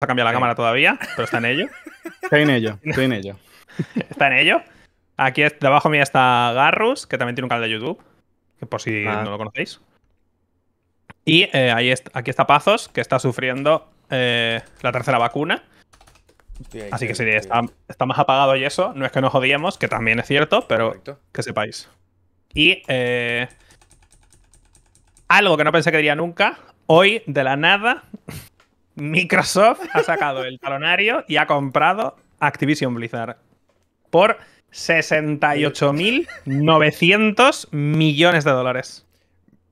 ha cambiado la cámara todavía, pero está en ello. Estoy en ello, estoy en ello. está en ello. Aquí debajo mía está Garrus, que también tiene un canal de YouTube, que por si ah. no lo conocéis. Y eh, ahí aquí está Pazos, que está sufriendo eh, la tercera vacuna. Así que, sí, está, más apagado y eso, no es que nos odiemos, que también es cierto, pero que sepáis. Y eh, algo que no pensé que diría nunca, hoy de la nada Microsoft ha sacado el talonario y ha comprado Activision Blizzard por 68.900 millones de dólares.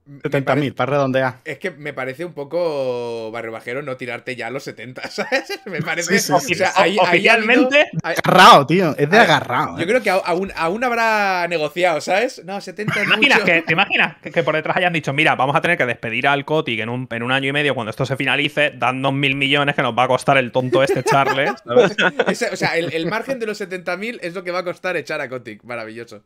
70.000, mil, para redondear. Es que me parece un poco barrio bajero no tirarte ya los 70, ¿sabes? Me parece. que Oficialmente. agarrado, tío. Es de agarrado. Yo eh. creo que aún, aún, habrá negociado, ¿sabes? No, 70 ¿Te que, ¿Te imaginas que, por detrás hayan dicho, mira, vamos a tener que despedir al Cotic en un, en un año y medio cuando esto se finalice, dan mil millones que nos va a costar el tonto este Charles? o sea, el, margen de los 70.000 es lo que va a costar echar a Cotic Maravilloso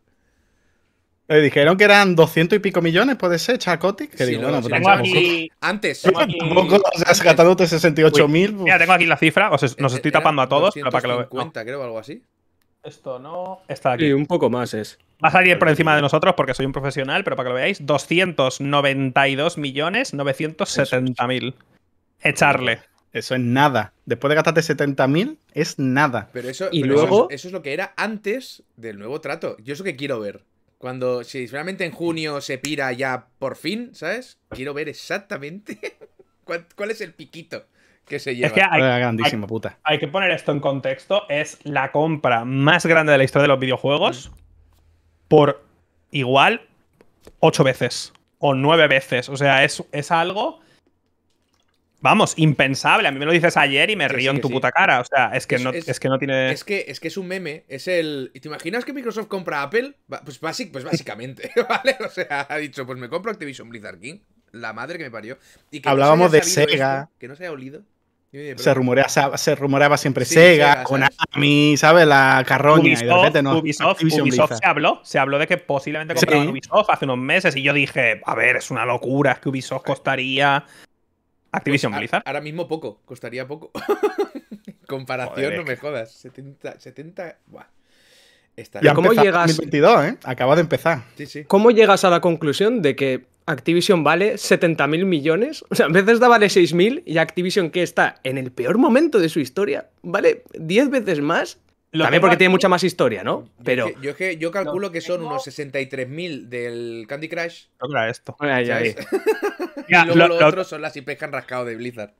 dijeron que eran 200 y pico millones, puede ser, Chacotic. Pues tengo aquí, antes. Tengo aquí, has gastado 68.000. Mira, pues. tengo aquí la cifra, os, nos e- estoy tapando a todos, 250, creo, algo así. Esto no. Está aquí. un poco más es. Va a salir por encima de nosotros porque soy un profesional, pero para que lo veáis, 292 millones Echarle. Eso es nada. Después de gastarte 70.000, es nada. Pero eso, y luego... Eso es, eso, es, lo que era antes del nuevo trato. Yo eso que quiero ver. Cuando, si realmente en junio se pira ya por fin, ¿sabes? Quiero ver exactamente cuál, es el piquito que se lleva. Es que ah, hay, que poner esto en contexto. Es la compra más grande de la historia de los videojuegos por igual ocho veces o nueve veces. O sea, es, es algo Vamos, impensable. A mí me lo dices ayer y me río en tu puta cara. O sea, es que, no, es, que no tiene. Es que, es que es un meme. Es el. ¿Te imaginas que Microsoft compra Apple? Pues, pues básicamente, ¿vale? O sea, ha dicho, pues me compro Activision Blizzard King. La madre que me parió. Y Hablábamos de Sega. que no se haya olido. se, rumorea, se rumoreaba siempre Sega Sega, Konami, ¿sabes? La carroña. y de no. Ubisoft, se habló. Se habló de que posiblemente compraban Ubisoft hace unos meses. Y yo dije, a ver, es una locura, es que Ubisoft costaría Ah, Activision ahora mismo poco, costaría poco. Comparación, no me jodas. 70. 70 buah. cómo llegas? 2022, ¿eh? Acaba de empezar. ¿Cómo llegas a la conclusión de que Activision vale 70.000 millones? O sea, da vale 6.000 y Activision, que está en el peor momento de su historia, vale 10 veces más. También porque tiene mucha más historia, ¿no? Pero. Yo, calculo que son unos 63.000 del Candy Crush. Mira esto. Ahí, ahí. los y luego son las IPs que han rascado de Blizzard.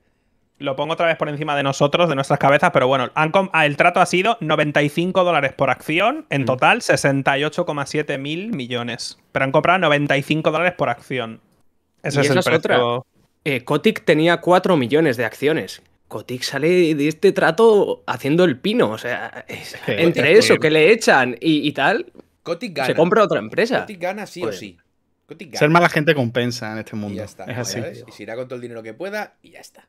Lo pongo otra vez por encima de nosotros, de nuestras cabezas, pero bueno, ah, el trato ha sido 95 dólares por acción, en mm. total 68,7 mil millones. Pero han comprado 95 dólares por acción. Ese es el Otra. Eh, tenía 4 millones de acciones. Kotick sale de este trato haciendo el pino. O sea, entre eso que le echan y, tal, Kotick gana. se compra otra empresa. Kotick gana sí o sí. Ser mala gente compensa en este mundo. ya está. Es así. Y si irá con todo el dinero que pueda y ya está.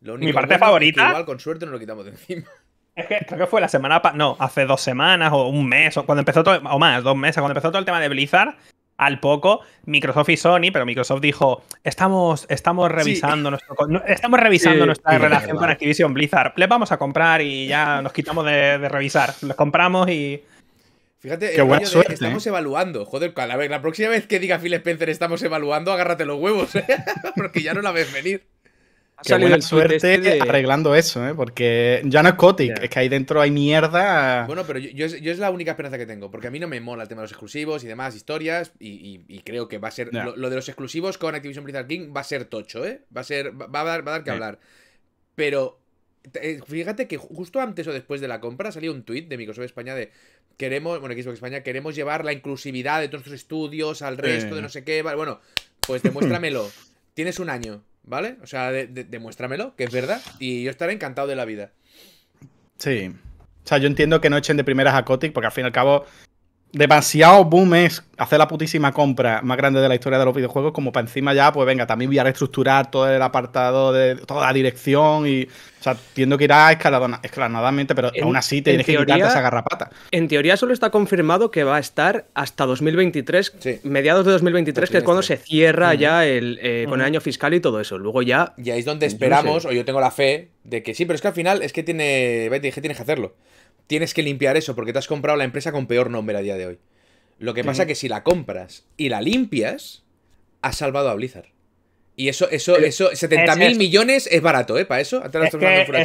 Mi parte favorita. que igual con suerte nos lo quitamos de encima. Es que creo que fue la semana. No, hace dos semanas o un mes, o cuando empezó todo. O más, dos meses, cuando empezó todo el tema de Blizzard. Al poco, Microsoft y Sony, pero Microsoft dijo: Estamos, estamos revisando, estamos revisando nuestra relación con Activision Blizzard. Les vamos a comprar y ya nos quitamos de revisar. Los compramos y Fíjate, estamos ¿eh? evaluando. Joder, a ver, la próxima vez que diga Phil Spencer estamos evaluando, agárrate los huevos, ¿eh? porque ya no la ves venir. Qué buena suerte este arreglando eso, ¿eh? porque ya no es Kotick, es que ahí dentro hay mierda. Bueno, pero yo, es, la única esperanza que tengo, porque a mí no me mola el tema de los exclusivos y demás historias, y, creo que va a ser. Lo, de los exclusivos con Activision Blizzard King va a ser tocho, ¿eh? Va a, ser, va, a, dar, a dar que hablar. Pero eh, Fíjate que justo antes o después de la compra salió un tweet de Microsoft España de queremos, bueno, Xbox España, queremos llevar la inclusividad de todos nuestros estudios al resto de no sé qué. Bueno, pues demuéstramelo. Tienes un año, ¿vale? O sea, demuéstramelo, que es verdad, y yo estaré encantado de la vida. Sí. O sea, yo entiendo que no echen de primeras a Kotick, porque al fin y al cabo demasiado boom es hacer la putísima compra más grande de la historia de los videojuegos, como para encima ya, pues venga, también voy a reestructurar todo el apartado de toda la dirección y. O sea, tiendo que irá escalonadamente, pero en, aún así tienes que quitarte esa garrapata. En teoría solo está confirmado que va a estar hasta 2023, mediados de 2023, que es cuando se cierra ya el, eh, con el año fiscal y todo eso. Luego ya. Y ahí es donde esperamos, o yo tengo la fe, de que sí, pero es que al final es que tiene. tienes que hacerlo tienes que limpiar eso porque te has comprado la empresa con peor nombre a día de hoy. Lo que pasa es que si la compras y la limpias, has salvado a Blizzard. Y eso, eso, eso, millones es barato, ¿eh? Para eso, es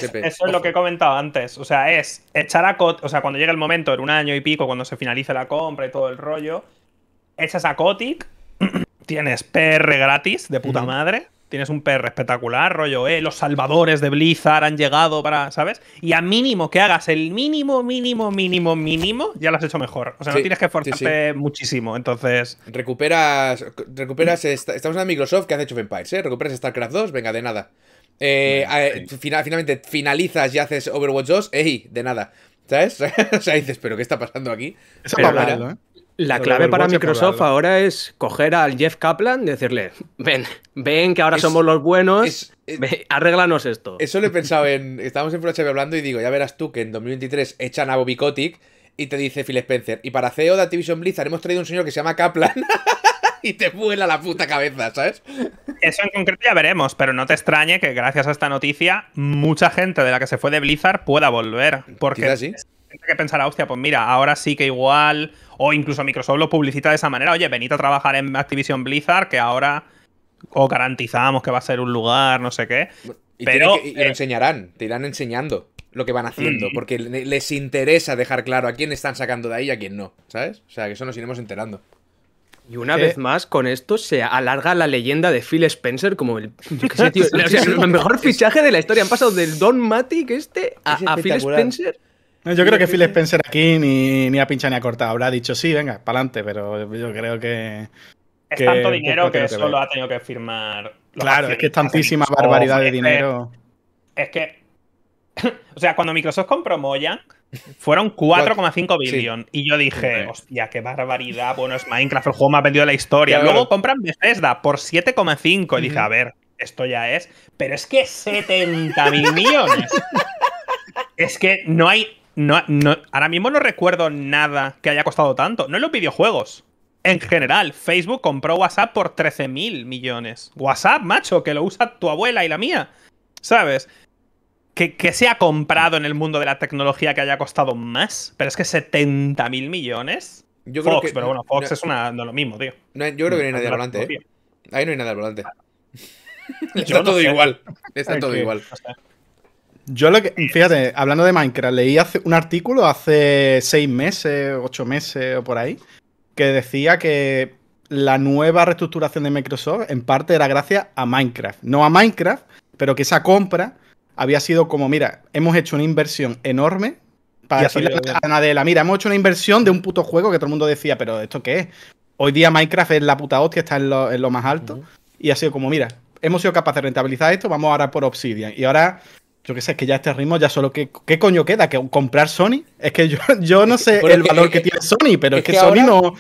Eso es lo que he comentado antes. O sea, es echar a Coti, o sea, cuando llega el momento, en un año y pico, cuando se finalice la compra y todo el rollo, echas a Cotic, tienes PR gratis de puta madre, tienes un PR espectacular, rollo, eh, los salvadores de Blizzard han llegado para, ¿sabes? Y a mínimo que hagas el mínimo, mínimo, mínimo, mínimo, ya lo has hecho mejor. O sea, no tienes que esforzarte muchísimo, entonces... Recuperas, recuperas, estamos en Microsoft que hace hecho Vampires, ¿eh? Recuperas StarCraft 2, venga, de nada. Eh, eh, finalmente finalizas y haces Overwatch 2, ey, de nada. ¿Sabes? o sea, dices, pero ¿qué está pasando aquí? ha pero, ¿eh? La clave para Microsoft ahora es coger al Jeff Kaplan y decirle, ven, ven que ahora somos los buenos, eh, arréglanos esto. Eso lo he pensado en... Estábamos en FHB hablando y digo, ya verás tú que en 2023 echan a Bobby Kotick y te dice Phil Spencer, y para CEO de Activision Blizzard hemos traído un señor que se llama Kaplan. y te vuela la puta cabeza, ¿sabes? Eso en concreto ya veremos, pero no te extrañe que gracias a esta noticia mucha gente de la que se fue de Blizzard pueda volver, porque que pensar, ah, hostia, pues mira, ahora sí que igual, o incluso Microsoft lo publicita de esa manera, oye, venid a trabajar en Activision Blizzard, que ahora o garantizamos que va a ser un lugar, no sé qué. Y pero lo eh, enseñarán, te irán enseñando lo que van haciendo, mm. porque les interesa dejar claro a quién están sacando de ahí y a quién no, ¿sabes? O sea, que eso nos iremos enterando. Y una vez más, con esto se alarga la leyenda de Phil Spencer como el, mejor fichaje de la historia. Han pasado del Don Matic este a Phil Spencer yo creo que Phil Spencer aquí ni, ni pinchado pincha ni ha cortado. Habrá dicho, sí, venga, para adelante, pero yo creo que. Es tanto dinero que solo ha tenido que firmar. Claro, es que es tantísima barbaridad de dinero. Es que. o sea, cuando Microsoft compró Moya fueron 4,5 billion. Y yo dije, hostia, qué barbaridad. Bueno, es Minecraft, el juego más vendido de la historia. Luego compran Bethesda por 7,5. Y dije, a ver, esto ya es. Pero es que 70 mil millones. es que no hay ahora mismo no recuerdo nada que haya costado tanto. No en los videojuegos. En general, Facebook compró WhatsApp por 13 mil millones. WhatsApp, macho, que lo usa tu abuela y la mía. ¿Sabes? Que, se ha comprado en el mundo de la tecnología que haya costado más. Pero es que 70 mil millones. Fox, pero bueno, Fox es lo mismo, tío. yo creo que no hay nadie al volante. ¿eh? Ahí no hay nadie al volante. Está todo igual. Está todo igual. Yo lo que, fíjate, hablando de Minecraft, leí hace un artículo hace seis meses, ocho meses o por ahí, que decía que la nueva reestructuración de Microsoft en parte era gracias a Minecraft. No a Minecraft, pero que esa compra había sido como, mira, hemos hecho una inversión enorme para decirle a la mira, hemos hecho una inversión de un puto juego que todo el mundo decía, pero ¿esto qué es? Hoy día Minecraft es la puta hostia, está en lo, más alto. Y ha sido como, mira, hemos sido capaces de rentabilizar esto, vamos ahora por Obsidian. Y ahora yo qué sé, que ya este ritmo ya solo que qué coño queda que comprar Sony, es que yo, no sé el valor eh, que, tiene Sony, pero es, que, Sony no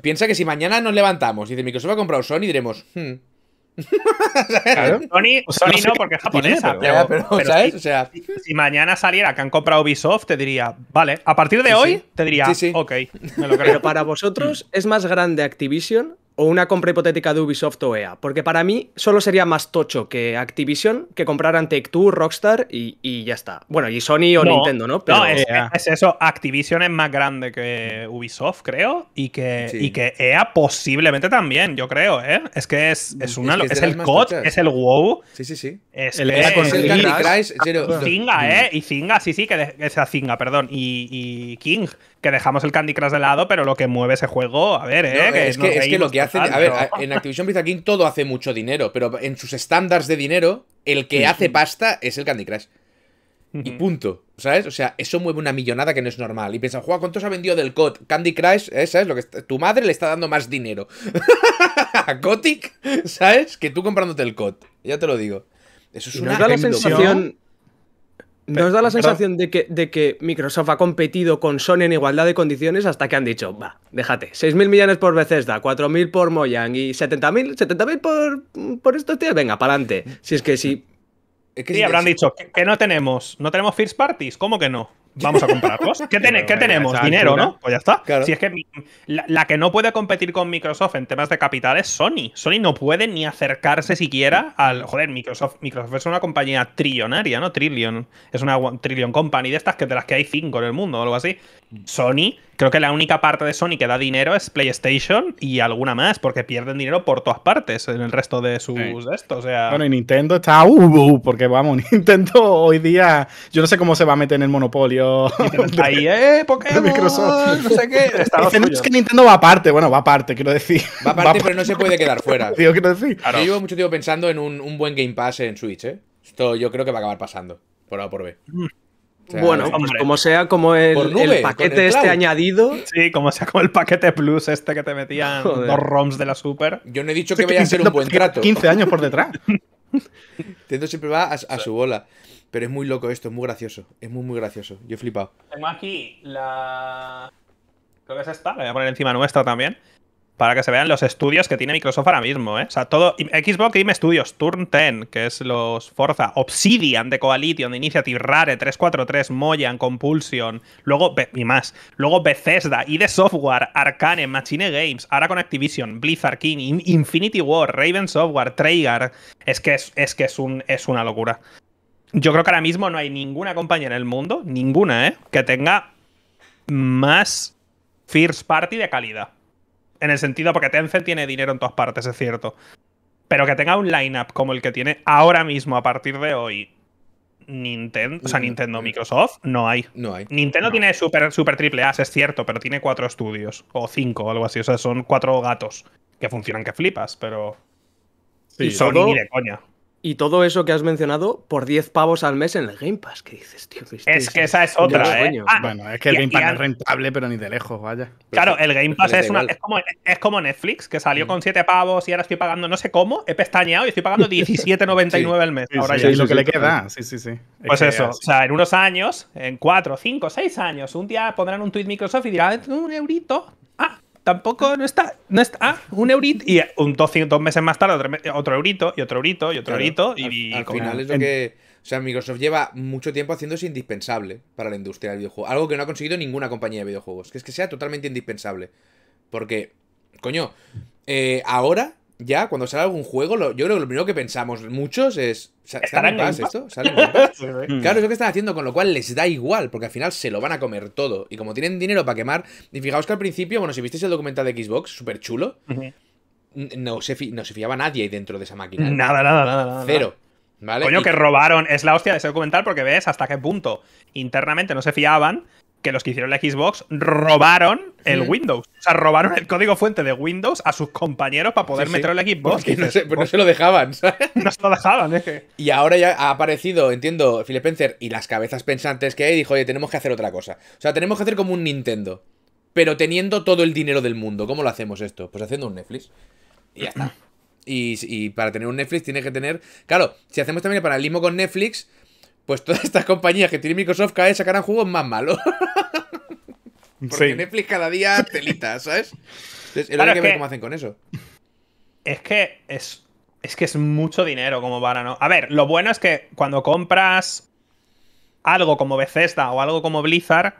piensa que si mañana nos levantamos y dice Microsoft ha comprado Sony diremos, hmm". Sony, no, porque es japonesa. pero, Si, mañana saliera que han comprado Ubisoft, te diría, vale, a partir de hoy, te diría, sí, ok. Pero para vosotros, ¿es más grande Activision o una compra hipotética de Ubisoft o EA, porque para mí solo sería más tocho que Activision que compraran Take-Two, Rockstar y, ya está. Bueno, y Sony o Nintendo, ¿no? No, e es, eso. Activision es más grande que Ubisoft, creo, y que, que EA posiblemente también, yo creo, ¿eh? Es que es, una... Es, el COD, es el WoW. Sí, sí, sí. Es el e Zinga, ¿eh? Y Zinga, sí, sí, que sea Zinga, perdón. Y, y King, que dejamos el Candy Crush de lado, pero lo que mueve ese juego, a ver, ¿eh? es, que, lo que hace… a ver, en Activision Blizzard King todo hace mucho dinero, pero en sus estándares de dinero, el que mm. hace pasta es el Candy Crush. Y punto, ¿sabes? O sea, eso mueve una millonada que no es normal. Y piensa, Juan, se ha vendido del COD? Candy Crush, ¿eh? ¿sabes? Lo que tu madre le está dando más dinero a Gothic, ¿sabes? Que tú comprándote el COD. Ya te lo digo. Eso es una... ¿Nos da la sensación de que, Microsoft ha competido con Sony en igualdad de condiciones hasta que han dicho, va, déjate, 6.000 millones por Bethesda, 4.000 por Mojang y 70.000 70 por, por estos tíos? Venga, para adelante. Si es que si... sí, habrán dicho que, no tenemos, no tenemos first parties, ¿cómo que no? vamos a comprarlos. ¿Qué, ¿qué eh, tenemos? Dinero, ¿no? Pues ya está. Si es que la, que no puede competir con Microsoft en temas de capital es Sony. Sony no puede ni acercarse siquiera al. Joder, Microsoft, Microsoft es una compañía trillonaria, ¿no? Trillion. Es una Trillion Company de estas que de las que hay cinco en el mundo o algo así. Sony creo que la única parte de Sony que da dinero es PlayStation y alguna más, porque pierden dinero por todas partes en el resto de sus o sea... Bueno, y Nintendo está uh, uh, uh porque vamos, Nintendo hoy día, yo no sé cómo se va a meter en el monopolio. ahí, eh, Pokémon, Microsoft. no sé qué. es que Nintendo va aparte, bueno, va aparte, quiero decir. Va aparte, pero no se puede quedar fuera. Yo quiero decir. llevo mucho tiempo pensando en un, buen Game Pass en Switch, ¿eh? Esto yo creo que va a acabar pasando, por A por B. Mm bueno, pues como sea, como el, paquete este añadido. Sí, como sea, como el paquete plus este que te metían los ROMs de la Super. Yo no he dicho que vaya a ser un buen trato. 15 años por detrás. Nintendo siempre va a, a, su bola. Pero es muy loco esto, es muy gracioso. Es muy, muy gracioso. Yo he flipado. Tengo aquí la. Creo que es esta, la voy a poner encima nuestra también para que se vean los estudios que tiene Microsoft ahora mismo, ¿eh? O sea, todo Xbox Game Studios, Turn 10, que es los Forza, Obsidian de Coalition, de Initiative Rare, 343, Moyan, Compulsion, luego y más. Luego Bethesda, ID Software, Arcane, Machine Games, ahora con Activision, Blizzard King, Infinity War, Raven Software, Traeger… Es que es que es un es una locura. Yo creo que ahora mismo no hay ninguna compañía en el mundo, ninguna, ¿eh? que tenga más first party de calidad. En el sentido, porque Tencent tiene dinero en todas partes, es cierto. Pero que tenga un lineup como el que tiene ahora mismo, a partir de hoy, Nintendo, o sea, mm, Nintendo, mm. Microsoft, no hay. Nintendo tiene super, super triple A, es cierto, pero tiene cuatro estudios, o cinco, o algo así. O sea, son cuatro gatos que funcionan que flipas, pero. Sí, Sony ni de coña. Y todo eso que has mencionado por 10 pavos al mes en el Game Pass. ¿Qué dices, tío? Este es que esa es otra, ¿eh? Ah, bueno, es que el Game Pass no es rentable, pero ni de lejos, vaya. Claro, el Game Pass es, una, es, como, es, como, Netflix, que salió mm. con 7 pavos y ahora estoy pagando no sé cómo, he pestañeado y estoy pagando 17,99 al mes. Sí, ahora sí, lo que le queda, sí, sí, sí. Pues eso, o sea, en unos años, en 4, 5, 6 años, un día pondrán un tweet Microsoft y dirán, un eurito tampoco no está, no está, ah, un eurito, y un, dos, meses más tarde otro, eurito, y otro eurito, y otro eurito, y, al, final es lo que, o sea, Microsoft lleva mucho tiempo haciéndose indispensable para la industria del videojuego, algo que no ha conseguido ninguna compañía de videojuegos, que es que sea totalmente indispensable, porque, coño, eh, ahora ya cuando sale algún juego, yo creo que lo primero que pensamos muchos es. ¿Estará en paz esto? ¿Sale en hmm. claro, es lo que están haciendo, con lo cual les da igual, porque al final se lo van a comer todo. Y como tienen dinero para quemar. Y fijaos que al principio, bueno, si visteis el documental de Xbox, súper chulo, no, se fiaba nadie ahí dentro de esa máquina. Nada, nada, nada. Cero. Coño, que robaron. Es la hostia de ese documental porque ves hasta qué punto internamente no se fiaban que los que hicieron la Xbox robaron el Windows. O sea, robaron el código fuente de Windows a sus compañeros para poder meterlo en la Xbox. no, se, pues no se lo dejaban, ¿sabes? No se lo dejaban, Y ahora ya ha aparecido, entiendo, Philip Spencer y las cabezas pensantes que hay, dijo, oye, tenemos que hacer otra cosa. O sea, tenemos que hacer como un Nintendo, pero teniendo todo el dinero del mundo. ¿Cómo lo hacemos esto? Pues haciendo un Netflix. Y ya está. Y, para tener un Netflix tiene que tener... Claro, si hacemos también el limo con Netflix pues todas estas compañías que tiene Microsoft cada vez sacarán juegos más malos. Porque Netflix cada día telita, ¿sabes? Entonces, hay que ver cómo hacen con eso. Es que es, es que es mucho dinero como para no. A ver, lo bueno es que cuando compras algo como Bethesda o algo como Blizzard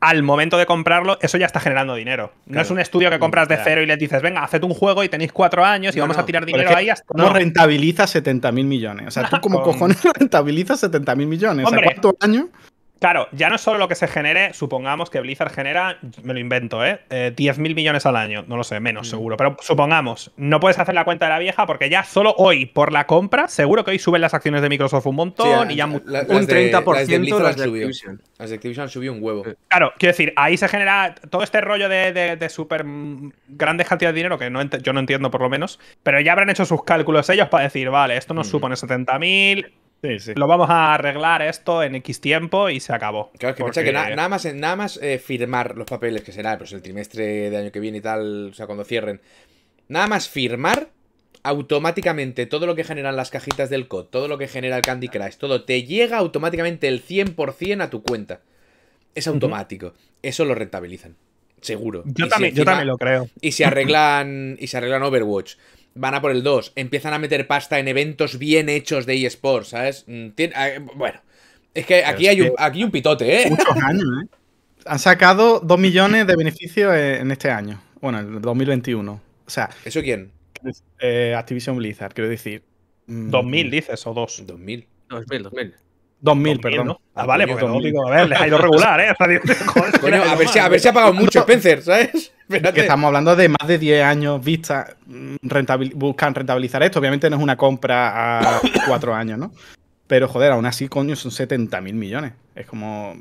al momento de comprarlo, eso ya está generando dinero. No es un estudio que compras de cero y le dices, venga, haced un juego y tenéis cuatro años y vamos a tirar dinero ahí hasta. No rentabiliza 70.000 millones. O sea, tú como cojones rentabilizas 70.000 millones. Hombre, ¿A años? Claro, ya no es solo lo que se genere, supongamos que Blizzard genera, me lo invento, ¿eh? eh 10.000 millones al año, no lo sé, menos mm. seguro, pero supongamos, no puedes hacer la cuenta de la vieja porque ya solo hoy, por la compra, seguro que hoy suben las acciones de Microsoft un montón y ya un 30% de, las Activision. Las de Activision subió un huevo. Claro, quiero decir, ahí se genera todo este rollo de, de, súper grandes cantidades de dinero que no yo no entiendo por lo menos, pero ya habrán hecho sus cálculos ellos para decir, vale, esto nos mm. supone 70.000 Sí, sí. Lo vamos a arreglar esto en X tiempo y se acabó. Claro, que nada más, nada más eh, firmar los papeles, que será pues, el trimestre de año que viene y tal, o sea, cuando cierren. Nada más firmar, automáticamente todo lo que generan las cajitas del COD, todo lo que genera el Candy Crush, todo te llega automáticamente el 100% a tu cuenta. Es automático. Eso lo rentabilizan. Seguro. Yo, también, yo también lo creo. Y se arreglan. y se arreglan Overwatch van a por el 2, empiezan a meter pasta en eventos bien hechos de eSports, ¿sabes? Mm, ah, bueno, es que aquí hay, un, aquí un pitote, ¿eh? Muchos años, ¿eh? Han sacado 2 millones de beneficios en este año, bueno, en el 2021. O sea... ¿Eso quién? Eh, Activision Blizzard, quiero decir. 2000 mm, dices o 2000. 2000, 2000. 2000, perdón. Ah, vale, pues porque Digo, a ver, les ha ido regular, ¿eh? a, ver si, ha pagado mucho Spencer, ¿sabes? Que estamos hablando de más de 10 años vista, mm, buscan rentabilizar esto. Obviamente no es una compra a 4 años, ¿no? Pero joder, aún así, coño, son 70.000 millones. Es como.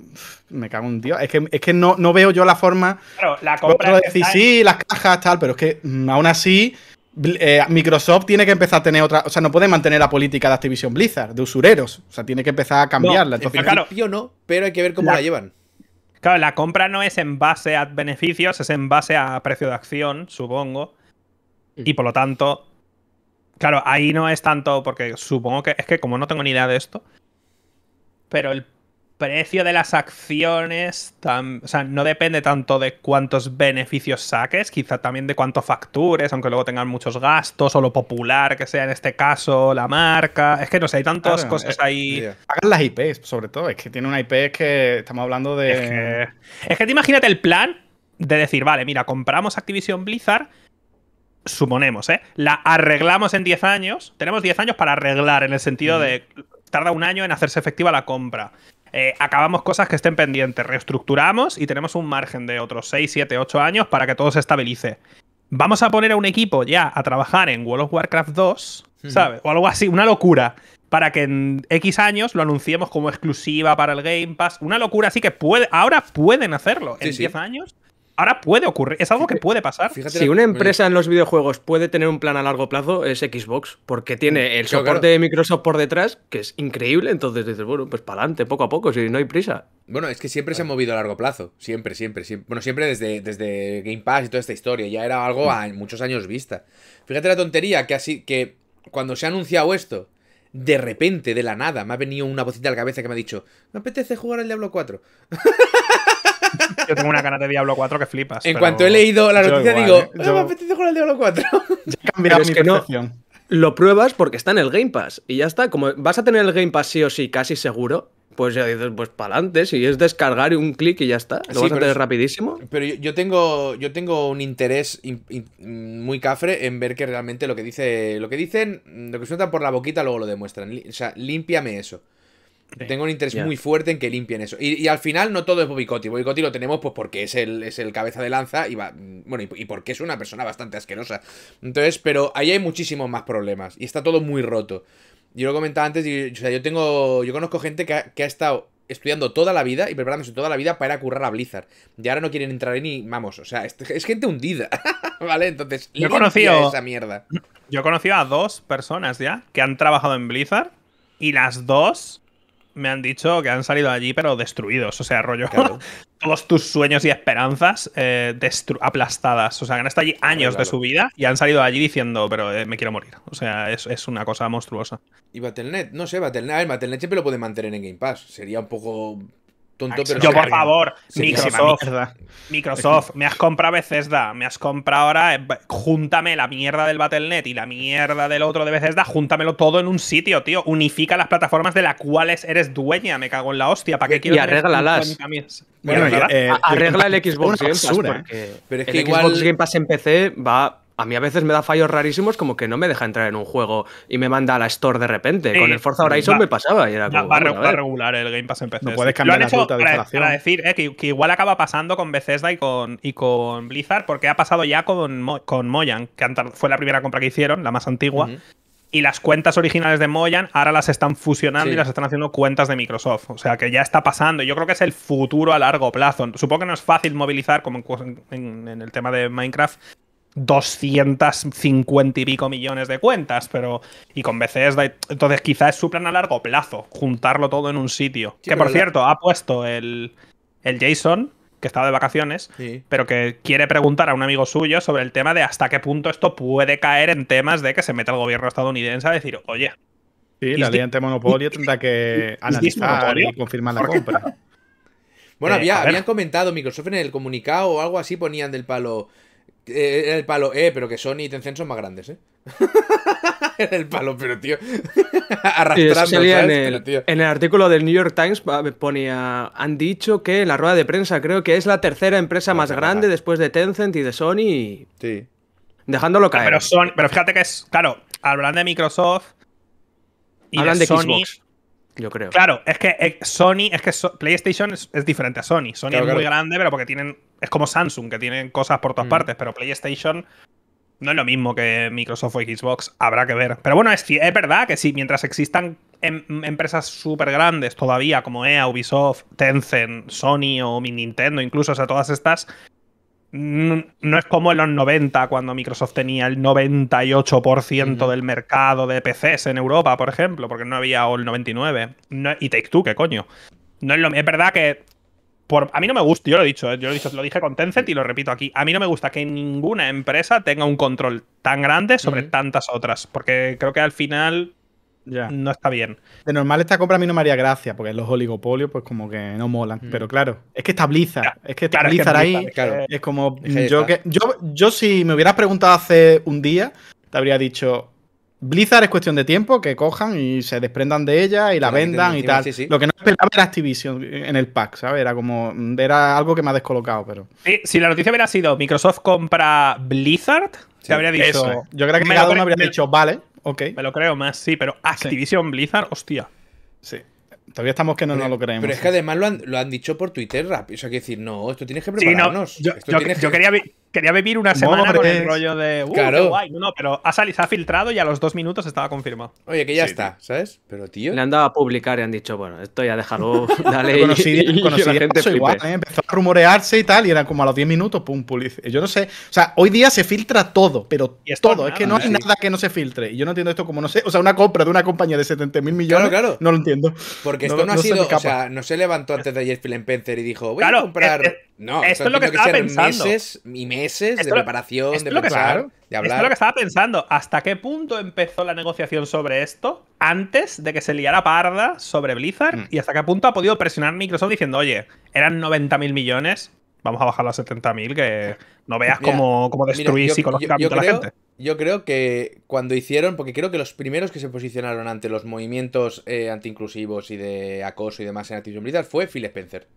Me cago en Dios. Es que, es que no, no veo yo la forma. Claro, la compra. sí, las cajas, tal, pero es que mm, aún así eh, Microsoft tiene que empezar a tener otra. O sea, no puede mantener la política de Activision Blizzard, de usureros. O sea, tiene que empezar a cambiarla. claro, yo no, pero hay que ver cómo la, llevan. Claro, la compra no es en base a beneficios, es en base a precio de acción, supongo. Mm. Y por lo tanto. Claro, ahí no es tanto porque supongo que. Es que como no tengo ni idea de esto. Pero el precio de las acciones, o sea, no depende tanto de cuántos beneficios saques, quizá también de cuánto factures, aunque luego tengan muchos gastos o lo popular que sea en este caso, la marca. Es que no sé, hay tantas cosas eh, ahí. Pagan las IPs, sobre todo. Es que tiene una IP que estamos hablando de. Es que, te imagínate el plan de decir, vale, mira, compramos Activision Blizzard suponemos, ¿eh? La arreglamos en 10 años. Tenemos 10 años para arreglar, en el sentido de. Tarda un año en hacerse efectiva la compra. Eh, acabamos cosas que estén pendientes, reestructuramos y tenemos un margen de otros 6, 7, 8 años para que todo se estabilice. Vamos a poner a un equipo ya a trabajar en World of Warcraft 2, ¿sabes? O algo así, una locura para que en X años lo anunciemos como exclusiva para el Game Pass. Una locura, así que puede, ahora pueden hacerlo. en 10 años ahora puede ocurrir, es algo que puede pasar. si una empresa en los videojuegos puede tener un plan a largo plazo, es Xbox, porque tiene mm, el soporte de Microsoft por detrás, que es increíble, entonces dices, bueno, pues para adelante, poco a poco, si no hay prisa. Bueno, es que siempre se ha movido a largo plazo, siempre, siempre, siempre. Bueno, siempre desde, desde Game Pass y toda esta historia, ya era algo a mm. muchos años vista. Fíjate la tontería que así, que cuando se ha anunciado esto, de repente, de la nada, me ha venido una vocita a la cabeza que me ha dicho, me apetece jugar al Diablo 4. Yo tengo una cara de Diablo 4 que flipas. En cuanto he leído la noticia, digo, no ¿eh? ah, me apetece jugar al Diablo 4. Ya mi percepción. lo pruebas porque está en el Game Pass y ya está. Como vas a tener el Game Pass sí o sí, casi seguro, pues ya dices, pues para adelante. Si es descargar y un clic y ya está, lo vas a tener rapidísimo. Pero yo, tengo, yo tengo un interés muy cafre en ver que realmente lo que dice, lo que dicen, lo que sueltan por la boquita luego lo demuestran. O sea, límpiame eso. Tengo un interés muy fuerte en que limpien eso. Y, al final no todo es Bobicotti. Bobicotti lo tenemos pues porque es el, es el cabeza de lanza y mm, bueno, y, porque es una persona bastante asquerosa. Entonces, pero ahí hay muchísimos más problemas y está todo muy roto. Yo lo comentaba antes, sea, yo tengo, yo conozco gente que ha, estado estudiando toda la vida y preparándose toda la vida para ir a currar a Blizzard. Y ahora no quieren entrar en ni, vamos, o sea, este, es, gente hundida, ¿vale? Entonces, yo he esa mierda. Yo he conocido a dos personas ya que han trabajado en Blizzard y las dos me han dicho que han salido allí pero destruidos. O sea, rollo, todos tus sueños y esperanzas eh, aplastadas. O sea, han estado allí años de su vida y han salido allí diciendo, pero eh, me quiero morir. O sea, es, es, una cosa monstruosa. Y Battle.net, no sé, Battle.net, a ver, Battle.net siempre lo puede mantener en Game Pass. Sería un poco yo, por favor, Microsoft, Microsoft, me has comprado Bethesda, me has comprado ahora, eh, júntame la mierda del Battle.net y la mierda del otro de Bethesda, júntamelo todo en un sitio, tío. Unifica las plataformas de las cuales eres dueña, me cago en la hostia, ¿para qué quiero? Y arréglalas. Bueno, eh, arregla el Xbox Game Pass, Pero el Xbox Game Pass en PC va a mí a veces me da fallos rarísimos como que no me deja entrar en un juego y me manda a la store de repente. Con el Forza Horizon me pasaba y era como, va, a regular el Game Pass empezó No puedes cambiar la ruta de Para decir eh, que, igual acaba pasando con Bethesda y con, y con Blizzard, porque ha pasado ya con, con Mojang, que fue la primera compra que hicieron, la más antigua. Y las cuentas originales de Moyan ahora las están fusionando y las están haciendo cuentas de Microsoft. O sea que ya está pasando. Yo creo que es el futuro a largo plazo. Supongo que no es fácil movilizar, como en el tema de Minecraft, 250 y pico millones de cuentas, pero. Y con veces Entonces, quizás es su plan a largo plazo, juntarlo todo en un sitio. que por cierto, ha puesto el, el Jason, que estaba de vacaciones, pero que quiere preguntar a un amigo suyo sobre el tema de hasta qué punto esto puede caer en temas de que se meta el gobierno estadounidense a decir, oye. Sí, la ley monopolio tendrá que analizar y confirmar la compra. Bueno, eh, habían comentado Microsoft en el comunicado o algo así, ponían del palo. Era eh, el palo, eh, pero que Sony y Tencent son más grandes, eh. Era el palo, pero tío. Arrastrando, En, el, pero, tío. en el artículo del New York Times ponía. Han dicho que la rueda de prensa creo que es la tercera empresa más grande después de Tencent y de Sony. Sí. Dejándolo caer. Pero, fíjate que es. Claro, hablan de Microsoft. Y hablan de, Sony, yo creo. Claro, es que eh, Sony, es que PlayStation es, diferente a Sony. Sony es muy grande, pero porque tienen. Es como Samsung, que tienen cosas por todas mm. partes, pero PlayStation no es lo mismo que Microsoft o Xbox, habrá que ver. Pero bueno, es, verdad que sí, mientras existan em, empresas súper grandes todavía, como EA, Ubisoft, Tencent, Sony o Nintendo, incluso, o sea, todas estas, no, es como en los 90, cuando Microsoft tenía el 98% del mercado de PCs en Europa, por ejemplo, porque no había All 99. y Take Two, ¿qué coño? No es, es verdad que por, a mí no me gusta, yo lo he dicho, ¿eh? yo lo, he dicho, lo dije con Tencent y lo repito aquí. A mí no me gusta que ninguna empresa tenga un control tan grande sobre tantas otras, porque creo que al final no está bien. De normal esta compra a mí no me haría gracia, porque los oligopolios pues como que no molan. Mm. Pero claro, es que está Blizzard. Es que está Blizzard ahí. Es como... yo, yo, si me hubieras preguntado hace un día, te habría dicho, Blizzard es cuestión de tiempo que cojan y se desprendan de ella y la vendan y tal. Lo que no esperaba era Activision en el pack, ¿sabes? Era como. Era algo que me ha descolocado, pero. si la noticia hubiera sido Microsoft compra Blizzard, se habría dicho. Yo creo que me, me habría dicho, vale. Me lo creo más, sí, pero Activision Blizzard, hostia. Sí. Todavía estamos que no nos lo creemos. Pero es que además lo han, dicho por Twitter rápido. O sea, que decir, no, esto tienes que prepararnos. yo, yo, quería quería vivir una semana con el rollo de. Uh, guay. No, pero ha salido, se ha filtrado y a los dos minutos estaba confirmado. Oye, que ya está, ¿sabes? Pero tío. Le han dado a publicar y han dicho, bueno, esto ya déjalo, conocí, y, conocí, gente ¿eh? empezó a rumorearse y tal, y era como a los 10 minutos, pum, puliz. Yo no sé. O sea, hoy día se filtra todo, pero y todo. es que no hay nada que no se filtre. Y yo no entiendo esto como no sé. O sea, una compra de una compañía de 70 mil millones. No lo entiendo. Porque esto no, ha sido. Se o sea, no se levantó antes de ayer Phil Pencer y dijo, voy a comprar. No, esto es lo que, estaba pensando. Meses y meses de preparación, de pensar, de hablar. Esto es lo que estaba pensando. ¿Hasta qué punto empezó la negociación sobre esto antes de que se liara parda sobre Blizzard? Mm. ¿Y hasta qué punto ha podido presionar Microsoft diciendo, oye, eran 90.000 millones, vamos a bajarlo a 70.000 que no veas cómo, destruís psicológicamente a la gente? Yo creo que cuando hicieron, porque creo que los primeros que se posicionaron ante los movimientos eh, antiinclusivos y de acoso y demás en Activision Blizzard fue Phil Spencer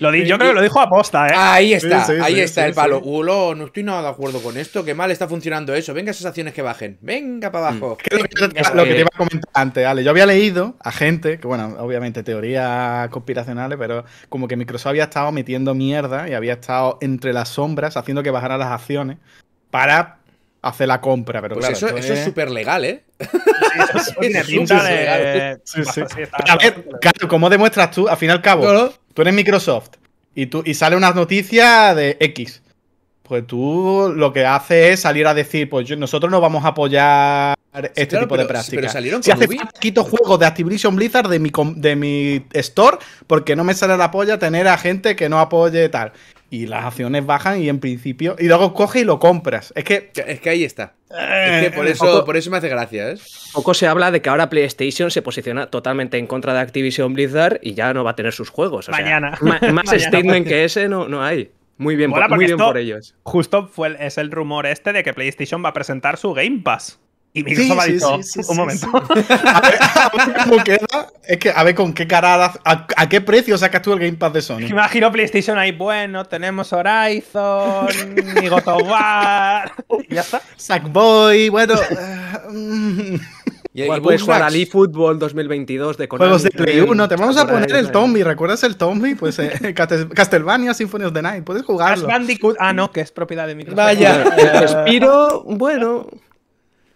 yo creo que lo dijo aposta, ¿eh? Ahí está, ahí está el palo. Ulo, no estoy nada de acuerdo con esto. Qué mal está funcionando eso. Venga, esas acciones que bajen. Venga para abajo. Mm. lo que te eh. iba a comentar antes, Ale. Yo había leído a gente, que bueno, obviamente teorías conspiracionales, pero como que Microsoft había estado metiendo mierda y había estado entre las sombras haciendo que bajaran las acciones para hacer la compra. Pero pues claro, eso, eso es súper legal, ¿eh? A ver, claro, ¿cómo demuestras tú? Al fin y al cabo, tú eres Microsoft y, tú, y sale una noticia de X, pues tú lo que haces es salir a decir, pues nosotros no vamos a apoyar este tipo de prácticas. Pero salieron si hace quito juegos de Activision Blizzard de mi, de mi store porque no me sale la polla tener a gente que no apoye tal y las acciones bajan y en principio. Y luego coge y lo compras. Es que. Es que ahí está. por eh, eso, por eso me hace gracia, ¿eh? Poco se habla de que ahora PlayStation se posiciona totalmente en contra de Activision Blizzard y ya no va a tener sus juegos. mañana. más statement que ese no, no hay. Muy bien, por, ellos. Justo fue es el rumor este de que PlayStation va a presentar su Game Pass. Y Microsoft sí, sí, sí, un momento. A ver, Es que a ver con qué cara, a, qué precio sacas tú el Game Pass de Sony. Imagino PlayStation ahí, bueno, tenemos Horizon, y God of War, y ya está. Sackboy, bueno. Eh, y, bueno, puedes jugar al eFootball 2022 de Konami. Juegos de Play 1. Te vamos a poner el Tommy. ¿Recuerdas el Tommy? Pues eh, Castlevania Symphony of the Night. Puedes jugarlo. Ah, no, que es propiedad de Microsoft. Vaya. Respiro. Bueno.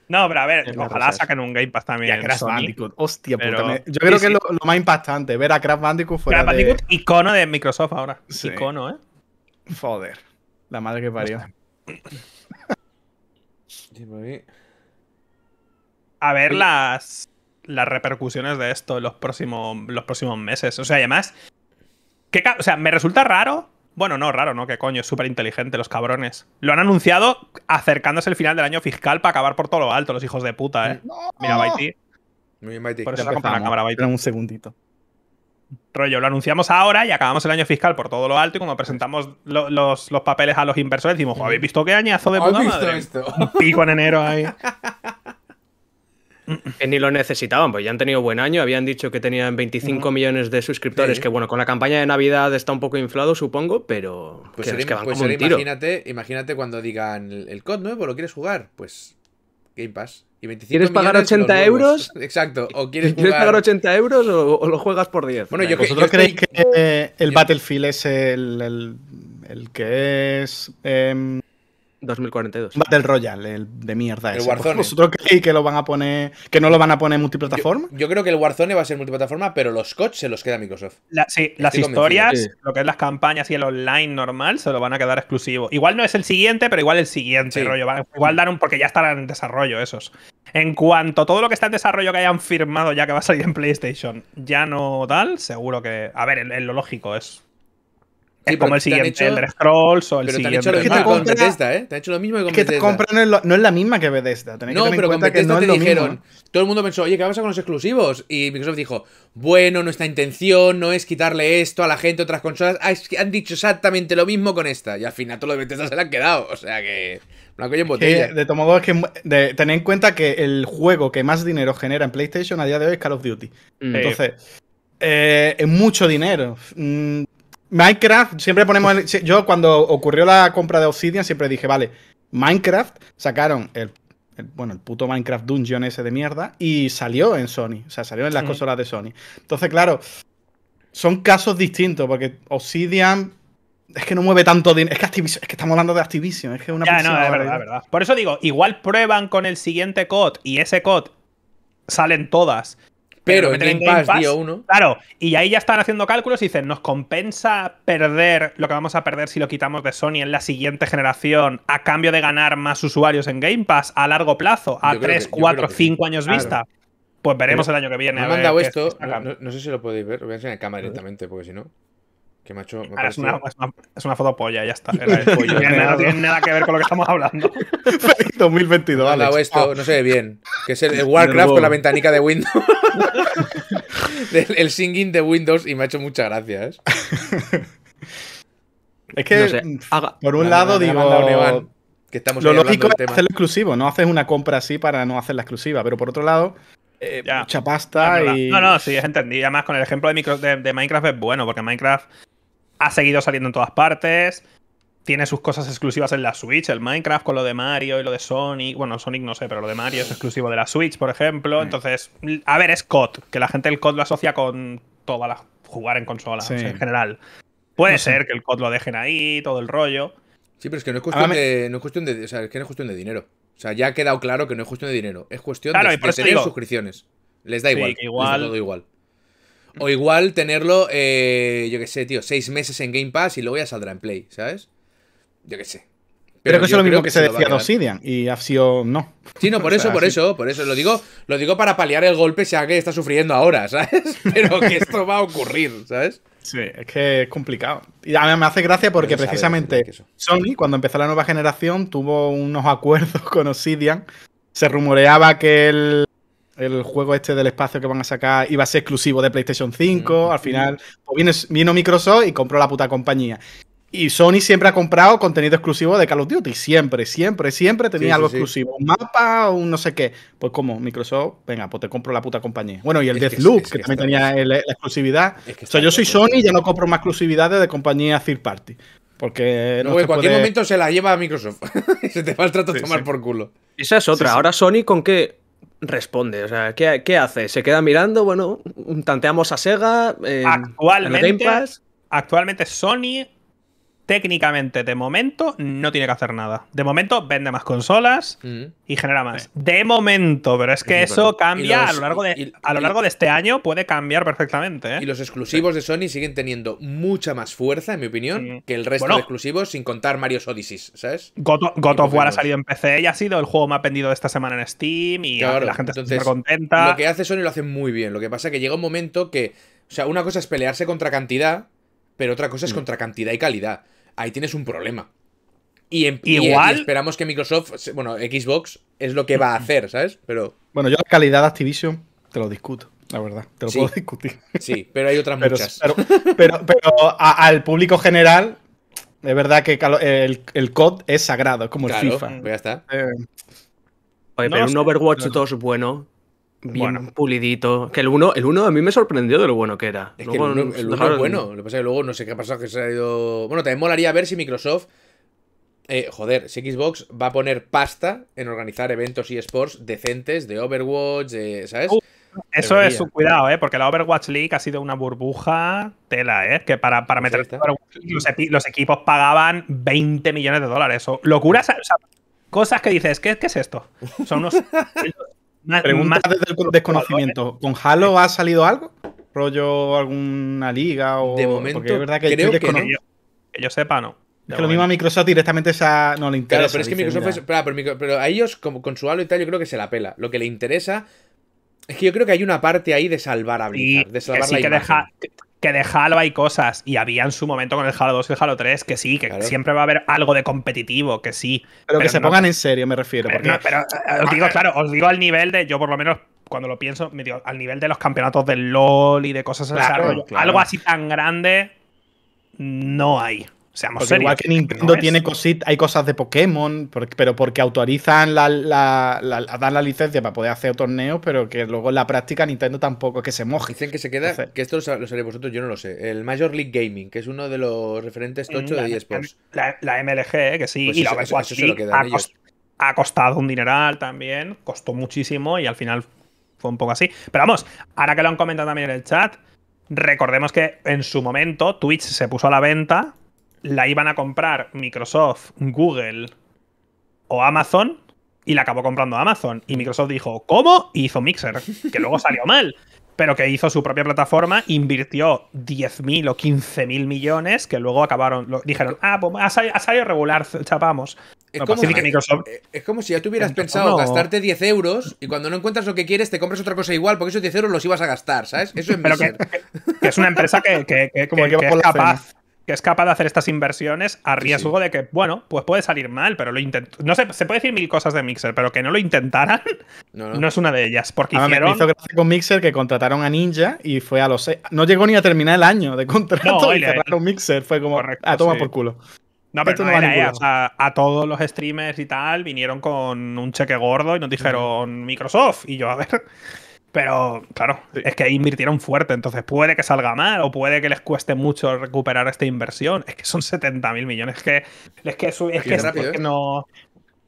No, pero a ver, ojalá saquen un Game Pass también. Crash Bandicoot. Hostia pero... puta. Yo creo que es lo, más impactante, ver a Crash Bandicoot fuera Crash Bandicoot, icono de Microsoft ahora. Sí. Icono, ¿eh? Joder. La madre que parió. a ver las, las repercusiones de esto en los próximos, los próximos meses. O sea, y además... o sea, me resulta raro bueno, no, raro, ¿no? Que coño, es súper inteligente los cabrones. Lo han anunciado acercándose el final del año fiscal para acabar por todo lo alto, los hijos de puta, ¿eh? Mira, Baiti. Muy bien, Por eso la cámara, Baiti. un segundito. Rollo, lo anunciamos ahora y acabamos el año fiscal por todo lo alto y cuando pues- presentamos los, papeles a los inversores decimos, ¿habéis visto qué añazo de puta madre? Un pico en enero ahí. que ni lo necesitaban, pues ya han tenido buen año, habían dicho que tenían 25 millones de suscriptores, que bueno, con la campaña de Navidad está un poco inflado, supongo, pero pues que, van pues Imagínate, imagínate cuando digan el, el COD nuevo, ¿lo quieres jugar? Pues Game Pass. Y ¿Quieres pagar 80 euros? Exacto. ¿O quieres, pagar 80 euros o, lo juegas por 10? Bueno, yo ¿Vosotros creéis que el Battlefield es el, que es... Em, 2042. Battle Royale, el de mierda. El ese. Warzone. Pues ¿Vosotros creéis que lo van a poner, que no lo van a poner multiplataforma? Yo, creo que el Warzone va a ser multiplataforma, pero los coches se los queda Microsoft. sí, las historias, lo que es las campañas y el online normal, se lo van a quedar exclusivo. Igual no es el siguiente, pero igual el siguiente rollo. Igual dar un, porque ya estarán en desarrollo esos. En cuanto todo lo que está en desarrollo que hayan firmado ya que va a salir en PlayStation, ya no tal, seguro que. A ver, lo lógico, es Sí, como el siguiente, hecho, el Scrolls o el pero siguiente. Te han hecho lo mismo que con Bethesda, ¿eh? Te han hecho lo mismo que con que te compran no es la misma que Bethesda. no, pero con Bethesda no te dijeron. Todo el mundo pensó, oye, ¿qué pasa con los exclusivos? Y Microsoft dijo, bueno, nuestra intención no es quitarle esto a la gente, otras consolas. Ah, es que han dicho exactamente lo mismo con esta. Y al final todo lo de Bethesda se le han quedado. O sea que. Blanco y en botella. De de tomo es que. Tened en cuenta que el juego que más dinero genera en PlayStation a día de hoy es Call of Duty. Mm. Entonces. Eh, es mucho dinero. Mm, Minecraft, siempre ponemos. El, yo cuando ocurrió la compra de Obsidian siempre dije, vale, Minecraft sacaron el, bueno, el puto Minecraft Dungeon ese de mierda y salió en Sony, o sea, salió en las consolas de Sony. Entonces, claro, son casos distintos porque Obsidian es que no mueve tanto dinero. Es que estamos hablando de Activision, es que una es verdad, es verdad. Por eso digo, igual prueban con el siguiente COD y ese COD salen todas pero, en Game, Pass, dio uno. Claro, y ahí ya están haciendo cálculos y dicen, ¿nos compensa perder lo que vamos a perder si lo quitamos de Sony en la siguiente generación a cambio de ganar más usuarios en Game Pass a largo plazo, a 3, 4, 5 años vista? Pues veremos el año que viene. Me mandado esto, no, sé si lo podéis ver, lo voy a enseñar en cámara directamente, porque si no. Ah, es, una, es, una, foto polla, ya está. no tiene nada que ver con lo que estamos hablando. 2022, Alex. esto, no sé bien. Que es el, de Warcraft con la ventanica de Windows. el, singing de Windows y me ha hecho muchas gracias. ¿eh? Es que, por un lado, digo. Me que estamos lo lógico es hacerlo exclusivo, no haces una compra así para no hacer la exclusiva, pero por otro lado, eh, mucha pasta y. No, no, sí, es entendido. Además, con el ejemplo de Minecraft es bueno, porque Minecraft ha seguido saliendo en todas partes. Tiene sus cosas exclusivas en la Switch, el Minecraft con lo de Mario y lo de Sonic. Bueno, Sonic no sé, pero lo de Mario es exclusivo de la Switch, por ejemplo. Mm. Entonces, a ver, es COD, que la gente el COD lo asocia con toda la jugar en consola en general. Puede ser que el COD lo dejen ahí, todo el rollo. Sí, pero es que no es cuestión, de, no es cuestión de. O sea, es que no es cuestión de dinero. O sea, ya ha quedado claro que no es cuestión de dinero. Es cuestión de, tener suscripciones. Les da igual. igual. igual. O igual tenerlo, eh, yo qué sé, tío, seis meses en Game Pass y luego ya saldrá en Play, ¿sabes? Yo qué sé. Pero, que es lo mismo que, se, decía de Obsidian y ha sido no. Sí, no, por eso, por eso, por eso. Lo digo, lo digo para paliar el golpe, sea que está sufriendo ahora, ¿sabes? Pero que esto va a ocurrir, ¿sabes? Sí, es que es complicado. Y a mí me hace gracia porque precisamente Sony, cuando empezó la nueva generación, tuvo unos acuerdos con Obsidian. Se rumoreaba que el el juego este del espacio que van a sacar iba a ser exclusivo de PlayStation 5. Al final, pues vino, Microsoft y compró la puta compañía. Y Sony siempre ha comprado contenido exclusivo de Call of Duty. Siempre, siempre, siempre tenía algo exclusivo. Un mapa o un no sé qué. Pues como Microsoft, venga, pues te compro la puta compañía. Bueno, y el Deathloop, que, también tenía la exclusividad. o sea, yo soy Sony y ya no compro más exclusividades de compañía third party. Porque no, en cualquier momento se la lleva a Microsoft. se te va el trato de tomar por culo. Esa es otra. Ahora Sony con qué responde? O sea, ¿qué, hace? ¿Se queda mirando? Bueno, tanteamos a Sega. Eh, actualmente, actualmente Sony técnicamente, de momento, no tiene que hacer nada. De momento, vende más consolas mm. y genera más. De momento, pero es que eso cambia a, lo largo de, a lo largo de este año, puede cambiar perfectamente. ¿eh? Y los exclusivos de Sony siguen teniendo mucha más fuerza, en mi opinión, que el resto de exclusivos, sin contar Mario Odyssey, ¿sabes? God, of War ha salido en PC y ha sido el juego más vendido de esta semana en Steam y la gente entonces, está contenta. Lo que hace Sony lo hace muy bien. Lo que pasa es que llega un momento que. O sea, una cosa es pelearse contra cantidad, pero otra cosa es mm. contra cantidad y calidad ahí tienes un problema. Y, em, eh, Igual... esperamos que Microsoft, bueno, Xbox es lo que va a hacer, ¿sabes? Pero... Bueno, yo la calidad de Activision te lo discuto. La verdad, te lo puedo discutir. Sí, pero hay otras muchas. Pero, al público general, es verdad que el, el COD es sagrado, es como el FIFA. Pues ya está. Eh, pero un Overwatch y es bueno bien pulidito. Que el 1 el uno a mí me sorprendió de lo bueno que era. Es que el 1 es bueno. Lo pasa es luego no sé qué ha pasado, que se ha ido... Bueno, también molaría ver si Microsoft... Eh, joder, si Xbox va a poner pasta en organizar eventos y sports decentes de Overwatch, ¿sabes? eso es un cuidado, ¿eh? Porque la Overwatch League ha sido una burbuja tela, ¿eh? Que para, para pues meter los, los, equipos pagaban 20 millones de dólares. O, locuras, o sea, cosas que dices, ¿qué, ¿qué es esto? Son unos Pregunta desde el desconocimiento. ¿Con Halo ha salido algo? ¿Rollo alguna liga? O... De momento, Porque es verdad que creo yo que, no. que yo sepa, no. Es que lo mismo a Microsoft directamente esa no le interesa. Claro, pero es que Microsoft es, pero, a ellos, como con su halo y tal, yo creo que se la pela. Lo que le interesa es que yo creo que hay una parte ahí de salvar a Blizzard, de salvar la que Deja, que de Halo hay cosas, y había en su momento con el Halo 2 y el Halo 3, que sí, que siempre va a haber algo de competitivo, que sí. Pero, que se pongan en serio, me refiero. Eh, os digo, claro, os digo al nivel de, yo por lo menos cuando lo pienso, me digo, al nivel de los campeonatos del LOL y de cosas así, algo así tan grande no hay. Seamos Igual que Nintendo tiene cositas, hay cosas de Pokémon, pero porque autorizan la, dar la, dan la licencia para poder hacer torneos, pero que luego en la práctica Nintendo tampoco que se moje. Dicen que se queda, que esto lo sabéis vosotros, yo no lo sé. El Major League Gaming, que es uno de los referentes mm, tocho de eSports. La, MLG, que sí, pues y ha costado un dineral también, costó muchísimo y al final fue un poco así. Pero vamos, ahora que lo han comentado también en el chat, recordemos que en su momento Twitch se puso a la venta la iban a comprar Microsoft, Google o Amazon y la acabó comprando Amazon. Y Microsoft dijo, ¿cómo? Y hizo Mixer, que luego salió mal, pero que hizo su propia plataforma, invirtió 10.000 o 15.000 millones que luego acabaron, dijeron, ah, pues ha salido, regular, chapamos. Es, eh, eh, como si, ya Microsoft, hubieras pensado gastarte 10 euros y cuando no encuentras lo que quieres te compras otra cosa igual, porque esos 10 euros los ibas a gastar, ¿sabes? Eso es Pero que, es una empresa que, es capaz que es capaz de hacer estas inversiones a riesgo de que, bueno, pues puede salir mal, pero lo intentó. No sé, se puede decir mil cosas de Mixer, pero que no lo intentaran no, es una de ellas. Porque ah, hicieron... me hizo gracia con Mixer que contrataron a Ninja y fue a los No llegó ni a terminar el año de contrato y cerraron Mixer. Fue como, a ah, toma por culo. No, o sea, a todos los streamers y tal vinieron con un cheque gordo y nos dijeron Microsoft. Y yo, a ver. Pero claro, es que invirtieron fuerte, entonces puede que salga mal o puede que les cueste mucho recuperar esta inversión. Es que son 70 mil millones, es que es que, no.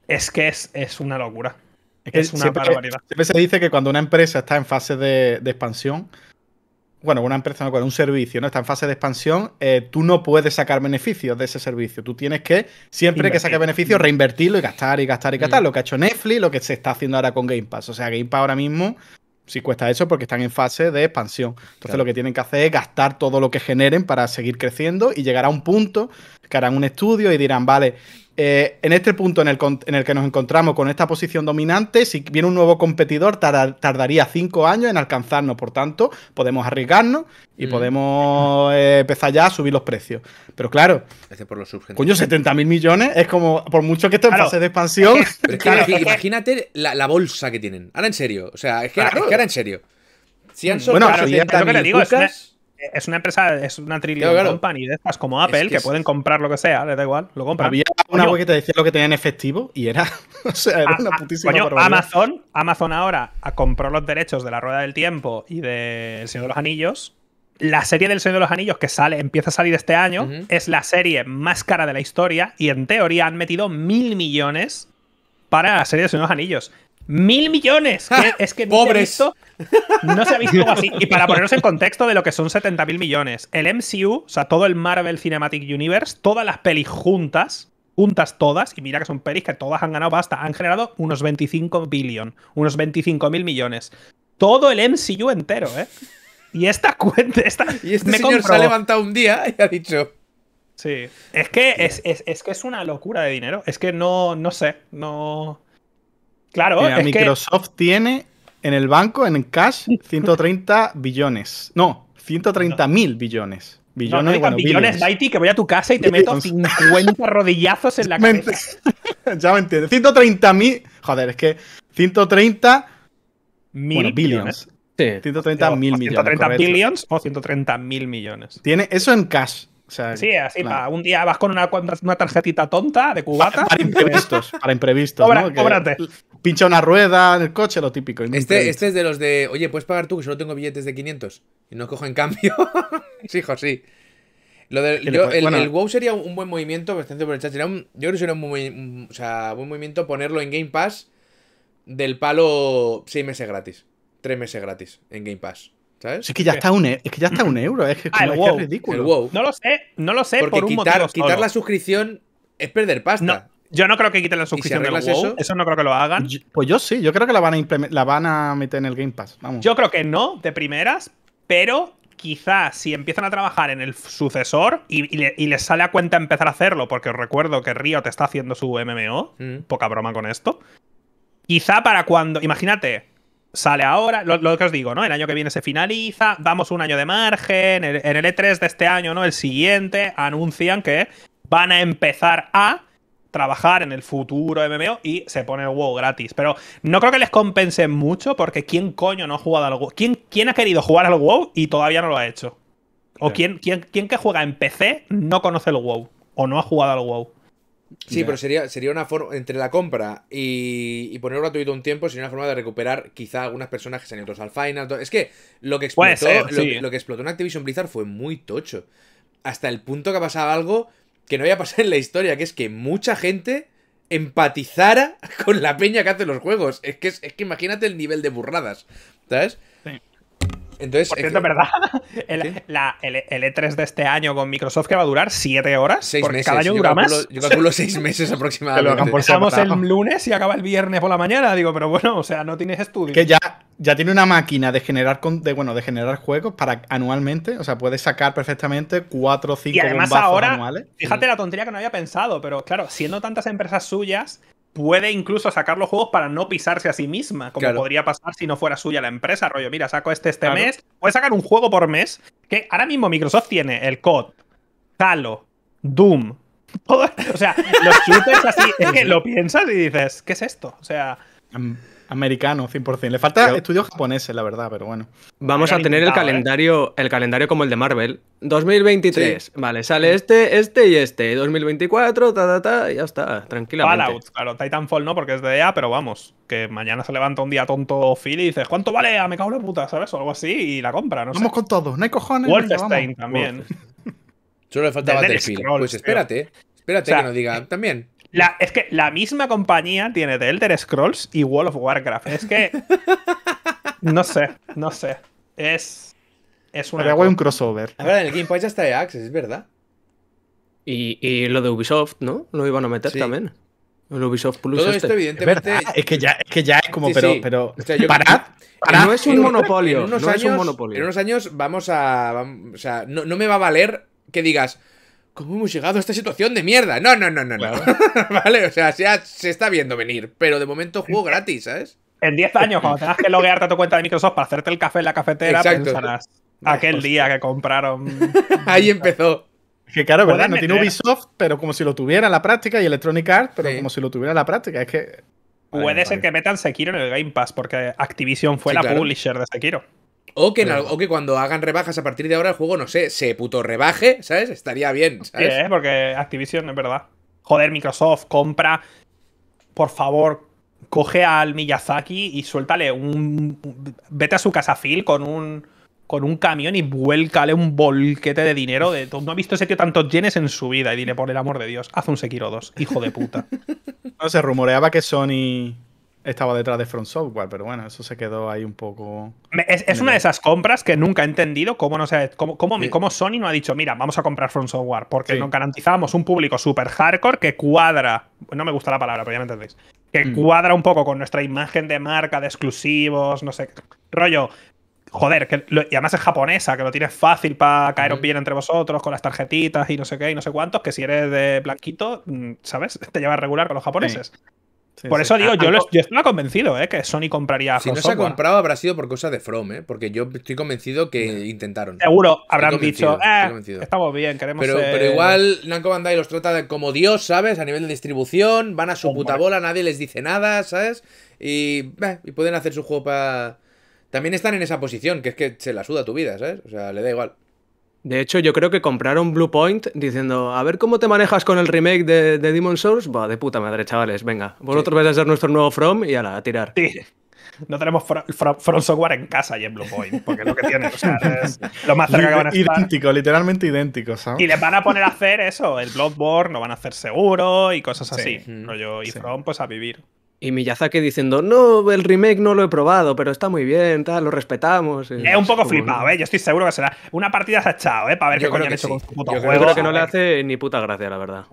Es que es, una locura. Es, que es una barbaridad. Siempre se dice que cuando una empresa está en fase de, expansión, bueno, una empresa, no, un servicio, ¿no? Está en fase de expansión, eh, tú no puedes sacar beneficios de ese servicio. Tú tienes que, siempre que saque beneficios, reinvertirlo y gastar y gastar y gastar. Mm. Lo que ha hecho Netflix, lo que se está haciendo ahora con Game Pass. O sea, Game Pass ahora mismo si cuesta eso porque están en fase de expansión. Entonces lo que tienen que hacer es gastar todo lo que generen para seguir creciendo y llegar a un punto que harán un estudio y dirán, vale, eh, en este punto en el, que nos encontramos con esta posición dominante, si viene un nuevo competidor, tardaría cinco años en alcanzarnos. Por tanto, podemos arriesgarnos y mm. podemos eh, empezar ya a subir los precios. Pero claro, coño, 70 millones es como, por mucho que esté en fase de expansión. imagínate la, bolsa que tienen. Ahora en serio. O sea, es que, ahora en serio. Si han mm. soltado bueno, digo, es es una empresa, es una trillion company de estas como Apple, que, pueden comprar lo que sea, les da igual, lo compran. Había una web que te decía lo que tenían efectivo y era, una putísima coño, Amazon, Amazon ahora compró los derechos de la Rueda del Tiempo y de El Señor de los Anillos. La serie del Señor de los Anillos que sale, empieza a salir este año, es la serie más cara de la historia y en teoría han metido mil millones para la serie del Señor de los Anillos. ¡Mil millones! es que pobre No se, ha visto así. Y para ponernos en contexto de lo que son 70 mil millones, el MCU, o sea, todo el Marvel Cinematic Universe, todas las pelis juntas, juntas todas, y mira que son pelis que todas han ganado basta, han generado unos 25 billion, unos 25 mil millones. Todo el MCU entero, ¿eh? Y esta cuenta, esta. Y este señor se ha levantado un día y ha dicho. Sí. Es que es, es, que es una locura de dinero. Es que no, no sé, no. Claro, eh, Microsoft tiene en el banco, en cash, 130 billones. No, 130 mil billones. Billones, no, billones, que voy a tu casa y te meto 50 rodillazos en la cabeza. ya me entiendes. 130 mil. Joder, es que 130 mil bueno, billions. Sí. 130 mil millones. 130 billions o 130 mil millones. Tiene eso en cash sí, así, un día vas con una, tarjetita tonta de cubata. Para, imprevistos, para imprevistos. Pincha una rueda en el coche, lo típico. Este, este, es de los de, oye, ¿puedes pagar tú que solo tengo billetes de 500? Y no cojo en cambio. sí, hijo, sí. el, WoW sería un buen movimiento, bastante por el chat. yo creo que sería un, buen, buen movimiento ponerlo en Game Pass del palo 6 meses gratis, 3 meses gratis en Game Pass es que ya está un, e, que ya está un euro, es que, es, ah, ridículo. No lo sé, no lo sé por un quitar, quitar la suscripción es perder pasta. yo no creo que quiten la suscripción WoW. Eso? no creo que lo hagan. pues yo sí, yo creo que la van a, la van a meter en el Game Pass. Yo creo que no, de primeras, pero quizás si empiezan a trabajar en el sucesor y, les sale a cuenta empezar a hacerlo, porque os recuerdo que te está haciendo su MMO, poca broma con esto. Quizá para cuando. Imagínate, sale ahora, lo, que os digo, ¿no? El año que viene se finaliza, damos un año de margen, en, el E3 e de este año, ¿no? El siguiente, anuncian que van a empezar a trabajar en el futuro MMO y se pone el WoW gratis. Pero no creo que les compense mucho porque ¿quién coño no ha jugado al WoW? ¿Quién, ha querido jugar al WoW y todavía no lo ha hecho? ¿O quién, quién, quién que juega en PC no conoce el WoW o no ha jugado al WoW? Sí, pero sería, sería una forma, entre la compra y, y poner gratuito un tiempo, sería una forma de recuperar quizá algunas Que se han ido al final. Es que lo que explotó, lo, que explotó en Activision Blizzard fue muy tocho. Hasta el punto que ha pasado algo que no había pasado en la historia, que es que mucha gente empatizara con la peña que hace los juegos. Es que, es que imagínate el nivel de burradas, ¿sabes? Entonces, Por eh, cierto, ¿verdad? El, el, E3 de este año con Microsoft que va a durar 7 horas. porque Cada año dura más. Yo calculo 6 meses aproximadamente. Lo empezamos el lunes y acaba el viernes por la mañana. Digo, pero bueno, o sea, no tienes estudio. Que ya, ya tiene una máquina de generar, con, de, bueno, de generar juegos para anualmente. O sea, puedes sacar perfectamente 4 o 5 bombazos ahora, anuales. Fíjate mm. la tontería que no había pensado, pero claro, siendo tantas empresas suyas, puede incluso sacar los juegos para no pisarse a sí misma, como podría pasar si no fuera suya la empresa. Rollo, mira, saco este este mes. Puede sacar un juego por mes, que ahora mismo Microsoft tiene el COD, Halo, Doom. Todo, o sea, los chutes así, es que lo piensas y dices, ¿qué es esto? O sea... Americano, 100%. Le falta estudio estudios japoneses, la verdad, pero bueno. Vamos a tener el calendario, el calendario como el de Marvel. 2023, vale, sale este, este y este. 2024, ta, ta, ta, ya está, tranquilamente. Fallout, claro, Titanfall no, porque es de EA, pero vamos, que mañana se levanta un día tonto Phil y dices, ¿cuánto vale ah, Me cago en la puta, ¿sabes? O algo así, y la compra, ¿no? Vamos con todo, no hay cojones. Wolfenstein también. Solo le faltaba Battlefield. Pues espérate, espérate que nos diga… Eh, también. La, es que la misma compañía tiene The Elder Scrolls y World of Warcraft. Es que. no sé, no sé. Es. Es una. Pero hay un crossover. verdad en el Game Pass ya está de Axis, es verdad. Y, y, lo de Ubisoft, ¿no? Lo iban a meter también. El Ubisoft Plus. Todo este. esto, evidentemente. Es, que ya, es que ya es como, pero. pero parad, No es un monopolio. En unos no años, es un monopolio. En unos años vamos a. o sea, no me va a valer que digas ¿Cómo hemos llegado a esta situación de mierda? No, no, no, no, no. vale, o sea, se está viendo venir, pero de momento juego gratis, ¿sabes? En 10 años, cuando tengas que loguearte a tu cuenta de Microsoft para hacerte el café en la cafetera, pensarás pues aquel día que compraron. Ahí empezó. que claro, ¿verdad? No tiene Ubisoft, pero como si lo tuviera en la práctica, y Electronic Arts, pero como si lo tuviera en la práctica. Es que. Puede ser que metan Sekiro en el Game Pass, porque Activision fue la publisher de Sekiro. O que, cuando hagan rebajas a partir de ahora el juego, no sé, se puto rebaje, ¿sabes? Estaría bien, ¿sabes? Sí, eh, porque Activision, es verdad. Joder, Microsoft, compra. Por favor, coge al Miyazaki y suéltale un. Vete a su casa con un. Con un camión y vuélcale un bolquete de dinero. De... No ha visto ese tío tantos yenes en su vida. Y dile, por el amor de Dios, haz un Sekiro 2, hijo de puta. no, se rumoreaba que Sony estaba detrás de Front Software, pero bueno, eso se quedó ahí un poco. Es, una de esas compras que nunca he entendido cómo, no cómo, cómo, Sony no ha dicho, mira, vamos a comprar Front Software, porque no nos garantizamos un público súper hardcore que cuadra. No me gusta la palabra, pero ya me entendéis. Que mm. cuadra un poco con nuestra imagen de marca, de exclusivos, no sé. Rollo, joder, que y además es japonesa, que lo tienes fácil para caeros bien entre vosotros, con las tarjetitas y no sé qué y no sé cuántos, que si eres de blanquito, mm, ¿sabes? Te llevas regular con los japoneses por eso digo, ah, yo, ah, oh. estoy convencido, ¿eh? Que Sony compraría a Si no se ha comprado, habrá sido por cosa de From, ¿eh? Porque yo estoy convencido que intentaron. Seguro, habrán dicho, eh, estamos bien, queremos. Pero, pero igual Namco Bandai los trata como Dios, ¿sabes? A nivel de distribución, van a su puta bola, nadie les dice nada, ¿sabes? Y, y pueden hacer su juego para. También están en esa posición, que es que se la suda tu vida, ¿sabes? O sea, le da igual. De hecho, yo creo que compraron Bluepoint diciendo, a ver cómo te manejas con el remake de, Demon Souls. Va, de puta madre, chavales, venga. Vosotros vais a ser nuestro nuevo From y ala, a tirar. Sí. No tenemos From, Software en casa y en Bluepoint, porque es lo que tienen. O sea, es lo más cerca que van a estar. Idéntico, literalmente idéntico, ¿sabes? Y les van a poner a hacer eso, el Bloodborne, lo van a hacer seguro y cosas así. y From, pues a vivir. Y Miyazaki diciendo, no, el remake no lo he probado, pero está muy bien, tal, lo respetamos. Es, un poco flipado, ¿eh? Yo estoy seguro que será. Una partida se ha echado, ¿eh? Para ver qué coño han hecho con su puto yo juego. Creo que no le hace ni puta gracia, la verdad.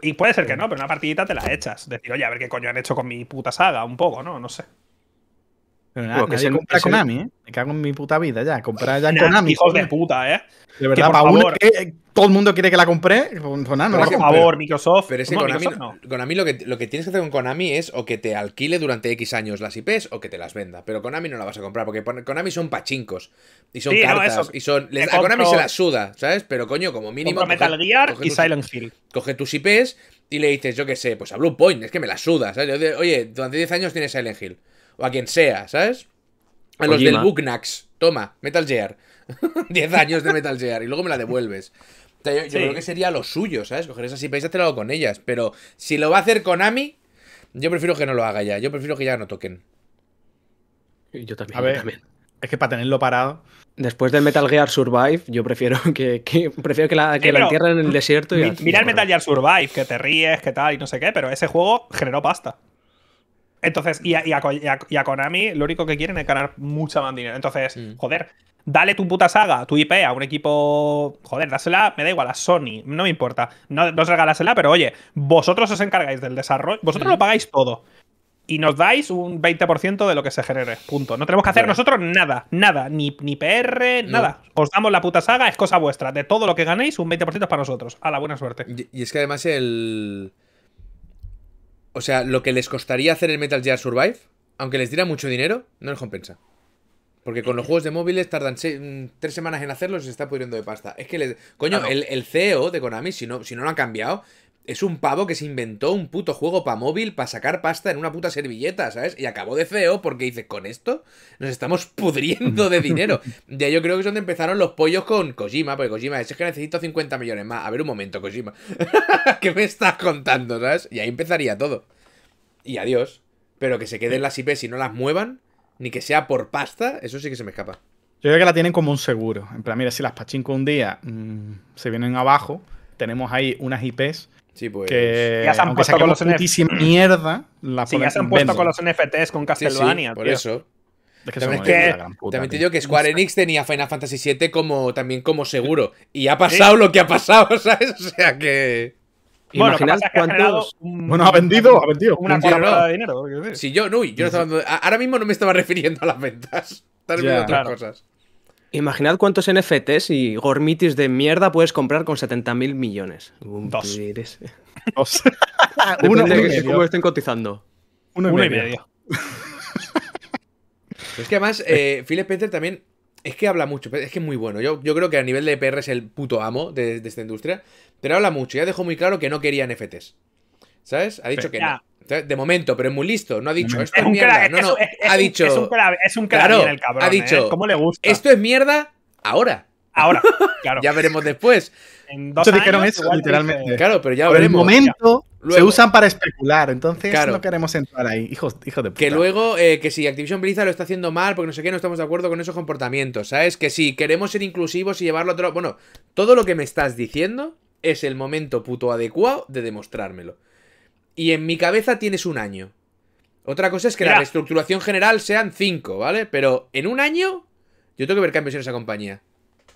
Y puede ser que no, pero una partidita te la echas. Decir, oye, a ver qué coño han hecho con mi puta saga, un poco, ¿no? No sé. Pero se, compra Konami, ¿eh? Me cago en mi puta vida ya. Comprar ya nah, Konami. Hijos de puta, ¿eh? De verdad, por todo el mundo quiere que la compre Con pues, pues no por favor, Microsoft. Pero es Konami, lo, que, lo que tienes que hacer con Konami es o que te alquile durante X años las IPs o que te las venda. Pero Konami no la vas a comprar porque Konami son pachincos. Y son cartas. y son, a Konami se las suda, ¿sabes? Pero coño, como mínimo. Metal Gear y Silent Hill. Coge tus IPs y le dices, yo qué sé, pues a Blue Point, es que me las sudas. ¿sabes? Oye, durante 10 años tienes Silent Hill o a quien sea, ¿sabes? A los del Bugnax. Toma, Metal Gear. 10 años de Metal Gear y luego me la devuelves. yo, creo que sería lo suyo, ¿sabes? Coger esas IPs y hacer algo con ellas. Pero si lo va a hacer Konami, yo prefiero que no lo haga ya. Yo prefiero que ya no toquen. Yo también. A ver, Es que para tenerlo parado. Después del Metal Gear Survive, yo prefiero que, prefiero que la, que eh, la entierren en el desierto. Y el Metal Gear Survive, que te ríes, que tal y no sé qué, pero ese juego generó pasta. Entonces, y a, y, Konami lo único que quieren es ganar mucha más dinero. Entonces, mm. joder, dale tu puta saga, tu IP a un equipo. Joder, dásela, me da igual, a Sony, no me importa. No, os regalásela, pero oye, vosotros os encargáis del desarrollo, vosotros mm. lo pagáis todo. Y nos dais un 20% de lo que se genere. Punto. No tenemos que hacer nosotros nada, nada, ni, ni PR, nada. Os damos la puta saga, es cosa vuestra. De todo lo que ganéis, un 20% es para nosotros. A la buena suerte. y es que además el o sea, lo que les costaría hacer el Metal Gear Survive, aunque les diera mucho dinero, no les compensa. Porque con los juegos de móviles tardan mm, tres semanas en hacerlos y se está pudriendo de pasta. Es que, les, coño, ah, el, CEO de Konami, si no, si no lo han cambiado, es un pavo que se inventó un puto juego para móvil para sacar pasta en una puta servilleta, ¿sabes? Y acabó de feo porque dice, con esto nos estamos pudriendo de dinero. ya yo creo que es donde empezaron los pollos con Kojima, porque Kojima es que necesito 50 millones más. A ver un momento, Kojima. ¿Qué me estás contando, sabes? Y ahí empezaría todo. Y adiós. Pero que se queden las IPs y no las muevan, ni que sea por pasta, eso sí que se me escapa. Yo creo que la tienen como un seguro. En plan, mira, si las pachinco un día mm, se vienen abajo, tenemos ahí unas IPs Sí, pues. Que, ya se han puesto con los NFTs. mierda. La sí, ya se han puesto con los NFTs con Castlevania. por eso. Es que también, que, te digo que Square Enix tenía Final Fantasy VII como, también como seguro. Y ha pasado lo que ha pasado, ¿sabes? O sea que. Bueno, cuántos... ha bueno, ha vendido, ha vendido. Una un de dinero. Si yo, no, yo estaba Ahora mismo no me estaba refiriendo a las ventas. Estás viendo otras cosas. Imaginad cuántos NFTs y gormitis de mierda puedes comprar con 70 mil millones. Dos. Dos. Uno, de estén cotizando. Uno y, medio. es que además, eh, Philip Peter también es que habla mucho, es que es muy bueno. Yo, yo creo que a nivel de PR es el puto amo de, esta industria, pero habla mucho. Ya dejó muy claro que no quería NFTs. ¿Sabes? Ha dicho que no de momento, pero es muy listo. No ha dicho, esto es, mierda. es, ha dicho. Es un clave, es claro, Ha ¿eh? le gusta? Esto es mierda ahora. Ahora, claro. ya veremos después. En dos literalmente. Claro, pero ya el momento se usan para especular, entonces no queremos entrar ahí, de Que luego, eh, que si Activision Blizzard lo está haciendo mal, porque no sé qué, no estamos de acuerdo con esos comportamientos, ¿sabes? Que si queremos ser inclusivos y llevarlo a otro... Bueno, todo lo que me estás diciendo es el momento puto adecuado de demostrármelo y en mi cabeza tienes un año. Otra cosa es que la reestructuración general sean cinco, ¿vale? Pero en un año yo tengo que ver cambios en esa compañía.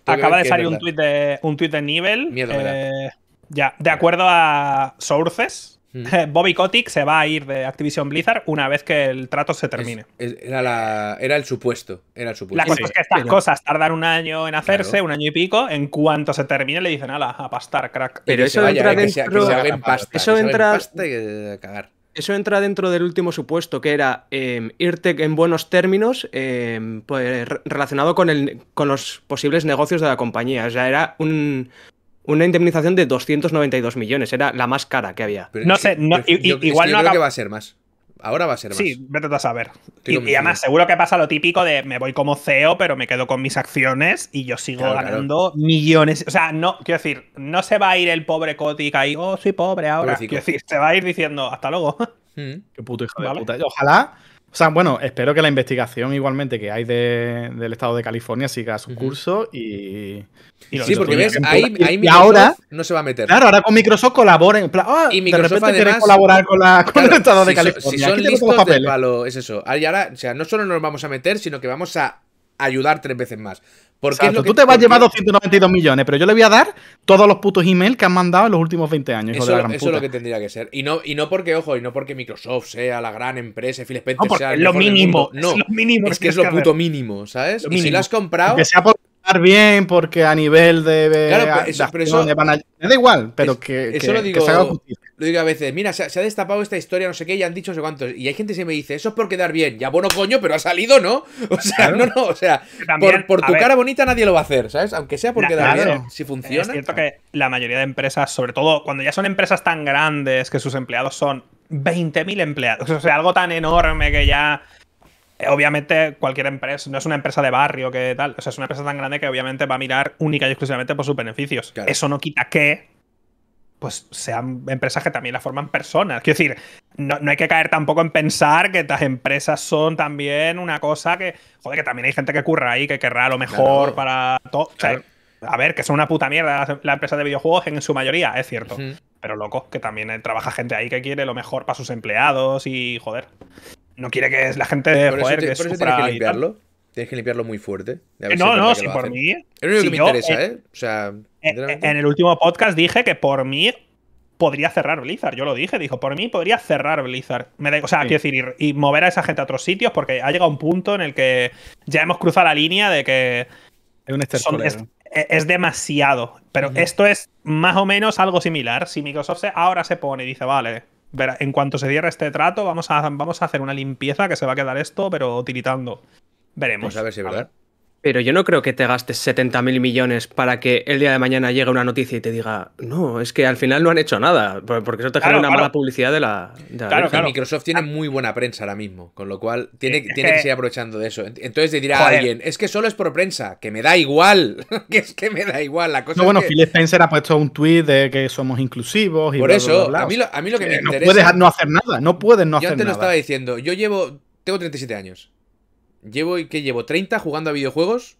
Acaba de salir un tuit de, un de nivel. Eh, ya, de acuerdo a Sources, Mm. Bobby Kotick se va a ir de Activision Blizzard una vez que el trato se termine. era, el supuesto. Era La cosa es que estas cosas tardan un año en hacerse, un año y pico. En cuanto se termine, le dicen, ala, a pastar, crack. Pero eso entra dentro. Eh, eso entra. dentro del último supuesto, que era em, irte en buenos términos em, pues, relacionado con, con los posibles negocios de la compañía. O sea, era un, una indemnización de 292 millones, era la más cara que había. no sé, igual no creo que va a ser más. Ahora va a ser más. Sí, vete a saber. Y, además, seguro que pasa lo típico de me voy como CEO, pero me quedo con mis acciones y yo sigo ganando millones. O sea, no, quiero decir, no se va a ir el pobre Kotick ahí, oh, soy pobre ahora. Quiero decir, se va a ir diciendo hasta luego. Mm. Qué puto hijo de puta. Ojalá o sea, bueno, espero que la investigación igualmente que hay de, del estado de California siga su curso y... sí, porque ves, ahí, ahí Microsoft ahora, no se va a meter. Claro, ahora con Microsoft colaboren. Ah, de repente además, colaborar con, la, con el estado de California. So, si son listos es eso. Y ahora, o sea, no solo nos vamos a meter, sino que vamos a ayudar tres veces más. Porque tú te vas a llevar 292 millones, pero yo le voy a dar todos los putos emails que han mandado en los últimos 20 años. Eso, es lo que tendría que ser. Y no, y no porque, ojo, y no porque Microsoft sea la gran empresa, Phil Spencer no, sea lo mínimo. No, es lo mínimo. que, es lo puto mínimo, ¿sabes? y si lo has comprado dar bien porque a nivel de. Claro, pero eso, me da igual, pero que, eso lo digo, Lo digo a veces, mira, se, ha destapado esta historia, no sé qué, ya han dicho no sé cuántos. Y hay gente que se me dice, eso es por quedar bien. Ya, bueno, coño, pero ha salido, ¿no? O sea, no, no, o sea, por, tu cara bonita nadie lo va a hacer, ¿sabes? Aunque sea por quedar bien. Si funciona. Es cierto que la mayoría de empresas, sobre todo cuando ya son empresas tan grandes que sus empleados son 20.000 empleados, o sea, algo tan enorme que ya eh, obviamente cualquier empresa, no es una empresa de barrio que tal, o sea, es una empresa tan grande que obviamente va a mirar única y exclusivamente por sus beneficios. Eso no quita que pues sean empresas que también las forman personas. Quiero decir, no, hay que caer tampoco en pensar que estas empresas son también una cosa que, joder, que también hay gente que curra ahí, que querrá lo mejor para todo. a ver, que son una puta mierda las, la empresas de videojuegos en su mayoría, es cierto. Pero loco, que también eh, trabaja gente ahí que quiere lo mejor para sus empleados y joder no quiere que la gente por joder, que tienes que limpiarlo. Tienes que limpiarlo muy fuerte. Eh, no, no, si por mí. Es lo único que me interesa, eh, O sea. En, el último podcast dije que por mí podría cerrar Blizzard. Yo lo dije, dijo, por mí podría cerrar Blizzard. Me da, o sea, quiero decir, y mover a esa gente a otros sitios porque ha llegado un punto en el que ya hemos cruzado la línea de que. E-, es, demasiado. Pero esto es más o menos algo similar. Si Microsoft ahora se pone y dice, vale, en cuanto se cierre este trato, vamos a, vamos a hacer una limpieza que se va a quedar esto, pero tiritando. Veremos. Pues a ver si pero yo no creo que te gastes 70 mil millones para que el día de mañana llegue una noticia y te diga, no, es que al final no han hecho nada, porque eso te genera una mala publicidad de la. Microsoft tiene muy buena prensa ahora mismo, con lo cual tiene, eh, tiene que... Eh, seguir aprovechando de eso. Entonces le dirá a alguien, es que solo es por prensa, que me da igual, que es que me da igual la cosa. No, bueno, Phil Spencer ha puesto un tuit de que somos inclusivos y Por bla, eso, a, mí a, mí lo, que me interesa. No puedes no hacer nada, no puedes no hacer nada. Yo te lo estaba diciendo, yo llevo. Tengo 37 años. Llevo, ¿qué llevo? 30 jugando a videojuegos.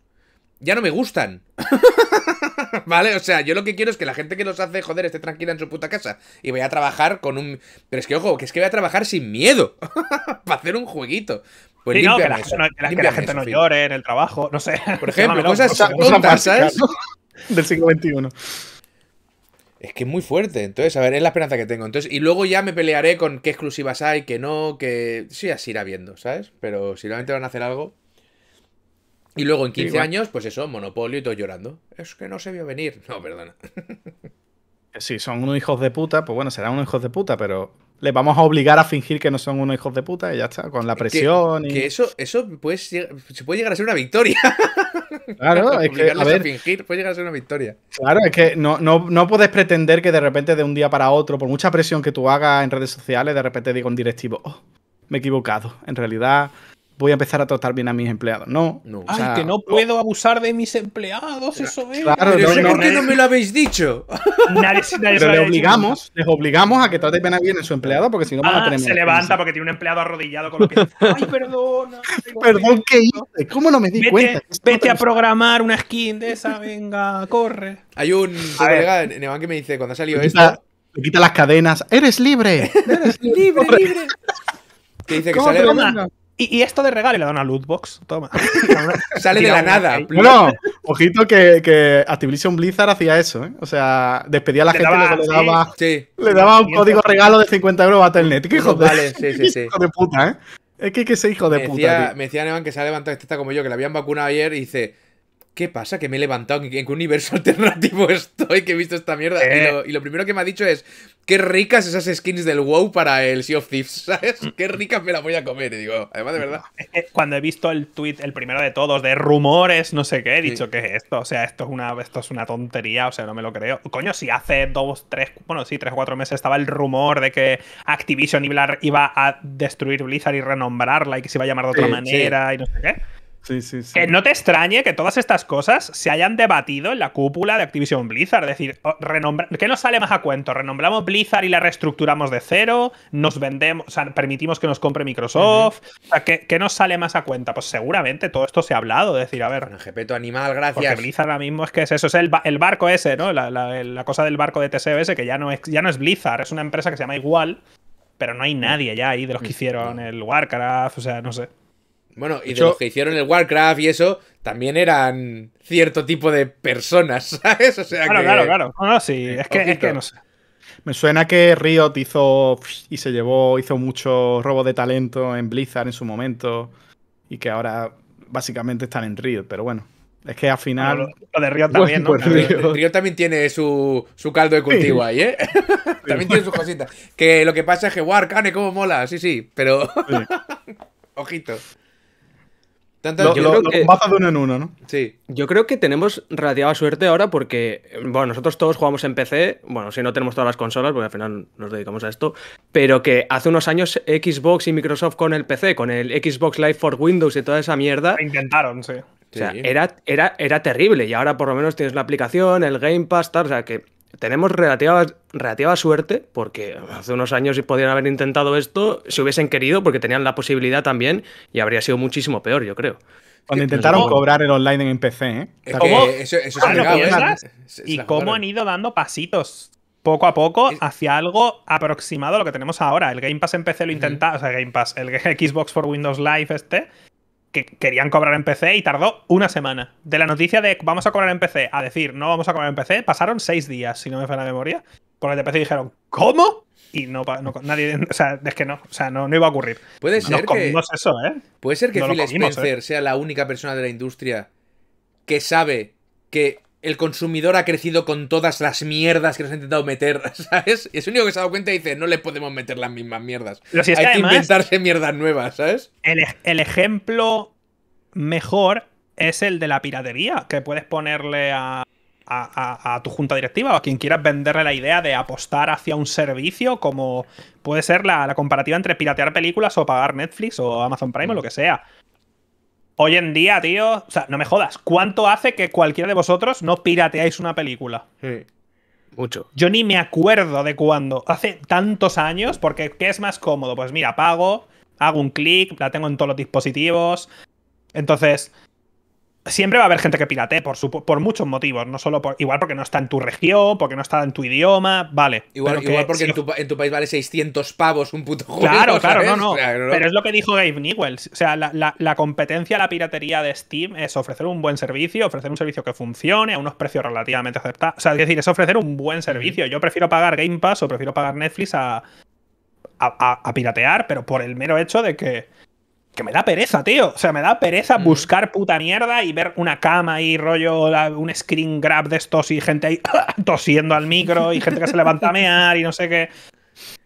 Ya no me gustan. ¿Vale? O sea, yo lo que quiero es que la gente que los hace, joder, esté tranquila en su puta casa. Y voy a trabajar con un... Pero es que, ojo, que es que voy a trabajar sin miedo. para hacer un jueguito. Pues no, que la, gente no llore en el trabajo, no sé. Por ejemplo, cosas tontas, ¿sabes? Del siglo XXI. Es que es muy fuerte. Entonces, a ver, es la esperanza que tengo. Entonces, y luego ya me pelearé con qué exclusivas hay, que no, que. Sí, así irá viendo, ¿sabes? Pero si realmente van a hacer algo. Y luego en 15 años, pues eso, Monopolio y todo llorando. Es que no se vio venir. No, perdona. si son unos hijos de puta, pues bueno, serán unos hijos de puta, pero les vamos a obligar a fingir que no son unos hijos de puta y ya está, con la presión. y... que eso, eso puede, se puede llegar a ser una victoria. Claro, es que. A puede llegar a ser una victoria. Claro, es que no, puedes pretender que de repente, de un día para otro, por mucha presión que tú hagas en redes sociales, de repente digo un directivo, oh, me he equivocado. En realidad voy a empezar a tratar bien a mis empleados. No. Ay, que no puedo abusar de mis empleados, eso es. Claro, ¿por qué no me lo habéis dicho? pero les obligamos, les obligamos a que traten bien a, bien a su empleado porque si no no van ah, tenemos. Se levanta porque tiene un empleado arrodillado con los pies. Ay, perdona. Perdón, ¿qué hice? ¿Cómo no me di cuenta? Vete a programar una skin de esa, venga, corre. Hay un colega en Evan que me dice, cuando ha salido esto... Quita, quita las cadenas. ¡Eres libre! ¡Eres libre, libre! Que dice que sale... Y, esto de regalo le da una loot Toma. Sale de la nada. Bueno, ojito que, que, Activision Blizzard hacía eso, ¿eh? O sea, despedía a la gente que le daba, le daba un código regalo de 50 euros a BattleNet. ¿Qué hijo, vale, de, sí, sí, hijo de puta, eh? Es que, ese hijo de puta. me decía Nevan que se ha levantado esta como yo, que la habían vacunado ayer y dice. ¿Qué pasa? Que me he levantado, en qué universo alternativo estoy, que he visto esta mierda. Eh. Y, lo, primero que me ha dicho es, qué ricas esas skins del WoW para el Sea of Thieves, ¿sabes? Mm. Qué ricas me las voy a comer. Y digo, además de verdad. Cuando he visto el tweet, el primero de todos, de rumores, no sé qué, he dicho, ¿qué es esto? O sea, esto es, una, esto es una tontería, o sea, no me lo creo. Coño, si hace dos, tres, bueno, sí, tres, o cuatro meses estaba el rumor de que Activision iba a destruir Blizzard y renombrarla y que se iba a llamar de otra manera y no sé qué. Que no te extrañe que todas estas cosas se hayan debatido en la cúpula de Activision Blizzard. Es decir, ¿qué nos sale más a cuento? ¿Renombramos Blizzard y la reestructuramos de cero? ¿Nos vendemos, o sea, permitimos que nos compre Microsoft? ¿qué, nos sale más a cuenta? Pues seguramente todo esto se ha hablado. Es decir, a ver. Respeto animal, gracias. Porque Blizzard ahora mismo es que es eso, es el, barco ese, ¿no? La, cosa del barco de Teseo ese, que ya no, es, ya no es Blizzard, es una empresa que se llama igual, pero no hay nadie ya ahí de los mm. que hicieron el Warcraft, o sea, no sé. Bueno, y los que hicieron el Warcraft y eso, también eran cierto tipo de personas, ¿sabes? claro, claro, claro. sí, eh, es que, no sé. Me suena que Riot hizo y se llevó, hizo mucho robo de talento en Blizzard en su momento y que ahora básicamente están en Riot, pero bueno. Es que al final. de Riot también, ¿no? Pues Riot. también tiene su, caldo de cultivo ahí, ¿eh? también tiene sus cositas. Que lo que pasa es que, Warcraft es como mola, sí, sí, pero. Ojito lo, yo que, de uno en uno, ¿no? Sí. Yo creo que tenemos radiada suerte ahora porque, bueno, nosotros todos jugamos en PC, bueno, si no tenemos todas las consolas, porque al final nos dedicamos a esto, pero que hace unos años Xbox y Microsoft con el PC, con el Xbox Live for Windows y toda esa mierda. Intentaron, sí. O sea, era, era, era terrible y ahora por lo menos tienes la aplicación, el Game Pass, tal, o sea, que tenemos relativa, relativa suerte, porque hace unos años si podían haber intentado esto, se hubiesen querido, porque tenían la posibilidad también, y habría sido muchísimo peor, yo creo. Cuando intentaron cobrar el online en PC, ¿eh? Eso, es ¿eh? Y cómo han ido dando pasitos poco a poco hacia algo aproximado a lo que tenemos ahora. El Game Pass en PC lo intenta, o sea, Game Pass, el Xbox for Windows Live este, que querían cobrar en PC y tardó una semana. De la noticia de vamos a cobrar en PC a decir no vamos a cobrar en PC, pasaron seis días, si no me falla la memoria. Por el de PC dijeron, ¿cómo? Y no, nadie, o sea, es que no, o sea, no, no iba a ocurrir. Puede ser que. Eso, ¿eh? Puede ser que Phil Spencer ¿eh? sea la única persona de la industria que sabe que el consumidor ha crecido con todas las mierdas que nos ha intentado meter, ¿sabes? Y es único que se ha dado cuenta y dice, no le podemos meter las mismas mierdas. Hay que inventarse mierdas nuevas, ¿sabes? El, ejemplo mejor es el de la piratería, que puedes ponerle a, tu junta directiva o a quien quieras venderle la idea de apostar hacia un servicio, como puede ser la, la comparativa entre piratear películas o pagar Netflix o Amazon Prime o lo que sea. Hoy en día, tío, o sea, no me jodas, ¿cuánto hace que cualquiera de vosotros no pirateáis una película? Mucho. Yo ni me acuerdo de cuándo. Hace tantos años, porque ¿qué es más cómodo? Pues mira, pago, hago un clic, la tengo en todos los dispositivos. Entonces, siempre va a haber gente que piratee por, muchos motivos, no solo por. Igual porque no está en tu región, porque no está en tu idioma, vale. Igual, porque en, tu, país vale 600 pavos un puto juego. Claro, claro, no, no. Pero es lo que dijo Gabe Newells. O sea, la, competencia a la piratería de Steam es ofrecer un buen servicio, ofrecer un servicio que funcione a unos precios relativamente aceptables. O sea, es decir, es ofrecer un buen servicio. Yo prefiero pagar Game Pass o prefiero pagar Netflix a piratear, pero por el mero hecho de que que me da pereza, tío. O sea, me da pereza mm. buscar puta mierda y ver una cama y rollo, un screen grab de estos y gente ahí tosiendo al micro y gente que se levanta a mear y no sé qué.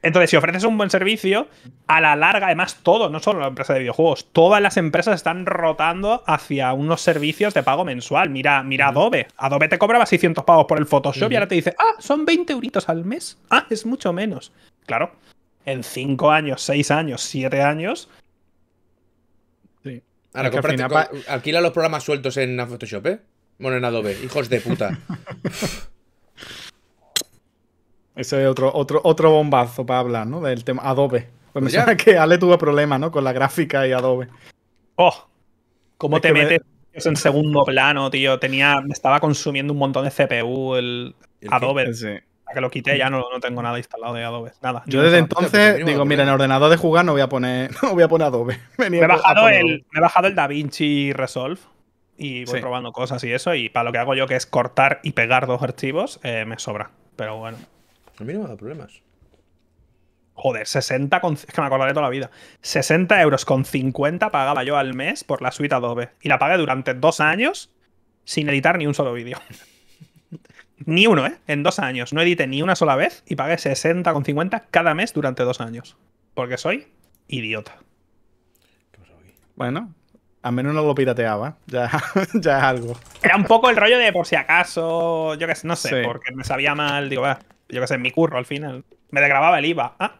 Entonces, si ofreces un buen servicio, a la larga, además, todo, no solo la empresa de videojuegos, todas las empresas están rotando hacia unos servicios de pago mensual. Mira, mira Adobe. Adobe te cobraba 600 pavos por el Photoshop y ahora te dice, ah, son 20 euritos al mes. Ah, es mucho menos. Claro, en 5 años, 6 años, 7 años, Ahora, alquila los programas sueltos en Photoshop, ¿eh? Bueno, en Adobe, hijos de puta. Ese es otro, otro, otro bombazo para hablar, ¿no? Del tema Adobe. Pues me pues suena que Ale tuvo problemas, ¿no? Con la gráfica y Adobe. ¡Oh! ¿Cómo te metes en segundo plano, tío? Tenía, me estaba consumiendo un montón de CPU el, Adobe. Sí que lo quité, ya no, no, tengo nada instalado de Adobe. Nada. Yo desde entonces digo, mira, en ordenador de jugar no voy a poner, no voy a poner Adobe. Me, he bajado el, he DaVinci Resolve y voy probando cosas y eso. Y para lo que hago yo, que es cortar y pegar dos archivos, eh, me sobra. Pero bueno. A mí no me problemas. Joder, 60 Es que me acordaré toda la vida. 60 euros con 50 pagaba yo al mes por la suite Adobe. Y la pagué durante dos años sin editar ni un solo vídeo. Ni uno, ¿eh? En dos años. No edité ni una sola vez y pagué 60,50 cada mes durante dos años. Porque soy idiota. Bueno, al menos no lo pirateaba. Ya, ya es algo. Era un poco el rollo de por si acaso, yo qué sé, no sé, porque me sabía mal. Digo, va, yo qué sé, mi curro al final. Me desgrababa el IVA. Ah.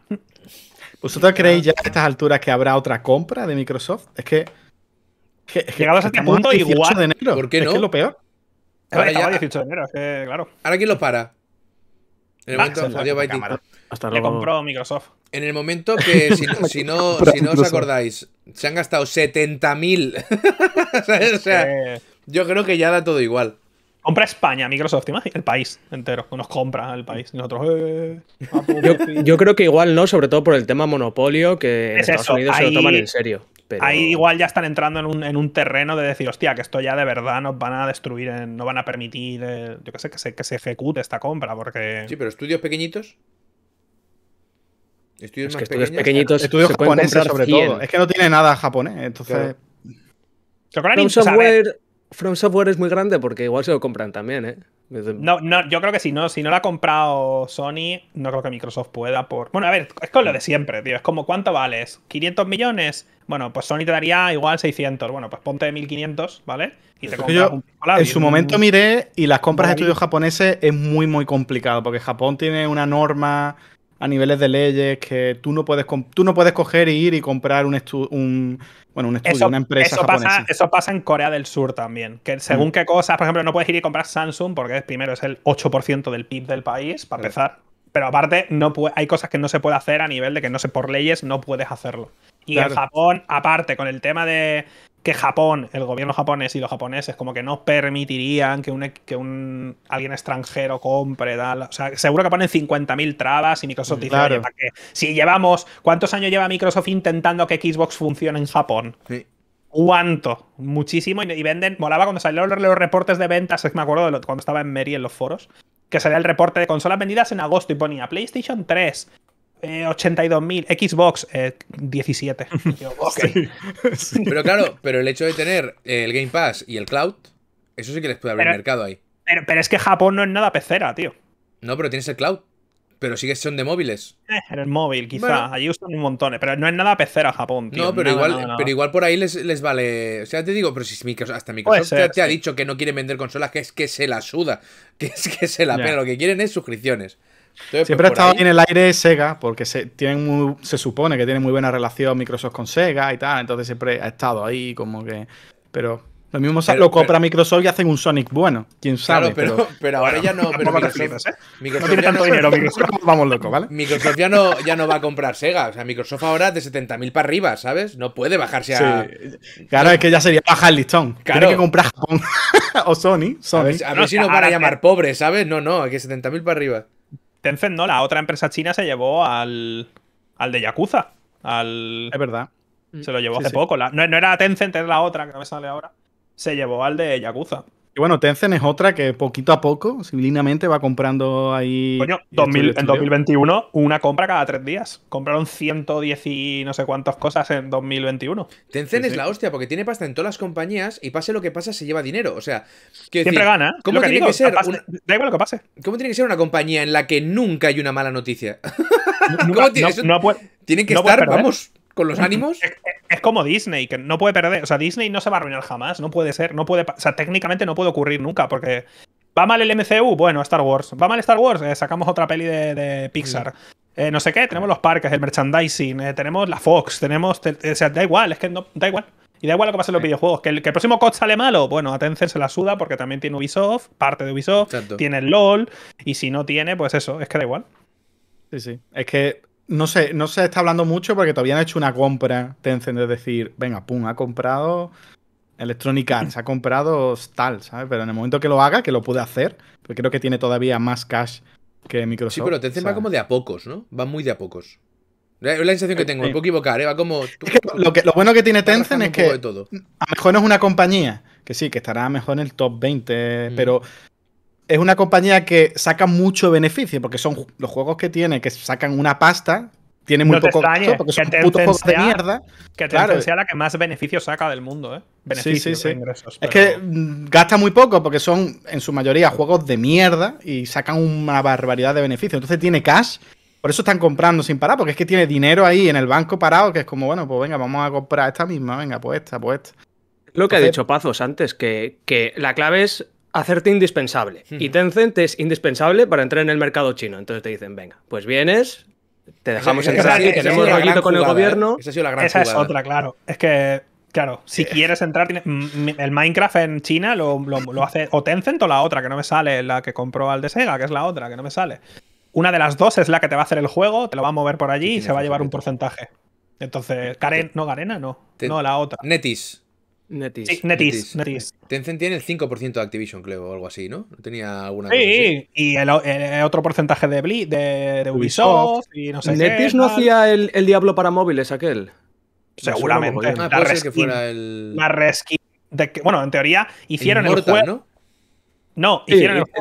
¿Vosotros creéis ya a estas alturas que habrá otra compra de Microsoft? Es que. Llegados a este punto, igual. ¿Por qué no? Es, que es lo peor. Ahora, ya, enero, que, claro. ¿Ahora quién los para? En el ah, momento, adiós, compró Microsoft. En el momento que, si, no, os acordáis, se han gastado 70.000. yo creo que ya da todo igual. Compra España, Microsoft, imagínate, el país entero. Nos compra el país. Nosotros. Eh, yo, creo que igual no, sobre todo por el tema monopolio, que en Estados Unidos se lo toman en serio. Ahí igual ya están entrando en un, terreno de decir, hostia, que esto ya de verdad nos van a destruir, no van a permitir, eh, yo qué sé, que se, ejecute esta compra, porque... Sí, pero estudios pequeñitos, Estudios, es estudios pequeñitos. Estudios japoneses, sobre todo. Es que no tiene nada japonés, entonces. From, software, From Software es muy grande porque igual se lo compran también, ¿eh? No, yo creo que si no, si no la ha comprado Sony, no creo que Microsoft pueda por. Bueno, a ver, es con lo de siempre, tío. Es como cuánto vales, 500 millones, bueno, pues Sony te daría igual 600. Bueno, pues ponte 1500, ¿vale? Y te En su momento miré y las compras de estudios japoneses es muy, muy complicado porque Japón tiene una norma a niveles de leyes que tú no puedes tú no puedes coger e ir y comprar un, bueno un estudio una empresa eso pasa en Corea del Sur también que según mm. qué cosas por ejemplo no puedes ir y comprar Samsung porque primero es el 8% del PIB del país para empezar pero aparte no hay cosas que no se puede hacer a nivel de que no sé por leyes no puedes hacerlo y en Japón, aparte, con el tema de que Japón, el gobierno japonés y los japoneses, como que no permitirían que un, que un alguien extranjero compre, O sea, seguro que ponen 50.000 trabas y Microsoft dice, ¿para qué? si llevamos, ¿cuántos años lleva Microsoft intentando que Xbox funcione en Japón? Sí. ¿Cuánto? Muchísimo. Y venden, molaba cuando salieron los, reportes de ventas, me acuerdo de cuando estaba en Mary en los foros, que salía el reporte de consolas vendidas en agosto y ponía PlayStation 3, 82.000, eh, Xbox 17. Eh, pero claro, pero el hecho de tener eh, el Game Pass y el Cloud, eso sí que les puede abrir mercado ahí. Pero, es que Japón no es nada pecera, tío. No, pero tienes el Cloud. Pero sí que son de móviles. en el móvil, quizá. Allí usan un montón. Pero no es nada pecera Japón, tío. No, pero, igual, pero igual por ahí les, vale. O sea, te digo, pero si hasta Microsoft te, ha dicho que no quieren vender consolas, que es que se la suda. Que es que se la Lo que quieren es suscripciones. Siempre pues, ha estado ahí... en el aire Sega, porque se, se supone que tiene muy buena relación Microsoft con Sega y tal, entonces siempre ha estado ahí como que... Pero lo mismo lo compra Microsoft y hacen un Sonic bueno, quién sabe. Claro, pero, pero, ahora ya no... Pero ¿eh? Microsoft, no tiene tanto dinero, Microsoft, vamos locos, ¿vale? Microsoft ya no, va a comprar Sega, o sea, Microsoft ahora de 70.000 para arriba, ¿sabes? No puede bajarse a... Claro, es que ya sería bajar el listón. Tiene que comprar Japón o Sony. Sony. A ver, si no para llamar pobre ¿sabes? No, no, hay que 70.000 para arriba. Tencent, ¿no? La otra empresa china se llevó al, al de Yakuza. Al... Es verdad. Se lo llevó hace poco. no, era Tencent, es la otra que me sale ahora. Se llevó al de Yakuza. Y bueno, Tencent es otra que poquito a poco, civilinamente, va comprando ahí. en 2021, una compra cada tres días. Compraron 110 y no sé cuántas cosas en 2021. Tencent es la hostia, porque tiene pasta en todas las compañías y pase lo que pase, se lleva dinero. O sea, que siempre gana. ¿Cómo tiene que ser? Da igual lo que pase. ¿Cómo tiene que ser una compañía en la que nunca hay una mala noticia? tienen que estar, vamos con los ánimos. Es, como Disney, que no puede perder. O sea, Disney no se va a arruinar jamás. No puede ser, no puede. O sea, técnicamente no puede ocurrir nunca, porque. ¿Va mal el MCU? Bueno, Star Wars. ¿Va mal Star Wars? Eh, sacamos otra peli de, Pixar. Eh, no sé qué, tenemos los parques, el merchandising, eh, tenemos la Fox, tenemos. o sea, da igual, es que no, da igual. Y da igual lo que pasa en los videojuegos. ¿Que el, próximo COD sale malo. Bueno, a Tencent se la suda porque también tiene Ubisoft, parte de Ubisoft, tiene el LOL. Y si no tiene, pues eso, es que da igual. Sí, sí. Es que no sé, no se está hablando mucho porque todavía no ha hecho una compra Tencent, es decir, venga, pum, ha comprado Electronic Arts, ha comprado tal, ¿sabes? Pero en el momento que lo haga, que lo puede hacer, porque creo que tiene todavía más cash que Microsoft. Sí, pero Tencent va como de a pocos, ¿no? Va muy de a pocos. Es la sensación que tengo, me puedo equivocar, ¿eh? va como... lo, bueno que tiene Tencent es que a lo mejor no es una compañía, que sí, que estará mejor en el top 20, mm. pero es una compañía que saca mucho beneficio, porque son los juegos que tiene, que sacan una pasta, tiene muy poco costo, porque son putos juegos de mierda. Que claro. sea la que más beneficio saca del mundo, ¿eh? Beneficios sí, ingresos. Es que gasta muy poco, porque son en su mayoría juegos de mierda y sacan una barbaridad de beneficios. Entonces tiene cash. Por eso están comprando sin parar, porque es que tiene dinero ahí en el banco parado, que es como, bueno, pues venga, vamos a comprar esta misma, venga, pues esta, pues esta. Lo que ha dicho Pazos antes, que, que la clave es hacerte indispensable. Y Tencent es indispensable para entrar en el mercado chino. Entonces te dicen, venga, pues vienes, te dejamos entrar, y tenemos esa con el ¿eh? gobierno. Esa, es otra, claro. Es que, claro, si eh. quieres entrar, el Minecraft en China lo, hace o Tencent o la otra, que no me sale, la que compró al de Sega, que es la otra, que no me sale. Una de las dos es la que te va a hacer el juego, te lo va a mover por allí y se va a llevar un porcentaje. Entonces, no, Garena, no. no, la otra. Netis. Netis. Netis. Netis. Tencent tiene el 5% de Activision, creo, o algo así, ¿no? Tenía alguna. Sí, cosa así? y otro porcentaje de, de, Ubisoft, y no sé Netis no hacía el, Diablo para móviles aquel. Seguramente. Ah, la, la bueno, en teoría hicieron el, juego. ¿no? hicieron el, este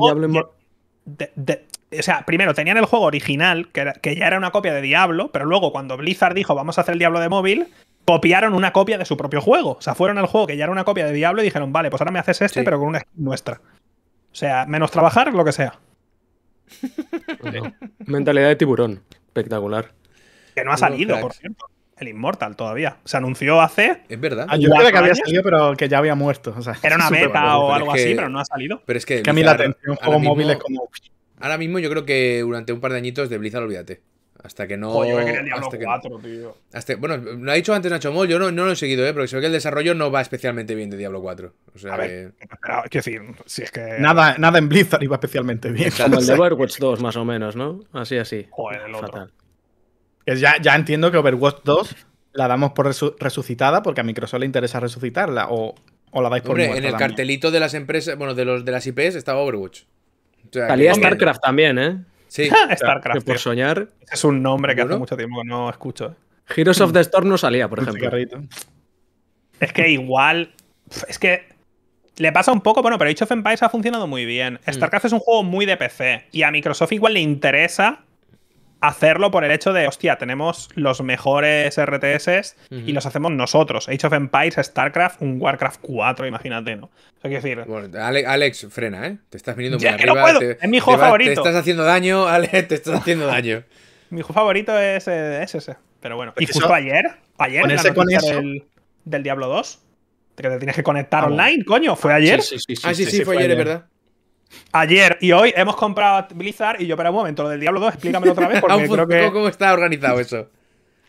Diablo o sea, primero tenían el juego original, que, ya era una copia de Diablo, pero luego cuando Blizzard dijo vamos a hacer el Diablo de móvil, copiaron una copia de su propio juego. O sea, fueron al juego que ya era una copia de Diablo y dijeron, vale, pues ahora me haces este, pero con una nuestra. O sea, menos trabajar, lo que sea. Pues Mentalidad de tiburón. Espectacular. Que no ha salido, por cierto. El Immortal todavía. Se anunció hace. Es verdad. Ah, yo que había salido, pero que ya había muerto. Era una beta o algo así, pero no ha salido. Pero es que. a mí la atención móvil es como ahora mismo yo creo que durante un par de añitos de Blizzard, olvídate. Hasta que no. yo quería Diablo 4, tío. bueno, lo ha dicho antes Nacho Mol, yo no, lo he seguido, ¿eh? porque se ve que el desarrollo no va especialmente bien de Diablo 4. O sea, a que... decir, si es que. Nada, nada en Blizzard iba especialmente bien. Como el de Overwatch 2, más o menos, ¿no? Así, así. Joder, el otro. Ya, ya entiendo que Overwatch 2 la damos por resucitada porque a Microsoft le interesa resucitarla o, o la vais por Hombre, En el cartelito de las empresas, bueno, de los de las IPs estaba Overwatch. Salía StarCraft también, ¿eh? Sí. StarCraft. por soñar. Es un nombre que hace mucho tiempo que no escucho. ¿eh? Heroes of the Storm no salía, por ejemplo. Es que igual. Es que. Le pasa un poco, bueno, pero Age of Empires ha funcionado muy bien. Mm. StarCraft es un juego muy de PC. Y a Microsoft igual le interesa hacerlo por el hecho de, hostia, tenemos los mejores RTS y los hacemos nosotros. Age of Empires, StarCraft, un WarCraft 4, imagínate, ¿no? O sea, decir... Alex, frena, ¿eh? Te estás viniendo muy ya arriba. es mi juego favorito. te estás haciendo daño, Alex, te estás haciendo daño. mi juego favorito es, eh, ese. Pero bueno. Pues y justo ayer, ayer, con, ese, con Del, del, Diablo 2, que te tienes que conectar online, coño, fue ayer. Sí, sí, sí, sí ah, sí, sí, fue, fue ayer, es verdad. Ayer y hoy hemos comprado Blizzard y yo, para un momento, lo del Diablo 2, explícamelo otra vez porque creo que... ¿Cómo está organizado eso?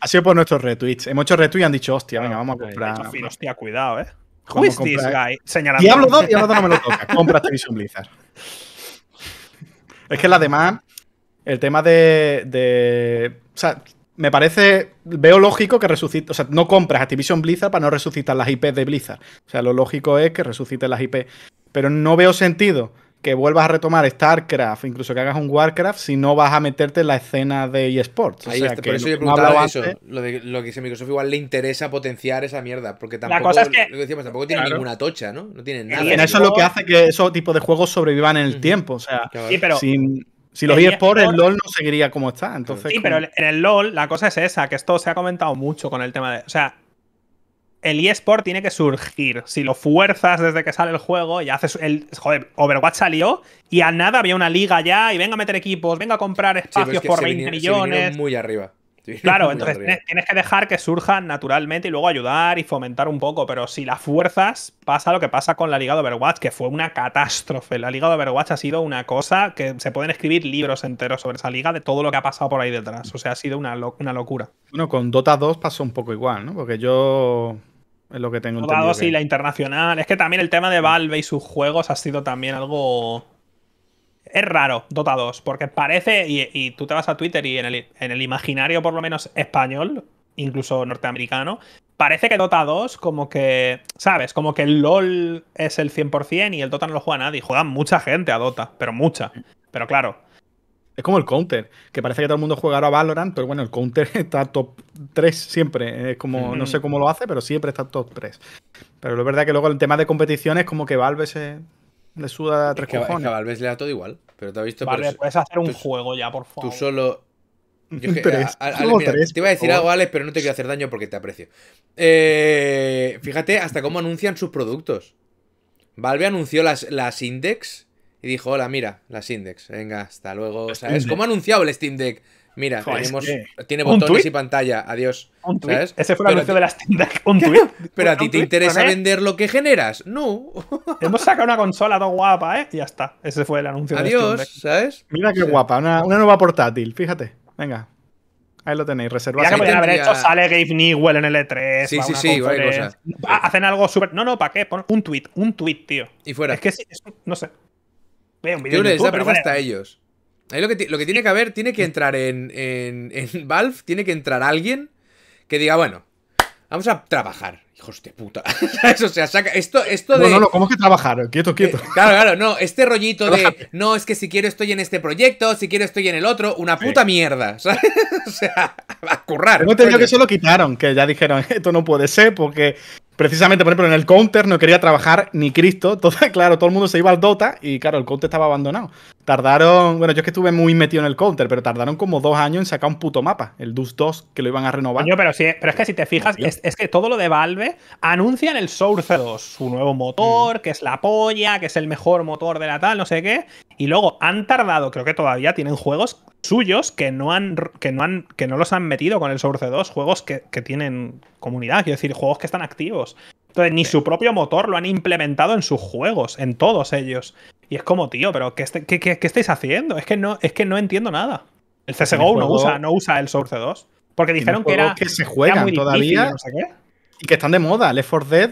Ha sido por nuestros retweets. Hemos hecho retweets y han dicho, hostia, venga, ah, vamos a comprar. hostia, cuidado, eh. guy? Diablo 2, Diablo 2 no me lo toca. Compra Activision Blizzard. Es que la demás, el tema de, O sea, me parece. Veo lógico que resucite. O sea, no compras Activision Blizzard para no resucitar las IPs de Blizzard. O sea, lo lógico es que resuciten las IPs. Pero no veo sentido que vuelvas a retomar StarCraft, incluso que hagas un Warcraft, si no vas a meterte en la escena de eSports. por eso yo preguntaba eso. Lo, que dice Microsoft igual le interesa potenciar esa mierda, porque tampoco, pues, tampoco tiene ninguna tocha, ¿no? No tiene nada. Y eso es lo que hace que esos tipos de juegos sobrevivan en el tiempo. O sea, sí, pero, si los eSports, el LOL no seguiría como está. Entonces, sí, pero en el LOL la cosa es esa, que esto se ha comentado mucho con el tema de. O sea, el eSport tiene que surgir. Si lo fuerzas desde que sale el juego y haces el. Joder, Overwatch salió y a nada había una liga ya y venga a meter equipos, venga a comprar espacios por 20 millones. muy arriba. Claro, entonces tienes, que dejar que surjan naturalmente y luego ayudar y fomentar un poco, pero si las fuerzas, pasa lo que pasa con la Liga de Overwatch, que fue una catástrofe. La Liga de Overwatch ha sido una cosa que se pueden escribir libros enteros sobre esa liga de todo lo que ha pasado por ahí detrás. O sea, ha sido una, una locura. Bueno, con Dota 2 pasó un poco igual, ¿no? Porque yo es lo que tengo entendido. Dota y la internacional. Es que también el tema de Valve y sus juegos ha sido también algo. Es raro, Dota 2, porque parece, y, tú te vas a Twitter y en el, en el, imaginario, por lo menos español, incluso norteamericano, parece que Dota 2, como que, ¿sabes? Como que el LOL es el 100% y el Dota no lo juega nadie. Juegan mucha gente a Dota, pero mucha. Pero claro, es como el counter, que parece que todo el mundo juega ahora a Valorant, pero bueno, el counter está top 3 siempre. Es como, no sé cómo lo hace, pero siempre está top 3. Pero lo verdad que luego el tema de competiciones, como que Valve se le suda tres cojones. que Valve le da todo igual. Pero te has visto. puedes hacer un juego ya, por favor. Tú solo. te iba a decir algo, Alex, pero no te quiero hacer daño porque te aprecio. Eh, fíjate hasta cómo anuncian sus productos. Valve anunció las, las Index y dijo, hola, mira, las Index, venga, hasta luego. ¿Sabes? cómo ha anunciado el Steam Deck. Mira, tenemos, tiene botones y pantalla, adiós. ¿sabes? Ese fue el anuncio de Steam Deck ¿Un tweet? Pero a ti te interesa vender lo que generas. No. Hemos sacado una consola tan guapa, ¿eh? Y ya está. Ese fue el anuncio adiós, ¿sabes? Mira qué guapa, una, una, nueva portátil, fíjate. Venga. Ahí lo tenéis, reservado. Ya que podrían haber hecho, sale Gabe Newell en el E3. Sí, sí, sí, cosas. Ah, hacen algo súper. No, no, ¿para qué? Pon un tweet, un tweet, tío. Y fuera. Es que sí, no sé. Veo un video. de YouTube, hasta ellos. Ahí lo que, tiene que haber, tiene que entrar en, en, en Valve, tiene que entrar alguien que diga, bueno, vamos a trabajar. Hijos de puta. o sea, saca esto, esto de. No, no, no, ¿cómo es que trabajar? Quieto, quieto. Eh, claro, claro, no. Este rollito de. No, es que si quiero estoy en este proyecto, si quiero estoy en el otro. Una puta mierda. ¿sabes? o sea, a currar. No te digo que se lo quitaron, que ya dijeron, esto no puede ser porque precisamente, por ejemplo, en el counter no quería trabajar ni Cristo. todo claro, todo el mundo se iba al Dota y, claro, el counter estaba abandonado. Tardaron, bueno, yo es que estuve muy metido en el counter, pero tardaron como dos años en sacar un puto mapa, el Dus 2, que lo iban a renovar. Yo, pero, sí, pero es que si te fijas, es, que todo lo de Valve anuncian el Source 2, su nuevo motor, mm. que es la polla, que es el mejor motor de la tal, no sé qué. Y luego han tardado, creo que todavía tienen juegos suyos que no han que no han que no los han metido con el Source 2, juegos que, tienen comunidad, quiero decir, juegos que están activos. Entonces, ni su propio motor lo han implementado en sus juegos, en todos ellos. Y es como, tío, pero ¿qué, este, estáis haciendo? Es que no, es que no entiendo nada. El CSGO no usa, no usa el Source 2. Porque dijeron que era. que se juegan todavía. Y que están de moda. Left 4 Dead.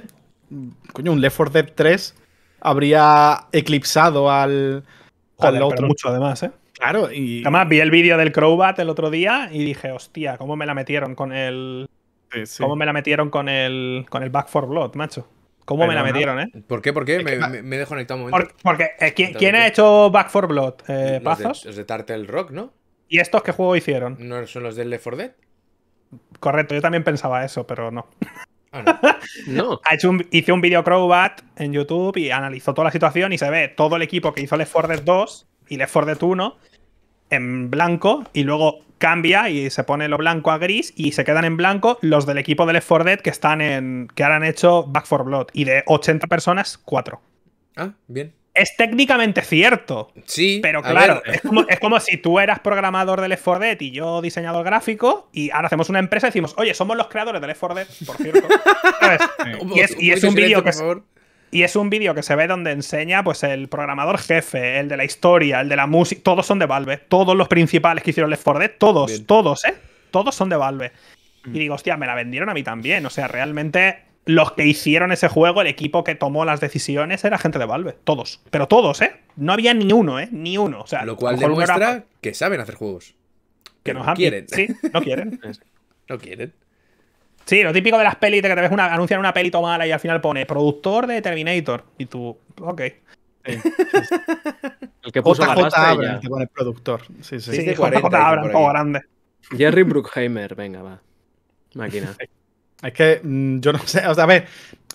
Coño, un Left 4 Dead 3 habría eclipsado al. al otro. mucho además, ¿eh? Claro, y. Además, vi el vídeo del Crowbat el otro día y dije, hostia, ¿cómo me la metieron con el. ¿Cómo me la metieron con el. con el Back for Blood, macho? ¿Cómo me la metieron, eh? ¿Por qué? ¿Por qué? Me, me, he un momento. Porque, eh, ¿quién, ha hecho Back for Blood? Eh, ¿Pazos? Los de, Tartel Rock, ¿no? ¿Y estos qué juego hicieron? ¿No son los del Left 4 Dead? Correcto, yo también pensaba eso, pero no. Ah, no. no. un, hice un vídeo Crowbat en YouTube y analizó toda la situación y se ve todo el equipo que hizo Left 4 Dead 2 y Left 4 Dead 1 en blanco y luego cambia y se pone lo blanco a gris y se quedan en blanco los del equipo del Left 4 Dead que están en que ahora han hecho Back for Blood y de 80 personas 4. Ah, bien. Es técnicamente cierto. Sí. Pero claro, es como, si tú eras programador del Left 4 Dead y yo diseñador gráfico y ahora hacemos una empresa y decimos, oye, somos los creadores del Left 4 Dead, por cierto. y es, un vídeo que... Y es un vídeo que se ve donde enseña pues el programador jefe, el de la historia, el de la música, todos son de Valve, todos los principales que hicieron Left 4 Dead, todos, todos, ¿eh? Todos son de Valve. Mm. Y digo, hostia, me la vendieron a mí también, o sea, realmente los que hicieron ese juego, el equipo que tomó las decisiones era gente de Valve, todos, pero todos, ¿eh? No había ni uno, ¿eh? Ni uno, o sea, lo cual demuestra que saben hacer juegos. Que, que no quieren. Sí, no quieren. no quieren. Sí, lo típico de las pelis que te ves una, anuncian una peli mala y al final pone productor de Terminator. Y tú, ok. El que puso JJ Abrams que pone productor. Sí, sí. sí JJ Abrams, poco grande. Jerry Bruckheimer, venga, va. Máquina. Es que mm, yo no sé, o sea, a ver,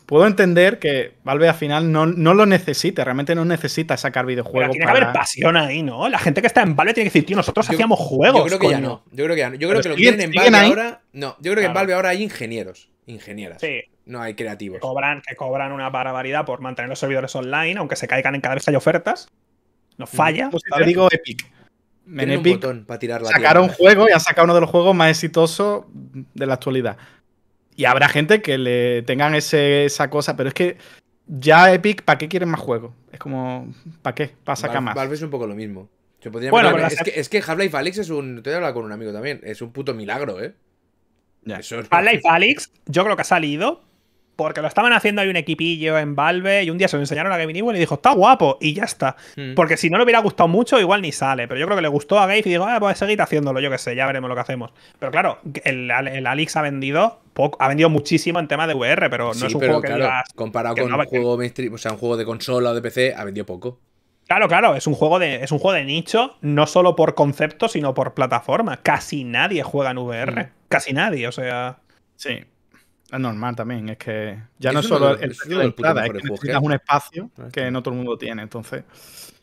puedo entender que Valve al final no, lo necesite realmente no necesita sacar videojuegos. tiene que haber pasión ahí, ¿no? La gente que está en Valve tiene que decir, tío, nosotros hacíamos juegos. Yo creo que ya no. Yo creo que ya no. Yo creo que lo tienen en Valve ahora. No, yo creo que en Valve ahora hay ingenieros. Ingenieras. Sí. No hay creativos. Que cobran, que cobran una barbaridad por mantener los servidores online, aunque se caigan en cada vez que hay ofertas. Nos falla. Pues te digo Epic. En Epic para tirar la sacaron un juego y han sacado uno de los juegos más exitosos de la actualidad. Y habrá gente que le tengan esa cosa, pero es que ya Epic, ¿para qué quieren más juego? Es como, ¿para qué? ¿Para sacar más? Valve es un poco lo mismo. bueno, es, que, es, que, Half-Life Alyx es un. Te he hablado con un amigo también. Es un puto milagro, ¿eh? Half-Life Alyx, yo creo que ha salido porque lo estaban haciendo ahí un equipillo en Valve y un día se lo enseñaron a Gavin Newell y dijo, está guapo, y ya está. Hmm. Porque si no le hubiera gustado mucho, igual ni sale. Pero yo creo que le gustó a Gabe y dijo, ah, pues seguir haciéndolo, yo qué sé, ya veremos lo que hacemos. Pero claro, el, el Alix ha vendido ha vendido muchísimo en tema de VR, pero no es un juego comparado con un juego de consola o de PC, ha vendido poco. Claro, claro, es un juego de es un juego de nicho, no solo por concepto, sino por plataforma. Casi nadie juega en VR, hmm. casi nadie, o sea, sí. Es normal también, es que ya no es solo el, de entrada, es necesitas un espacio ah, que no todo el mundo tiene, entonces.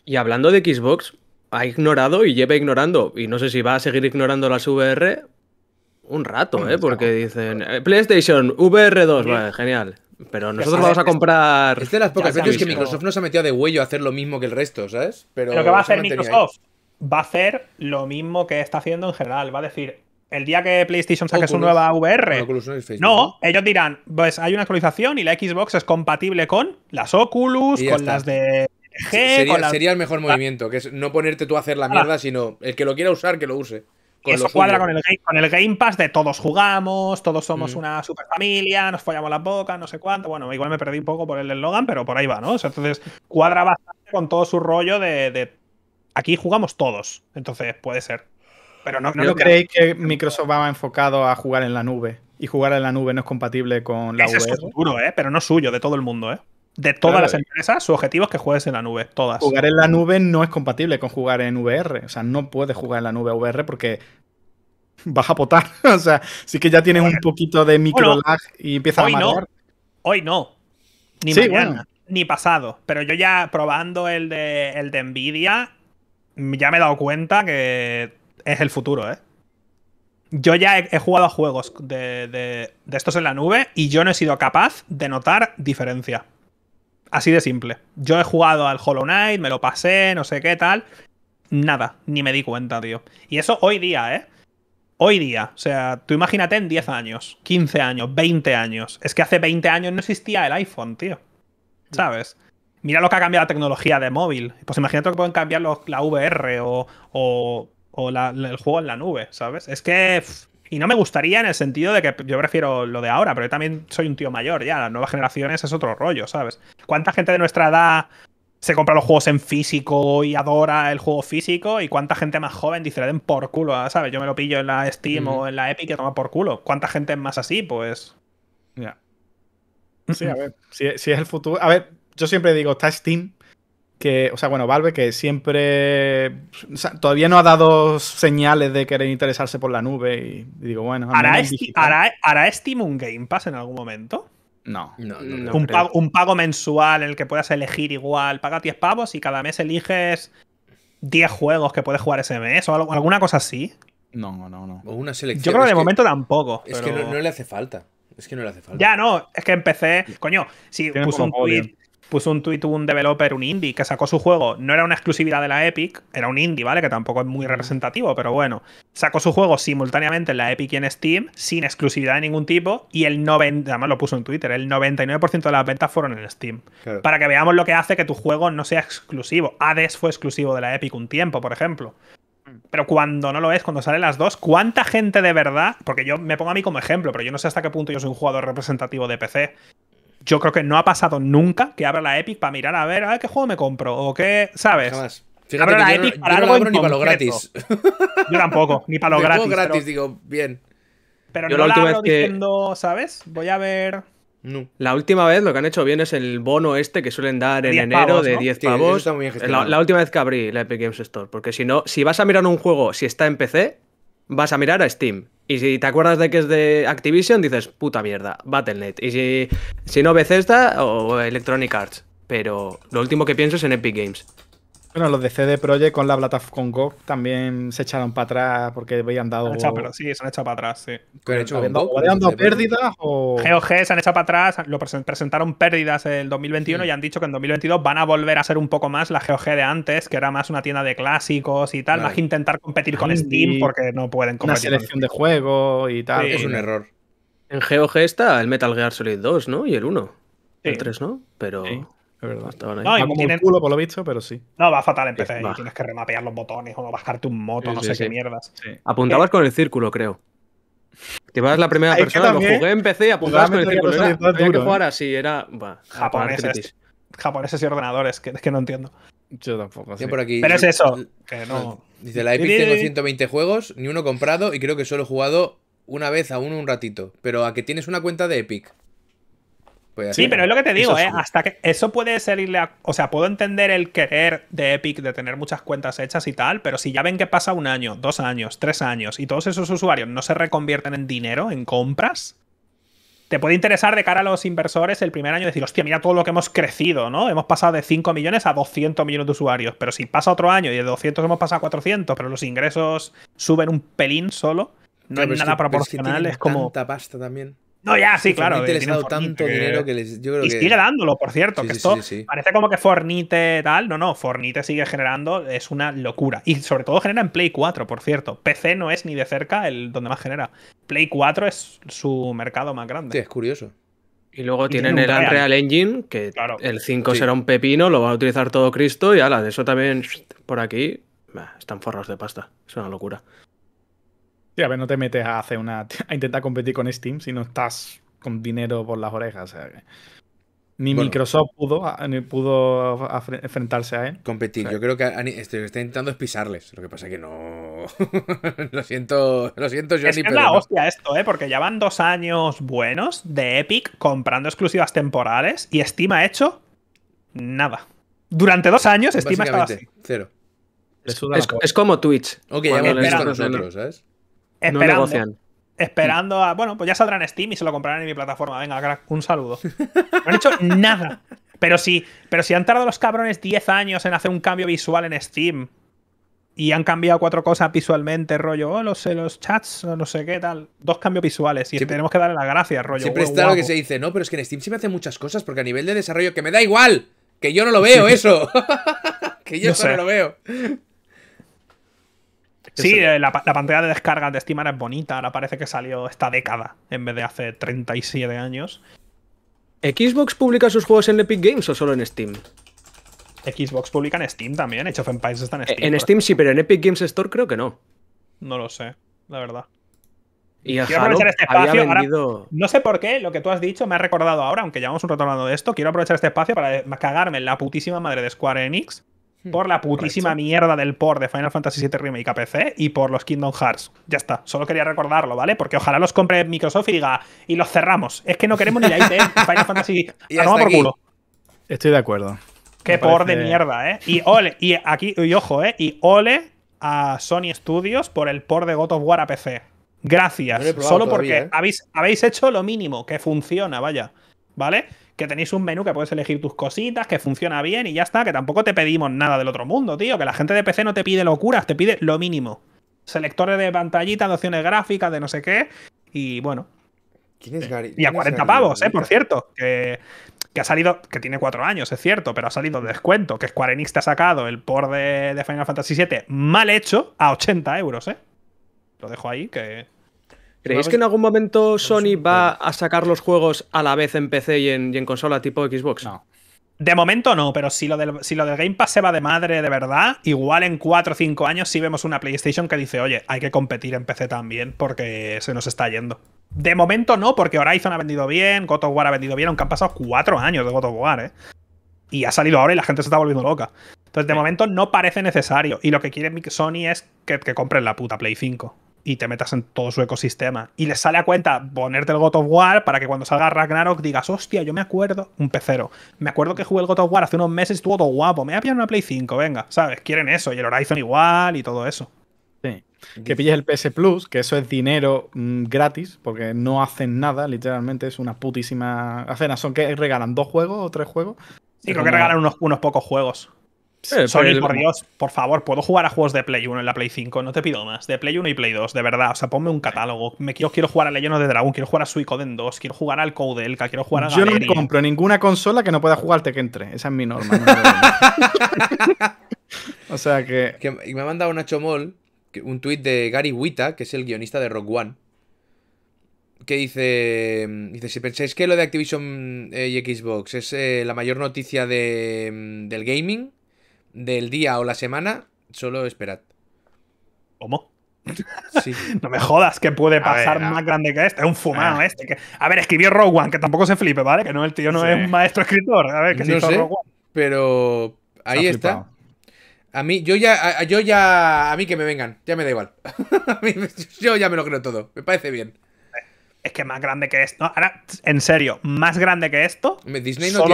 Y hablando de Xbox, ha ignorado y lleva ignorando, y no sé si va a seguir ignorando las VR un rato, ¿eh? Porque dicen eh, PlayStation, VR2, vale, genial. Pero nosotros vamos a comprar. Es de las pocas veces que Microsoft no se ha metido de huello a hacer lo mismo que el resto, ¿sabes? Pero, lo que va a hacer Microsoft. Va a hacer lo mismo que está haciendo en general. Va a decir, el día que PlayStation saque su nueva VR, no, ellos dirán, pues hay una actualización y la Xbox es compatible con las Oculus, con las de G, sería, el mejor ah. movimiento, que es no ponerte tú a hacer la ah. mierda, sino el que lo quiera usar, que lo use. eso cuadra con el, Game Pass de todos jugamos, todos somos mm. una super familia, nos follamos las bocas, no sé cuánto. Bueno, igual me perdí un poco por el eslogan, pero por ahí va, ¿no? entonces cuadra bastante con todo su rollo de, aquí jugamos todos. Entonces puede ser. Pero no, creéis que Microsoft va enfocado a jugar en la nube y jugar en la nube no es compatible con la VR? Es futuro, ¿eh? pero no suyo, de todo el mundo, ¿eh? De todas las empresas, su objetivo es que juegues en la nube, todas. Jugar en la nube no es compatible con jugar en VR. O sea, no puedes jugar en la nube VR porque vas a potar. o sea, sí que ya tienes un poquito de micro lag y empiezas a matar. Hoy no. Ni mañana, ni pasado. Pero yo ya probando el el de Nvidia, ya me he dado cuenta que es el futuro, ¿eh? Yo ya he, jugado a juegos de, estos en la nube y yo no he sido capaz de notar diferencia. Así de simple. Yo he jugado al Hollow Knight, me lo pasé, no sé qué tal. Nada, ni me di cuenta, tío. Y eso hoy día, ¿eh? Hoy día. O sea, tú imagínate en 10 años, 15 años, 20 años. Es que hace 20 años no existía el iPhone, tío. ¿Sabes? Mira lo que ha cambiado la tecnología de móvil. Pues imagínate lo que pueden cambiar la VR o, o o el juego en la nube, ¿sabes? Es que... Y no me gustaría en el sentido de que yo prefiero lo de ahora, pero yo también soy un tío mayor ya, las nuevas generaciones es otro rollo, ¿sabes? ¿Cuánta gente de nuestra edad se compra los juegos en físico y adora el juego físico? ¿Y cuánta gente más joven dice, le den por culo, ¿sabes? Yo me lo pillo en la Steam o en la Epic y toma por culo. ¿Cuánta gente es más así? Pues... Ya. Sí, a ver, si, si es el futuro... A ver, yo siempre digo, está Steam, que, o sea, bueno, Valve que siempre, todavía no ha dado señales de querer interesarse por la nube y, digo, bueno. ¿Hará, ¿Hará, Steam un Game Pass en algún momento? No. Mm. un, pago, mensual en el que puedas elegir igual, ¿Paga 10 pavos y cada mes eliges 10 juegos que puedes jugar ese mes o alguna cosa así. No, no, no. O una selección. Yo creo que de momento tampoco. Es que no, le hace falta. Es que no le hace falta. Ya no, es que empecé, coño, si puso un tweet puso un tweet un developer, un indie, que sacó su juego. No era una exclusividad de la Epic, era un indie, ¿vale? Que tampoco es muy representativo, pero bueno. Sacó su juego simultáneamente en la Epic y en Steam, sin exclusividad de ningún tipo, y el 90, además lo puso en Twitter, el 99% de las ventas fueron en Steam. Para que veamos lo que hace que tu juego no sea exclusivo. Hades fue exclusivo de la Epic un tiempo, por ejemplo. Mm. Pero cuando no lo es, cuando salen las dos, ¿cuánta gente de verdad? Porque yo me pongo a mí como ejemplo, pero yo no sé hasta qué punto yo soy un jugador representativo de PC yo creo que no ha pasado nunca que abra la Epic para mirar a ver, a qué juego me compro o qué, ¿sabes? Fíjate que la Epic no, para algo abro ni para lo gratis. Yo tampoco, ni para lo gratis. gratis, digo, bien. Pero yo no la, abro vez ¿sabes? Voy a ver... No. La última vez lo que han hecho bien es el bono este que suelen dar en enero de 10 pavos. la, la, última vez que abrí la Epic Games Store. Porque si no, si vas a mirar un juego si está en PC, vas a mirar a Steam. Y si te acuerdas de que es de Activision, dices, puta mierda, Battle.net. Y si, si no ves esta, o Electronic Arts. Pero lo último que pienso es en Epic Games. Bueno, los de CD Projekt con la Blataf con GOG también se echaron para atrás porque habían dado. pero sí, se han echado para atrás, sí. Con han dado, pérdidas o.? GOG se han echado para atrás, lo presentaron pérdidas en el 2021 y han dicho que en 2022 van a volver a ser un poco más la GOG de antes, que era más una tienda de clásicos y tal, más que intentar competir con Steam porque no pueden competir. Una selección de juegos y tal. Es un error. En GOG está el Metal Gear Solid 2, ¿no? Y el 1. El 3, ¿no? Pero. Es verdad. Pues no, no, culo, por lo visto, pero sí. No, va fatal en PC. Tienes que remapear los botones o bajarte un moto, no sé qué mierdas. Apuntabas eh, con el círculo, creo. Te vas la primera persona, lo jugué en PC y apuntabas con el círculo. Era, que jugar así, era. japoneses, japoneses y ordenadores, que es que no entiendo. Yo tampoco. pero es eso. Que no. Dice, la Epic tengo 120 juegos, ni uno comprado y creo que solo he jugado una vez a uno un ratito. Pero a que tienes una cuenta de Epic sí, pero es lo que te digo, eh, hasta que eso puede ser, a, o sea, puedo entender el querer de Epic de tener muchas cuentas hechas y tal, pero si ya ven que pasa un año, dos años, tres años y todos esos usuarios no se reconvierten en dinero, en compras, te puede interesar de cara a los inversores el primer año decir, hostia, mira todo lo que hemos crecido, ¿no? Hemos pasado de 5 millones a 200 millones de usuarios, pero si pasa otro año y de 200 hemos pasado a 400, pero los ingresos suben un pelín solo, no es nada proporcional, es, como... Tanta pasta también. No, ya, sí, claro. tanto dinero que les. y sigue dándolo, por cierto. que esto parece como que Fornite tal. No, no, Fornite sigue generando. Es una locura. Y sobre todo genera en Play 4, por cierto. PC no es ni de cerca el donde más genera. Play 4 es su mercado más grande. Sí, es curioso. Y luego tienen el Unreal. Engine, que el 5 será un pepino, lo va a utilizar todo Cristo y ala, de eso también por aquí. están forros de pasta. Es una locura a ver, no te metes a hacer una. a intentar competir con Steam si no estás con dinero por las orejas. Ni Microsoft pudo, pudo enfrentarse a él. Competir. Yo creo que estoy, está intentando es pisarles. Lo que pasa es que no. lo siento, lo siento, Johnny. Es, que es la hostia esto, ¿eh? Porque llevan dos años buenos de Epic comprando exclusivas temporales y Steam ha hecho nada. Durante dos años, Steam ha estado así. Cero. Es, como Twitch. Ok, ya hemos visto nosotros, ¿sabes? esperando, Esperando a. Bueno, pues ya saldrán Steam y se lo comprarán en mi plataforma. Venga, crack, un saludo. No han hecho nada. Pero si, pero si han tardado los cabrones 10 años en hacer un cambio visual en Steam y han cambiado cuatro cosas visualmente, rollo, oh, los, los chats, no sé qué tal, dos cambios visuales y tenemos que darle las gracias, rollo. Siempre está lo que se dice, no, pero es que en Steam siempre hace muchas cosas porque a nivel de desarrollo que me da igual, que yo no lo veo eso, que yo no lo veo. Sí, eh, la, pantalla de descargas de Steam ahora es bonita, ahora parece que salió esta década en vez de hace 37 años. ¿Xbox publica sus juegos en Epic Games o solo en Steam? Xbox publica en Steam también, Hecho of Empires está en eh, Steam. En Steam sí, pero en Epic Games Store creo que no. No lo sé, la verdad. quiero aprovechar este espacio. Vendido... no sé por qué lo que tú has dicho me ha recordado ahora, aunque llevamos un rato hablando de esto. Quiero aprovechar este espacio para cagarme en la putísima madre de Square Enix Hmm. por la putísima mierda del por de Final Fantasy VII Remake a PC y por los Kingdom Hearts. Ya está, solo quería recordarlo, ¿vale? Porque ojalá los compre Microsoft y y los cerramos. Es que no queremos ni la IP, e, Final Fantasy. Y por culo. Estoy de acuerdo. Qué por de mierda, ¿eh? Y ole, y aquí, y ojo, ¿eh? Y ole a Sony Studios por el por de God of War a PC. Gracias. solo porque ¿eh? habéis, habéis hecho lo mínimo, que funciona, vaya. ¿Vale? que tenéis un menú que puedes elegir tus cositas, que funciona bien y ya está, que tampoco te pedimos nada del otro mundo, tío, que la gente de PC no te pide locuras, te pide lo mínimo. Selectores de pantallitas, de opciones gráficas, de no sé qué, y bueno. Eh, y a 40 pavos, eh, por cierto, que, ha salido, que tiene 4 años, es cierto, pero ha salido descuento, que Square Enix te ha sacado el por de, de Final Fantasy VII mal hecho a 80 euros, eh. Lo dejo ahí, que ¿Creéis que en algún momento Sony va a sacar los juegos a la vez en PC y en, consola tipo Xbox? No. De momento no, pero si lo, del, Game Pass se va de madre de verdad, igual en 4 o 5 años sí vemos una PlayStation que dice, oye, hay que competir en PC también porque se nos está yendo. De momento no, porque Horizon ha vendido bien, God of War ha vendido bien, aunque han pasado 4 años de God of War, ¿eh? Y ha salido ahora y la gente se está volviendo loca. Entonces, de momento no parece necesario. Y lo que quiere Sony es que, que compren la puta Play 5 y te metas en todo su ecosistema. Y les sale a cuenta ponerte el God of War para que cuando salga Ragnarok digas, hostia, yo me acuerdo, un pecero, me acuerdo que jugué el God of War hace unos meses, estuvo todo guapo, me voy a pillar una Play 5, venga, ¿sabes? Quieren eso, y el Horizon igual y todo eso. Sí. Que pilles el PS Plus, que eso es dinero mm, gratis, porque no hacen nada, literalmente, es una putísima. cena son que regalan dos juegos o tres juegos. Sí, creo que regalan unos, unos pocos juegos. Pues por Dios, por favor, puedo jugar a juegos de Play 1 en la Play 5, no te pido más. De Play 1 y Play 2, de verdad. O sea, ponme un catálogo. quiero jugar a Legend de the Dragon, quiero jugar a Suicoden 2, quiero jugar al Codelca, quiero jugar a Yo no compro ninguna consola que no pueda jugar que entre. Esa es mi norma. o sea que... Y me ha mandado Nacho Mol un tuit de Gary Wita, que es el guionista de Rock One. Que dice, mm, dice, si pensáis que lo de Activision eh, y Xbox es eh, la mayor noticia mm, del gaming, del día o la semana, solo esperad. ¿Cómo? Sí. no me jodas que puede pasar más ah. grande que este. Es un fumado ah. este. A ver, escribió Rowan, que tampoco se flipe, ¿vale? Que no, el tío no es un maestro escritor. A ver, que no Pero ahí está. A mí, yo ya, a, yo ya, a mí que me vengan, ya me da igual. yo ya me lo creo todo, me parece bien es que más grande que esto. Ahora, en serio, más grande que esto. Disney no,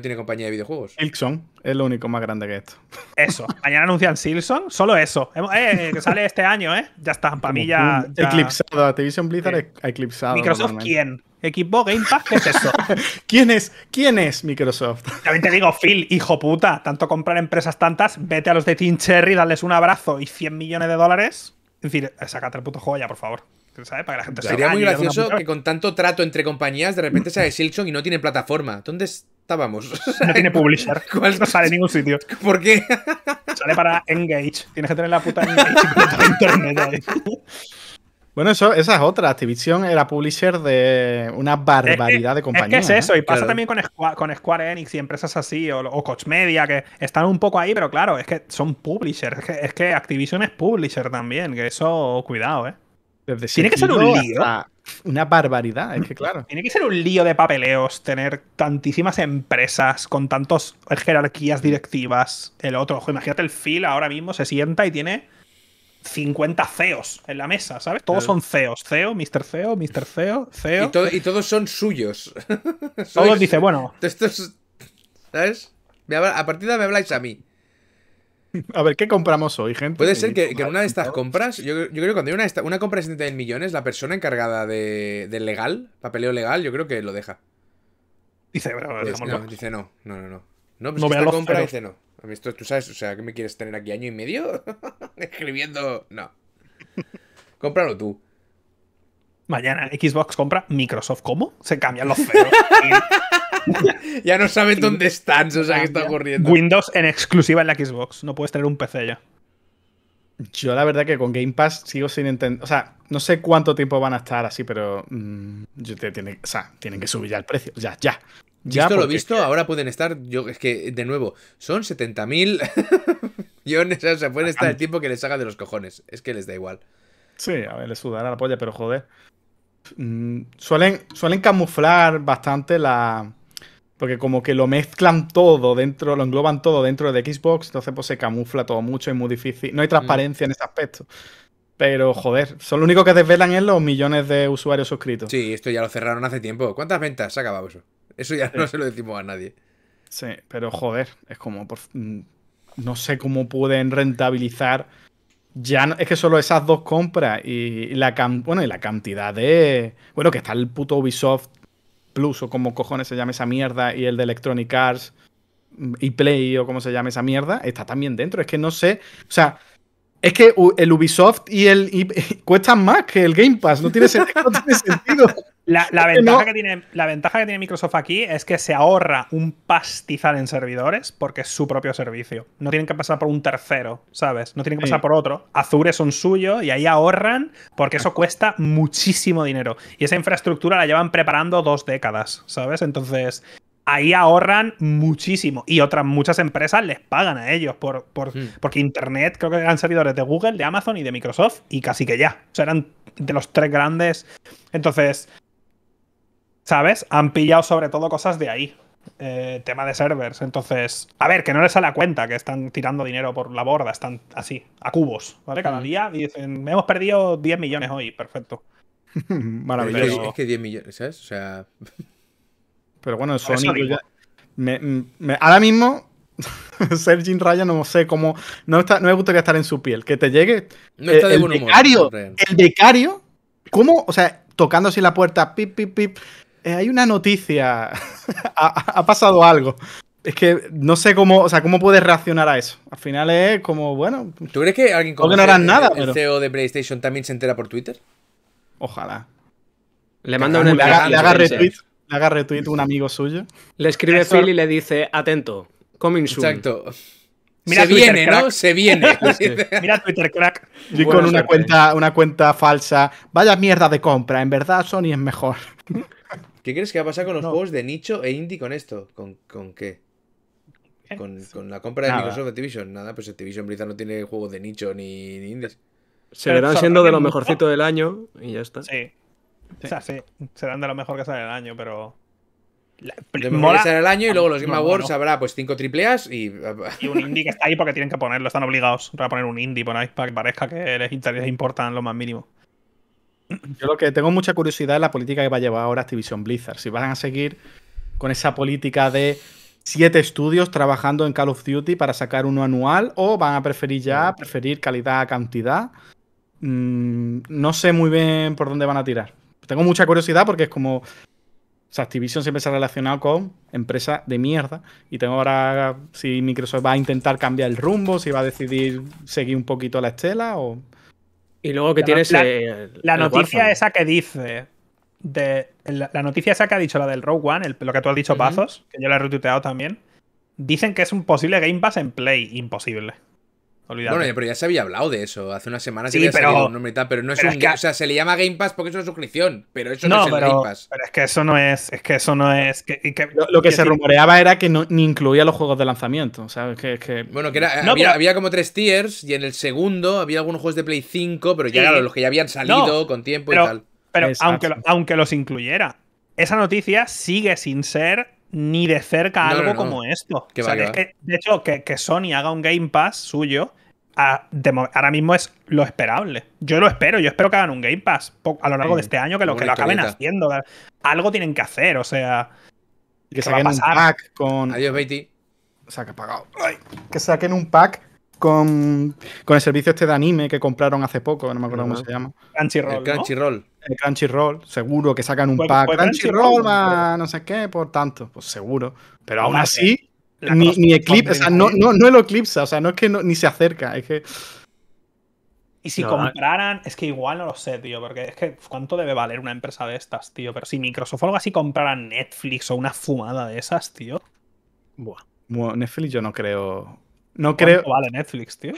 tiene, compañía de videojuegos. Silson es lo único más grande que esto. Eso. Mañana anuncian Silson, solo eso. Eh, que sale este año, ¿eh? Ya está, para mí ya, Eclipsado. Blizzard eclipsado. ¿Microsoft quién? ¿Equipo Game Pass? ¿Qué es eso? ¿Quién, es, ¿Quién es Microsoft? También te digo, Phil, hijo puta, tanto comprar empresas tantas, vete a los de Team Cherry, dales un abrazo y 100 millones de dólares. Es decir, sacate el puto juego ya, por favor. Sería muy gracioso que con tanto trato entre compañías de repente sale de y no tiene plataforma. ¿Dónde estábamos? no tiene publisher. No sale en ningún sitio. ¿Por qué? sale para Engage. Tienes que tener la puta Engage internet. Bueno, eso, esa es otra. Activision era publisher de una barbaridad de compañías. Es es ¿eh? eso, y pasa también con Square, Enix y empresas así, o, Coach Media, que están un poco ahí, pero claro, es que son publishers. Es que, Activision es publisher también, que eso, cuidado, ¿eh? Tiene que ser un lío. Una barbaridad, es que claro. Tiene que ser un lío de papeleos tener tantísimas empresas con tantas jerarquías directivas. El otro, imagínate el Phil ahora mismo se sienta y tiene 50 CEOs en la mesa, ¿sabes? Todos son CEOs. CEO, Mr. CEO, Mr. CEO, CEO. Y, todos son suyos. todos dice, bueno. ¿Sabes? a partir de ahora me habláis a mí. A ver, ¿qué compramos hoy, gente? Puede ser que, en una de estas compras, yo, creo que cuando hay una, una compra de 70 millones, la persona encargada del de legal, papeleo legal, yo creo que lo deja. Dice, bueno, no, dice no, no, no, no. No, pues esta compra dice no. tú sabes, o sea, ¿qué me quieres tener aquí año y medio? Escribiendo. No. Cómpralo tú. Mañana Xbox compra Microsoft. ¿Cómo? Se cambian los feos. ya no saben dónde están, o sea, qué está ocurriendo. Windows en exclusiva en la Xbox, no puedes tener un PC ya. Yo la verdad que con Game Pass sigo sin entender, o sea, no sé cuánto tiempo van a estar así, pero mm, o sea, tienen que subir ya el precio, ya, ya. Ya, lo he lo visto, ahora pueden estar, yo es que, de nuevo, son 70.000 millones, o sea, pueden estar el tiempo que les haga de los cojones, es que les da igual. Sí, a ver, les sudará la polla, pero joder. Mm, suelen, suelen camuflar bastante la, porque como que lo mezclan todo dentro, lo engloban todo dentro de Xbox, entonces pues se camufla todo mucho, es muy difícil. No hay transparencia mm. en ese aspecto. Pero joder, son lo único que desvelan es los millones de usuarios suscritos. Sí, esto ya lo cerraron hace tiempo. ¿Cuántas ventas se ha acabado eso? Eso ya no se lo decimos a nadie. Sí, pero joder, es como mm, no sé cómo pueden rentabilizar ya no, es que solo esas dos compras la bueno, y la cantidad de bueno, que está el puto Ubisoft Plus o como cojones se llame esa mierda y el de Electronic Arts y Play o como se llame esa mierda, está también dentro. Es que no sé, o sea, es que el Ubisoft y el cuesta más que el Game Pass, no tiene sentido. La, ventaja que tiene, la, ventaja que tiene, Microsoft aquí es que se ahorra un pastizal en servidores porque es su propio servicio. No tienen que pasar por un tercero, ¿sabes? No tienen que pasar por otro. Azure son suyo y ahí ahorran porque eso cuesta muchísimo dinero. Y esa infraestructura la llevan preparando dos décadas, ¿sabes? Entonces, ahí ahorran muchísimo. Y otras muchas empresas les pagan a ellos por, hmm. porque Internet, creo que eran servidores de Google, de Amazon y de Microsoft, y casi que ya. O sea, eran de los tres grandes. Entonces, ¿Sabes? Han pillado sobre todo cosas de ahí. Eh, tema de servers. Entonces, a ver, que no les sale a cuenta que están tirando dinero por la borda, están así, a cubos, ¿vale? Cada mm. día dicen, me hemos perdido 10 millones hoy, perfecto. Maravilloso. Es que, 10 millones, ¿sabes? O sea. Pero bueno, Sony. Pues, mm, ahora mismo, Sergin Raya, no sé cómo. No, está, no me gustaría estar en su piel. Que te llegue. No está eh, de el buen humor, becario. El becario. ¿Cómo? O sea, tocando así la puerta, pip, pip, pip. Eh, hay una noticia, ha, pasado algo. Es que no sé cómo, o sea, cómo puedes reaccionar a eso. Al final es como, bueno. ¿Tú crees que alguien como no nada, el, CEO e de PlayStation también se entera por Twitter? Ojalá. Le manda un le haga retweet, le un amigo suyo. Le escribe Phil y le dice, atento, coming soon. Exacto. Mira se viene, ¿no? Se viene. Mira Twitter, crack. Y con una cuenta, una cuenta falsa. Vaya mierda de compra. En verdad, Sony es mejor. ¿Qué crees que va a pasar con los juegos de nicho e indie con esto? ¿Con, con qué? ¿Eh? Con, la compra de Microsoft Microsoft Activision. Nada, pues Activision Blizzard no tiene juegos de nicho ni, indie. indies. verán siendo de los mejorcitos del año y ya está. Sí. O sea, sí. Serán de los mejores que salen del año, pero. De de mejores que sale el año y luego los Game Awards habrá pues cinco triple y... y... un indie que está ahí porque tienen que ponerlo, están obligados a poner un indie para que parezca que les, les importan lo más mínimo. Yo lo que tengo mucha curiosidad es la política que va a llevar ahora Activision Blizzard. Si van a seguir con esa política de siete estudios trabajando en Call of Duty para sacar uno anual o van a preferir ya preferir calidad a cantidad. Mm, no sé muy bien por dónde van a tirar. Tengo mucha curiosidad porque es como o sea, Activision siempre se ha relacionado con empresas de mierda. Y tengo ahora si Microsoft va a intentar cambiar el rumbo, si va a decidir seguir un poquito la estela o. Y luego que tienes. La, eh, noticia esa que dice. De, la, noticia esa que ha dicho, la del Rogue One, lo que tú has dicho, Pazos, que yo la he retuiteado también. Dicen que es un posible Game Pass en Play. Imposible. Bueno, pero ya se había hablado de eso. Hace unas semanas sí, pero, un pero no es un. O sea, se le llama Game Pass porque es una suscripción, pero eso no, es el Game Pass. Pero es que eso no es. Es que eso no es. lo, que se rumoreaba era que no, ni incluía los juegos de lanzamiento. Que, Bueno, que había, como tres tiers y en el segundo había algunos juegos de Play 5, pero ya eran los que ya habían salido con tiempo y tal. Pero aunque, aunque los incluyera, esa noticia sigue sin ser ni de cerca algo como esto. que de hecho, que, Sony haga un Game Pass suyo, ahora mismo es lo esperable. Yo lo espero, yo espero que hagan un Game Pass a lo largo de mm, este año, que lo, que lo acaben haciendo. Algo tienen que hacer, o sea. Que, saquen un pack con. Adiós, Betty. O sea, que pagado. que saquen un pack con, el servicio este de anime que compraron hace poco, no me acuerdo cómo se llama. Crunchyroll. El Crunchyroll. Crunchyroll, seguro que sacan un pues, pack. Pues Crunchyroll, no sé qué, por tanto, pues seguro. Pero aún así, ni, ni no, no, no lo eclipsa, o sea, no es que ni se acerca, es que. Y si compraran, es que igual no lo sé, tío, porque es que cuánto debe valer una empresa de estas, tío. Pero si Microsoft o algo así compraran Netflix o una fumada de esas, tío. Buah. Bueno, Netflix yo no creo. No creo. vale Netflix, tío?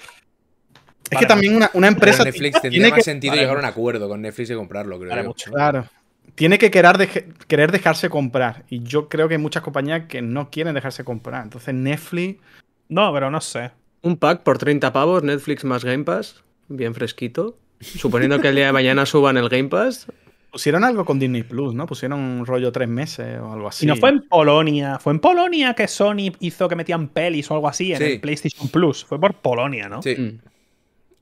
Es que también una, empresa. tiene tendría más sentido llegar a un acuerdo con Netflix y comprarlo, creo. Claro. Tiene que querer, dejarse comprar. Y yo creo que hay muchas compañías que no quieren dejarse comprar. Entonces, Netflix. No, pero no sé. Un pack por 30 pavos, Netflix más Game Pass, bien fresquito. Suponiendo que el día de mañana suban el Game Pass. Pusieron algo con Disney Plus, ¿no? Pusieron un rollo tres meses o algo así. Y no fue en Polonia. Fue en Polonia que Sony hizo que metían pelis o algo así en el PlayStation Plus. Fue por Polonia, ¿no? Sí. Mm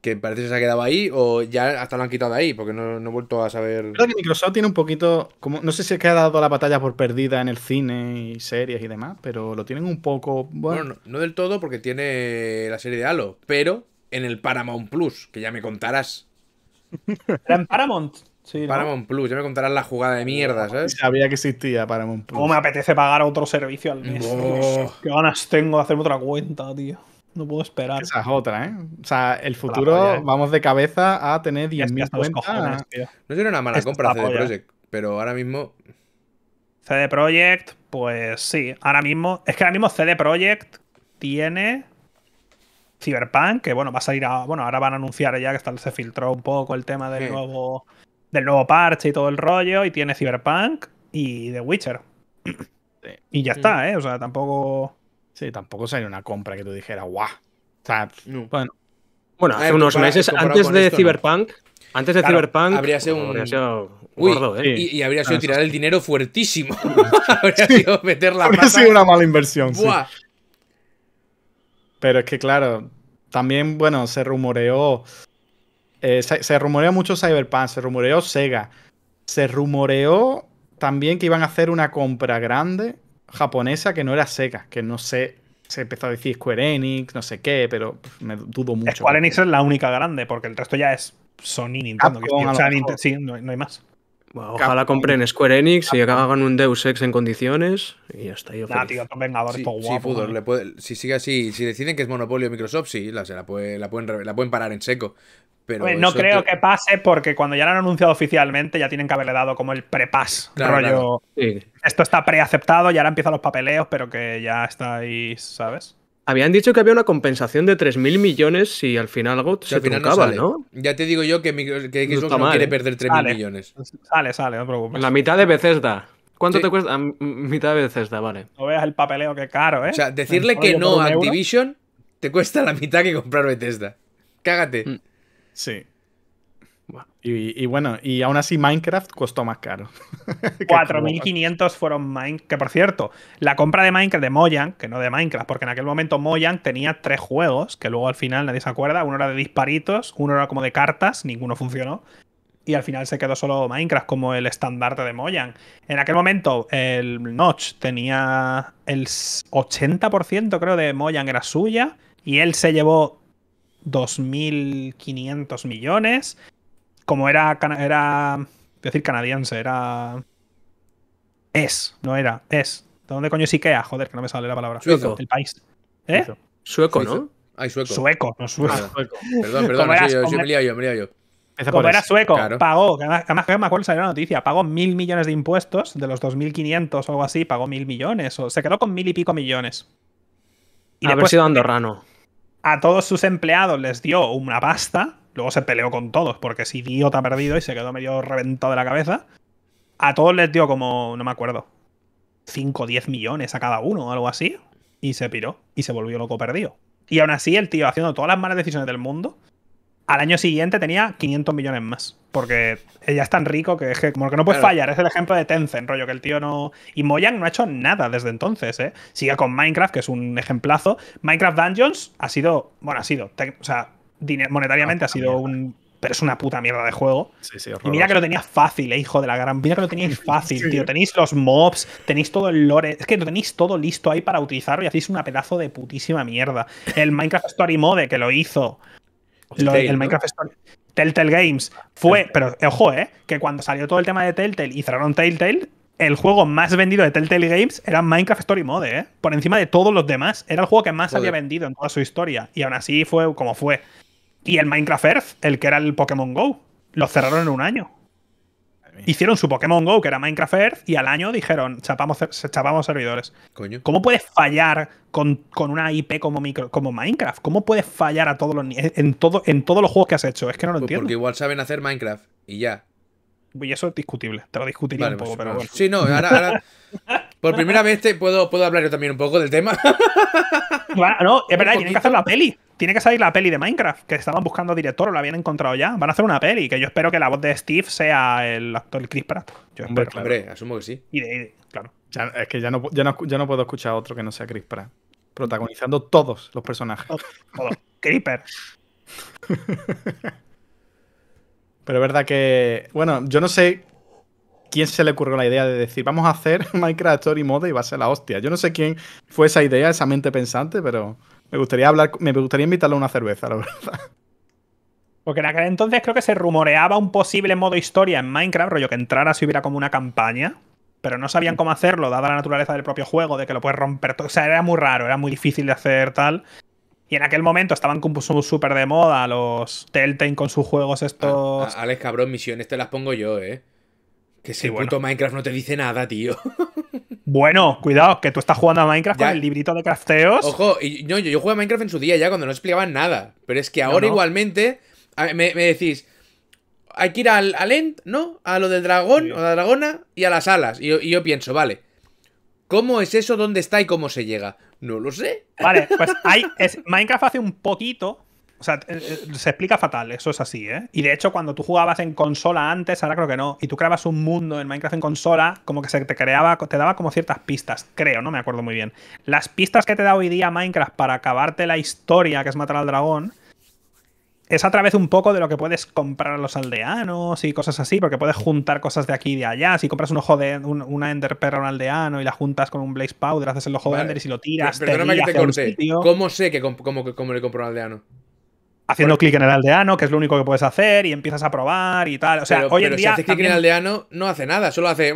que parece que se ha quedado ahí o ya hasta lo han quitado ahí, porque no, he vuelto a saber. que Microsoft tiene un poquito, como no sé si es que ha dado la batalla por perdida en el cine y series y demás, pero lo tienen un poco. Bueno, no, del todo porque tiene la serie de Halo, pero en el Paramount Plus, que ya me contarás. ¿Era en Paramount? Sí, Paramount Plus, ya me contarás la jugada de mierda, ¿sabes? Sabía que existía Paramount Plus. ¿Cómo me apetece pagar otro servicio al mes? Qué ganas tengo de hacerme otra cuenta, tío. No puedo esperar. Esa es otra, ¿eh? O sea, el futuro ¿eh? vamos de cabeza a tener 10.000 cuentas. No será una mala compra CD Projekt, pero ahora mismo. CD project pues sí. Ahora mismo. Es que ahora mismo CD project tiene. Cyberpunk, que bueno, va a salir a. Bueno, ahora van a anunciar ya que se filtró un poco el tema del nuevo. Del nuevo parche y todo el rollo. Y tiene Cyberpunk y The Witcher. Y ya mm. está, ¿eh? O sea, tampoco. Sí, tampoco sería una compra que tú dijeras, guau. bueno. hace unos meses, antes de Cyberpunk, Antes de Cyberpunk. Habría sido un. gordo, ¿eh? y, habría sido tirar el dinero fuertísimo. habría sido meter la Habría sido una mala inversión. Pero es que, claro, también, bueno, se rumoreó. Eh, se, rumoreó mucho Cyberpunk, se rumoreó Sega. Se rumoreó también que iban a hacer una compra grande japonesa que no era seca, que no sé, se empezó a decir Square Enix, no sé qué, pero me dudo mucho. Square Enix es la única grande, porque el resto ya es Sony, Nintendo. que es sea, no, hay más. Bueno, ojalá compren Square Enix y hagan un Deus Ex en condiciones y hasta ahí. si sigue así, si deciden que es monopolio Microsoft, sí, la, pueden, la pueden parar en seco. Pues no creo que pase porque cuando ya lo han anunciado oficialmente ya tienen que haberle dado como el prepas claro, rollo. Esto está preaceptado y ahora empiezan los papeleos, pero que ya está ahí, ¿sabes? Habían dicho que había una compensación de 3.000 millones si al final algo se no, Ya te digo yo que, Xbox no, quiere ¿eh? perder 3.000 millones. Sale, sale, no te preocupes. La mitad de Bethesda. ¿Cuánto te cuesta? Mm, mm, mitad de Bethesda, vale. No veas el papeleo que caro, ¿eh? O sea, decirle que no a Activision te cuesta la mitad que comprar Bethesda. Cágate. Mm. Sí. Y, bueno, y aún así Minecraft costó más caro. 4.500 fueron Minecraft. Que por cierto, la compra de Minecraft de Mojang, que no de Minecraft, porque en aquel momento Mojang tenía tres juegos, que luego al final nadie se acuerda. Uno era de disparitos, uno era como de cartas, ninguno funcionó. Y al final se quedó solo Minecraft como el estandarte de Mojang. En aquel momento el Notch tenía el 80% creo de Mojang era suya y él se llevó 2.500 millones. Como era, era decir canadiense, era... Es, no era, es. ¿De dónde coño es Ikea? Joder, que no me sale la palabra. Sueco. El país. ¿Eh? Sueco, ¿no? Ay, sueco. Sueco, no sueco. Perdón, perdón, yo, me yo, me yo. Como era sueco, pagó, además que me acuerdo salió la noticia, pagó mil millones de impuestos, de los 2.500 o algo así, pagó mil millones, o se quedó con mil y pico millones. Y Haber sido andorrano a todos sus empleados les dio una pasta, luego se peleó con todos porque es idiota perdido y se quedó medio reventado de la cabeza. A todos les dio como, no me acuerdo, 5 o 10 millones a cada uno o algo así. Y se piró y se volvió loco perdido. Y aún así el tío haciendo todas las malas decisiones del mundo al año siguiente tenía 500 millones más. Porque ella es tan rico que es que como que no puedes fallar. Es el ejemplo de Tencent, rollo, que el tío no... Y Mojang no ha hecho nada desde entonces, ¿eh? Sigue con Minecraft, que es un ejemplazo. Minecraft Dungeons ha sido... Bueno, ha sido... O sea, monetariamente ha sido ah, un... Pero es una puta mierda de juego. Sí, sí, y mira que lo tenías fácil, eh, hijo de la gran. Mira que lo tenéis fácil, tío. Tenéis los mobs, tenéis todo el lore. Es que lo tenéis todo listo ahí para utilizarlo y hacéis una pedazo de putísima mierda. El Minecraft Story Mode que lo hizo pues el Minecraft Story. Telltale Games fue, pero eh, ojo, ¿eh? Que cuando salió todo el tema de Telltale y cerraron Telltale, el juego más vendido de Telltale Games era Minecraft Story Mode, ¿eh? Por encima de todos los demás. Era el juego que más había vendido en toda su historia. Y aún así fue como fue. Y el Minecraft Earth, el que era el Pokémon Go, lo cerraron en un año hicieron su Pokémon Go, que era Minecraft Earth, y al año dijeron, chapamos, servidores. Coño. ¿Cómo puedes fallar con, una IP como, como Minecraft? ¿Cómo puedes fallar a todos los en, todo, en todos los juegos que has hecho? Es que no lo pues entiendo. Porque igual saben hacer Minecraft y ya. Y eso es discutible, te lo discutiría un poco, pues, pero Sí, no, ahora, por primera vez te puedo, puedo hablar yo también un poco del tema. no, es verdad, tienen que hacer la peli. Tiene que salir la peli de Minecraft, que estaban buscando director o la habían encontrado ya. Van a hacer una peli, que yo espero que la voz de Steve sea el actor Chris Pratt. Yo espero, hombre, asumo que sí. Y de, claro. es que ya no, ya ya no puedo escuchar a otro que no sea Chris Pratt. Protagonizando todos los personajes. Todos. Creeper. Pero es verdad que, bueno, yo no sé quién se le ocurrió la idea de decir, vamos a hacer Minecraft Story Mode y va a ser la hostia. Yo no sé quién fue esa idea, esa mente pensante, pero me gustaría hablar, me gustaría invitarlo a una cerveza, la verdad. Porque en aquel entonces creo que se rumoreaba un posible modo historia en Minecraft, rollo que entrara si hubiera como una campaña, pero no sabían cómo hacerlo, dada la naturaleza del propio juego, de que lo puedes romper todo. O sea, era muy raro, era muy difícil de hacer tal en aquel momento estaban súper de moda los Telltale con sus juegos estos. Alex, cabrón, misiones te las pongo yo, ¿eh? Que ese puto Minecraft no te dice nada, tío. Bueno, cuidado, que tú estás jugando a Minecraft con el librito de crafteos. Ojo, y, yo, yo, jugué a Minecraft en su día ya cuando no explicaban nada. Pero es que ahora igualmente me, me, decís, hay que ir al, al, End, ¿no? A lo del dragón o la dragona y a las alas. Y, y yo pienso, vale, ¿cómo es eso? ¿Dónde está y cómo se llega? No lo sé. Vale, pues hay, es, Minecraft hace un poquito. O sea, eh, eh, se explica fatal, eso es así, ¿eh? Y de hecho, cuando tú jugabas en consola antes, ahora creo que no, y tú creabas un mundo en Minecraft en consola, como que se te creaba, te daba como ciertas pistas, creo, no me acuerdo muy bien. Las pistas que te da hoy día Minecraft para acabarte la historia, que es matar al dragón, es a través un poco de lo que puedes comprar a los aldeanos y cosas así, porque puedes juntar cosas de aquí y de allá. Si compras un ojo de un, una enderperra a un aldeano y la juntas con un blaze powder, haces el ojo de ender y si lo tiras. perdóname que te corté. ¿Cómo sé que cómo, le compro a un aldeano? Haciendo clic en el aldeano, que es lo único que puedes hacer, y empiezas a probar y tal. O sea, hoy en día. Si haces clic en el aldeano, no hace nada, solo hace.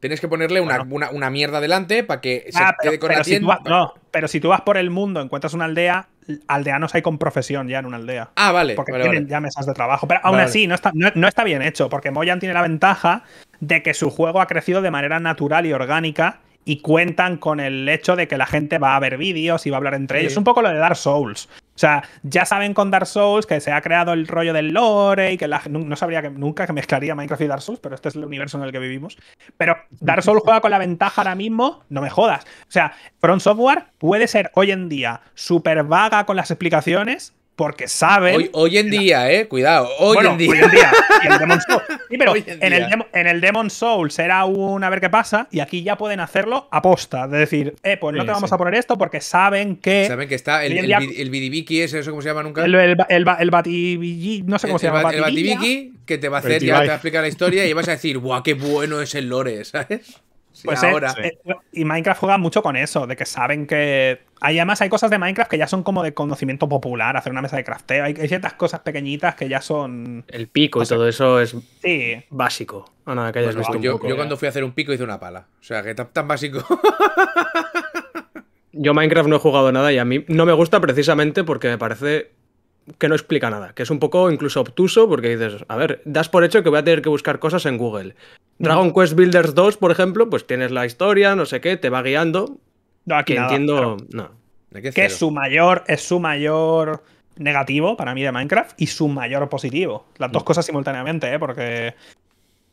Tienes que ponerle una, mierda delante para que se ah, quede con la No, pero si tú vas por el mundo, encuentras una aldea, aldeanos hay con profesión ya en una aldea. Ah, vale. Porque tienen ya mesas de trabajo. Pero aún así, no está, bien hecho, porque Moyan tiene la ventaja de que su juego ha crecido de manera natural y orgánica y cuentan con el hecho de que la gente va a ver vídeos y va a hablar entre ellos. ellos. Un poco lo de Dark Souls. O sea, ya saben con Dark Souls que se ha creado el rollo del lore y que no, sabría que, nunca que mezclaría Minecraft y Dark Souls, pero este es el universo en el que vivimos. Pero Dark Souls juega con la ventaja ahora mismo, no me jodas. O sea, Front Software puede ser hoy en día súper vaga con las explicaciones porque saben. Hoy, en día, eh, cuidado. Hoy, en día. hoy en día. el Demon Soul. Sí, pero en, el Demon Soul será un a ver qué pasa, y aquí ya pueden hacerlo a posta. De decir, eh, pues no te vamos a poner esto porque saben que. Saben que está el, el, Bidibiki, ¿es eso cómo se llama nunca? El, el, Batibiki, no sé cómo se llama. El Batibiki, que te va a hacer, ya te va a explicar la historia y vas a decir, ¡guau, qué bueno es el lore! ¿Sabes? Pues ahora. Eh, y Minecraft juega mucho con eso, de que saben que. Hay, además, hay cosas de Minecraft que ya son como de conocimiento popular, hacer una mesa de crafteo. Hay, ciertas cosas pequeñitas que ya son. El pico y todo eso es básico. yo, cuando fui a hacer un pico hice una pala. O sea, que tan básico. yo Minecraft no he jugado nada y a mí no me gusta precisamente porque me parece que no explica nada, que es un poco incluso obtuso porque dices, a ver, das por hecho que voy a tener que buscar cosas en Google. Mm. Dragon Quest Builders 2, por ejemplo, pues tienes la historia, no sé qué, te va guiando. No, aquí entiendo, no. Que es su mayor es su mayor negativo para mí de Minecraft y su mayor positivo. Las dos mm. cosas simultáneamente, ¿eh? porque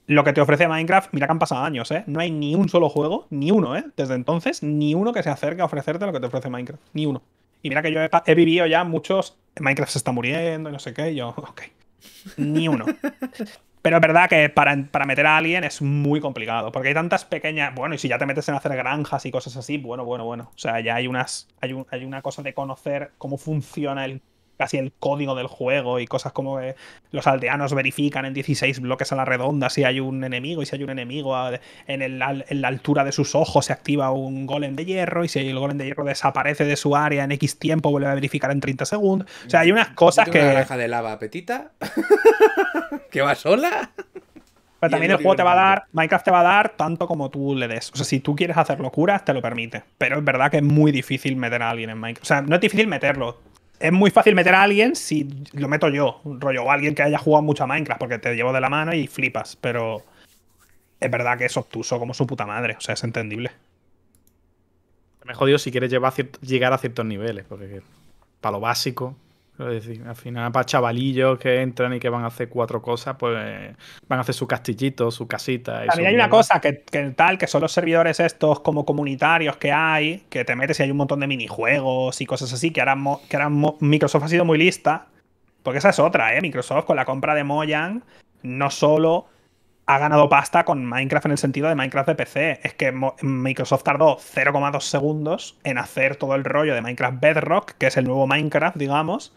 lo que te ofrece Minecraft, mira que han pasado años, ¿eh? No hay ni un solo juego, ni uno, ¿eh? Desde entonces, ni uno que se acerque a ofrecerte lo que te ofrece Minecraft, ni uno. Y mira que yo he, vivido ya muchos. Minecraft se está muriendo y no sé qué. yo, ok. Ni uno. Pero es verdad que para, meter a alguien es muy complicado, porque hay tantas pequeñas. Bueno, y si ya te metes en hacer granjas y cosas así, bueno, bueno, bueno. O sea, ya hay unas. hay una cosa de conocer cómo funciona el casi el código del juego y cosas como eh, los aldeanos verifican en 16 bloques a la redonda si hay un enemigo y si hay un enemigo en, la altura de sus ojos se activa un golem de hierro y si el golem de hierro desaparece de su área en X tiempo vuelve a verificar en 30 segundos. O sea, hay unas cosas que... Una de lava apetita que va sola. Pero también el juego te va a dar, Minecraft te va a dar tanto como tú le des. O sea, si tú quieres hacer locuras, te lo permite. Pero es verdad que es muy difícil meter a alguien en Minecraft. O sea, no es difícil meterlo es muy fácil meter a alguien si lo meto yo, rollo, o alguien que haya jugado mucho a Minecraft, porque te llevo de la mano y flipas, pero es verdad que es obtuso como su puta madre, o sea, es entendible. Me jodido si quieres llegar a ciertos niveles, porque para lo básico al final, para chavalillos que entran y que van a hacer cuatro cosas, pues van a hacer su castillito, su casita. Y También hay una cosa que, tal, que son los servidores estos como comunitarios que hay, que te metes y hay un montón de minijuegos y cosas así, que ahora, que Microsoft ha sido muy lista. Porque esa es otra, ¿eh? Microsoft con la compra de Mojang no solo ha ganado pasta con Minecraft en el sentido de Minecraft de PC. Es que Microsoft tardó 0,2 segundos en hacer todo el rollo de Minecraft Bedrock, que es el nuevo Minecraft, digamos,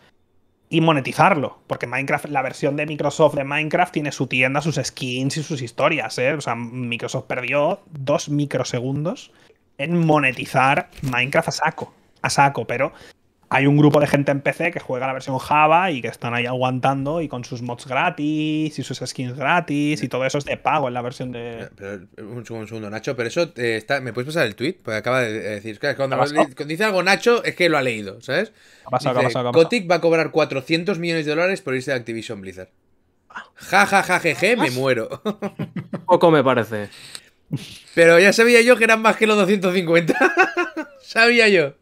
y monetizarlo. Porque Minecraft, la versión de Microsoft de Minecraft tiene su tienda, sus skins y sus historias. ¿eh? O sea, Microsoft perdió 2 microsegundos en monetizar Minecraft a saco. A saco, pero hay un grupo de gente en PC que juega la versión Java y que están ahí aguantando y con sus mods gratis y sus skins gratis y todo eso es de pago en la versión de. Eh, un, segundo, Nacho, pero eso eh, ¿Me puedes pasar el tweet? Porque acaba de decir. cuando, dice algo Nacho es que lo ha leído, ¿sabes? Ha va a cobrar 400 millones de dólares por irse de Activision Blizzard. Ja, ja, ja, me muero. Poco me parece. Pero ya sabía yo que eran más que los 250. sabía yo.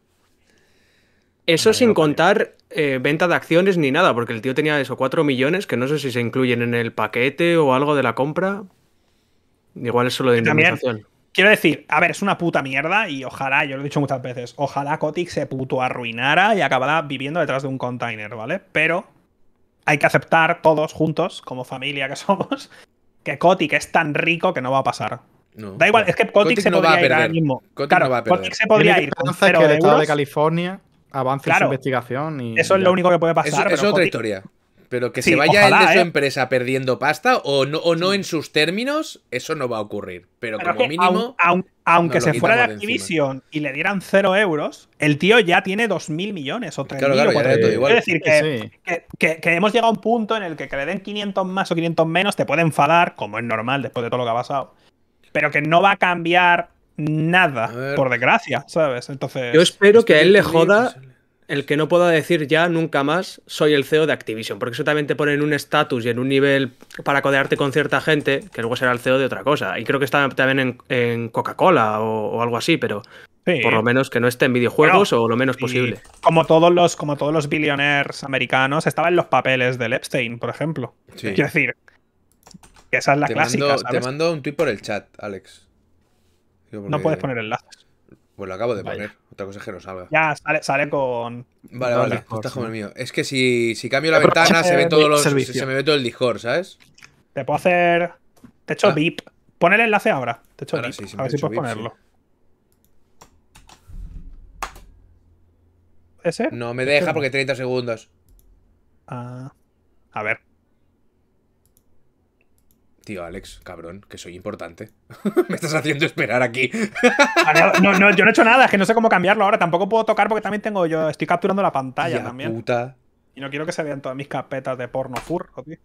Eso sin contar eh, venta de acciones ni nada, porque el tío tenía eso, 4 millones, que no sé si se incluyen en el paquete o algo de la compra. Igual es solo de indemnización. Quiero decir, a ver, es una puta mierda y ojalá, yo lo he dicho muchas veces, ojalá Kotick se puto arruinara y acabara viviendo detrás de un container, ¿vale? Pero hay que aceptar todos juntos, como familia que somos, que Kotick es tan rico que no va a pasar. da igual, es que Kotick, se podría a ir mismo. claro, no se podría ir. Con cero el Estado de California avance su investigación. Y eso es lo único que puede pasar. es otra historia. Pero que se vaya él de su ¿eh? empresa perdiendo pasta o no, o no en sus términos, eso no va a ocurrir. Pero, como mínimo. aunque se fuera de Activision y le dieran cero euros, el tío ya tiene mil millones o tres Claro, claro, es decir, que, que, hemos llegado a un punto en el que, que le den 500 más o 500 menos te puede enfadar, como es normal después de todo lo que ha pasado. Pero que no va a cambiar nada, por desgracia, ¿sabes? Entonces. Yo espero que a él le joda el que no pueda decir ya nunca más soy el CEO de Activision, porque eso también te pone en un estatus y en un nivel para codearte con cierta gente que luego será el CEO de otra cosa. Y creo que está también en, Coca-Cola o, algo así, pero por lo menos que no esté en videojuegos o lo menos posible. Como todos los, como todos los billionaires americanos, estaba en los papeles del Epstein, por ejemplo. Quiero decir, esa es la clásica. Te mando un tweet por el chat, Alex. No puedes poner enlaces. Pues lo acabo de poner. Otra cosa es que no salga. Ya, sale, sale con. Vale, vale. Está como el mío. Es que si, si cambio la ventana, se, ve todos se me ve todo el Discord, ¿sabes? Te puedo hacer. Te echo ah. VIP. Pon el enlace ahora. Te echo VIP. a ver si puedes ponerlo. ¿Ese? No me deja este porque 30 segundos. Ah. A ver. Tío, Alex, cabrón, que soy importante. me estás haciendo esperar aquí. Ah, yo no he hecho nada, es que no sé cómo cambiarlo ahora. Tampoco puedo tocar porque también tengo yo. Estoy capturando la pantalla también. Y no quiero que se vean todas mis carpetas de porno furro, tío.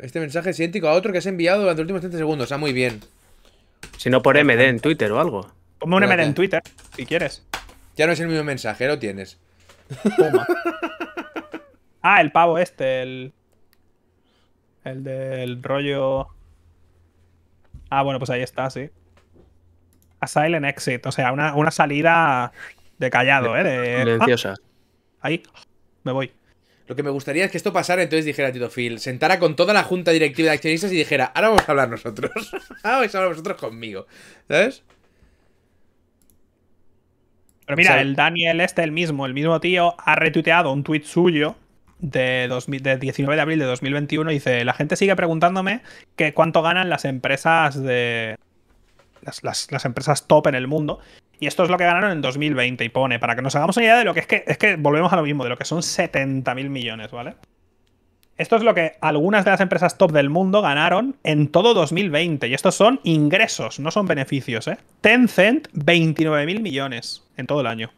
Este mensaje es idéntico a otro que has enviado durante los últimos 30 segundos. está ah, muy bien. Si no por MD en Twitter o algo. Ponme un MD en Twitter, si quieres. Ya no es el mismo mensaje, lo tienes. Toma. ah, el pavo este, el. El del rollo. Ah, bueno, pues ahí está, sí. A silent exit, o sea, una, salida de callado, ¿eh? Silenciosa. Ah, ahí, me voy. Lo que me gustaría es que esto pasara, entonces dijera Tito Phil, sentara con toda la junta directiva de accionistas y dijera, ahora vamos a hablar nosotros. ahora vais a hablar vosotros conmigo. ¿Sabes? Pero mira, el Daniel este, el mismo, el mismo tío, ha retuiteado un tuit suyo de, de 19 de abril de 2021 dice, la gente sigue preguntándome que cuánto ganan las empresas de... Las, empresas top en el mundo. Y esto es lo que ganaron en 2020 y pone, para que nos hagamos una idea de lo que es que, es que volvemos a lo mismo, de lo que son 70 mil millones, ¿vale? Esto es lo que algunas de las empresas top del mundo ganaron en todo 2020. Y estos son ingresos, no son beneficios, ¿eh? Tencent, 29 mil millones en todo el año.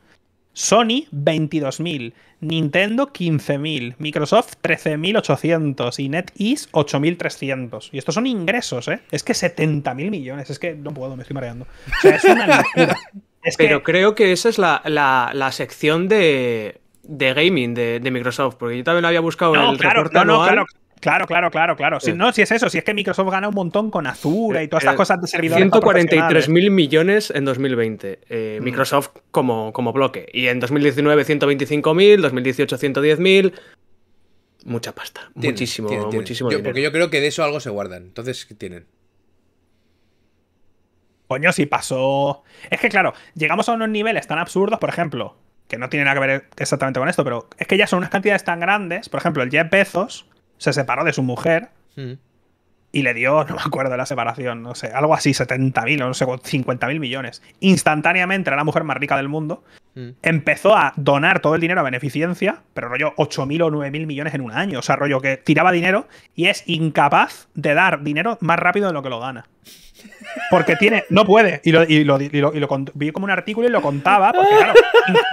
Sony 22.000, Nintendo 15.000, Microsoft 13.800 y NetEase 8.300. Y estos son ingresos, ¿eh? Es que 70.000 millones, es que no puedo, me estoy mareando. es una Pero creo que esa es la, sección de, de gaming de, Microsoft, porque yo también lo había buscado en el reporte anual. Claro, claro, claro, claro. Si, no, si es eso, si es que Microsoft gana un montón con Azure eh, y todas estas eh, cosas de servidores. 143 mil millones en 2020, eh, mm. Microsoft como, como bloque. Y en 2019 125 mil, 2018 110 mil. Mucha pasta, muchísimo, Porque yo creo que de eso algo se guardan. Entonces, ¿qué tienen? Coño, si pasó. Es que claro, llegamos a unos niveles tan absurdos, por ejemplo, que no tienen nada que ver exactamente con esto, pero es que ya son unas cantidades tan grandes. Por ejemplo, el Jeff Bezos se separó de su mujer hmm. y le dio, no me acuerdo de la separación, no sé, algo así, 70.000 o no sé, 50.000 millones. Instantáneamente era la mujer más rica del mundo. Hmm. Empezó a donar todo el dinero a beneficencia, pero rollo 8.000 o 9.000 millones en un año. O sea, rollo que tiraba dinero y es incapaz de dar dinero más rápido de lo que lo gana. Porque tiene, no puede. Y lo, y lo, y lo, vi como un artículo y lo contaba. Porque, claro,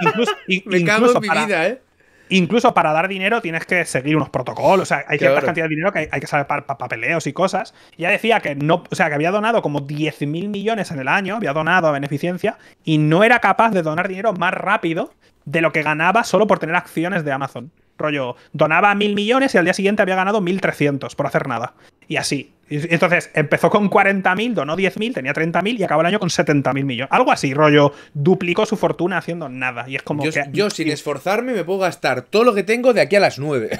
incluso, Me cago mi vida, ¿eh? Incluso para dar dinero tienes que seguir unos protocolos. O sea, hay ciertas cantidades de dinero que hay, que saber para, papeleos y cosas. Ya decía que no, o sea, que había donado como 10.000 mil millones en el año, había donado a beneficencia y no era capaz de donar dinero más rápido de lo que ganaba solo por tener acciones de Amazon. Rollo, donaba mil millones y al día siguiente había ganado 1.300 por hacer nada. Y así. Entonces empezó con 40.000, donó 10.000, tenía 30.000 y acabó el año con 70.000 millones. Algo así, rollo, duplicó su fortuna haciendo nada. Y es como yo, que, sin esforzarme me puedo gastar todo lo que tengo de aquí a las 9.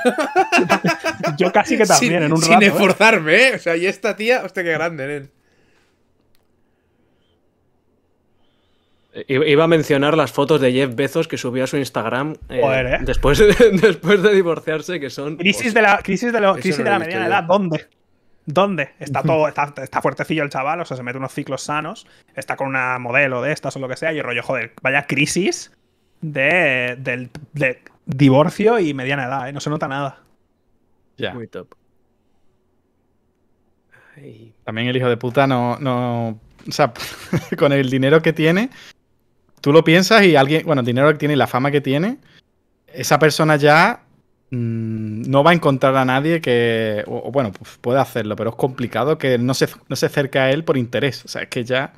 yo casi que también, en un rato. Sin ¿eh? esforzarme, ¿eh? O sea, y esta tía, hostia, qué grande, ¿eh? Iba a mencionar las fotos de Jeff Bezos que subió a su Instagram eh, ¿eh? Después, de, divorciarse, que son... Crisis de la, crisis de, de la mediana edad, ¿dónde? ¿Dónde? está todo, está, fuertecillo el chaval, o sea, se mete unos ciclos sanos, está con una modelo de estas o lo que sea, y el rollo, joder, vaya crisis de, de divorcio y mediana edad, ¿eh? no se nota nada. Ya. Muy top. También el hijo de puta no. no o sea, con el dinero que tiene, tú lo piensas y alguien. Bueno, el dinero que tiene y la fama que tiene, esa persona ya Mm, no va a encontrar a nadie que, bueno, pues puede hacerlo, pero es complicado que no se, se acerque a él por interés. O sea, es que ya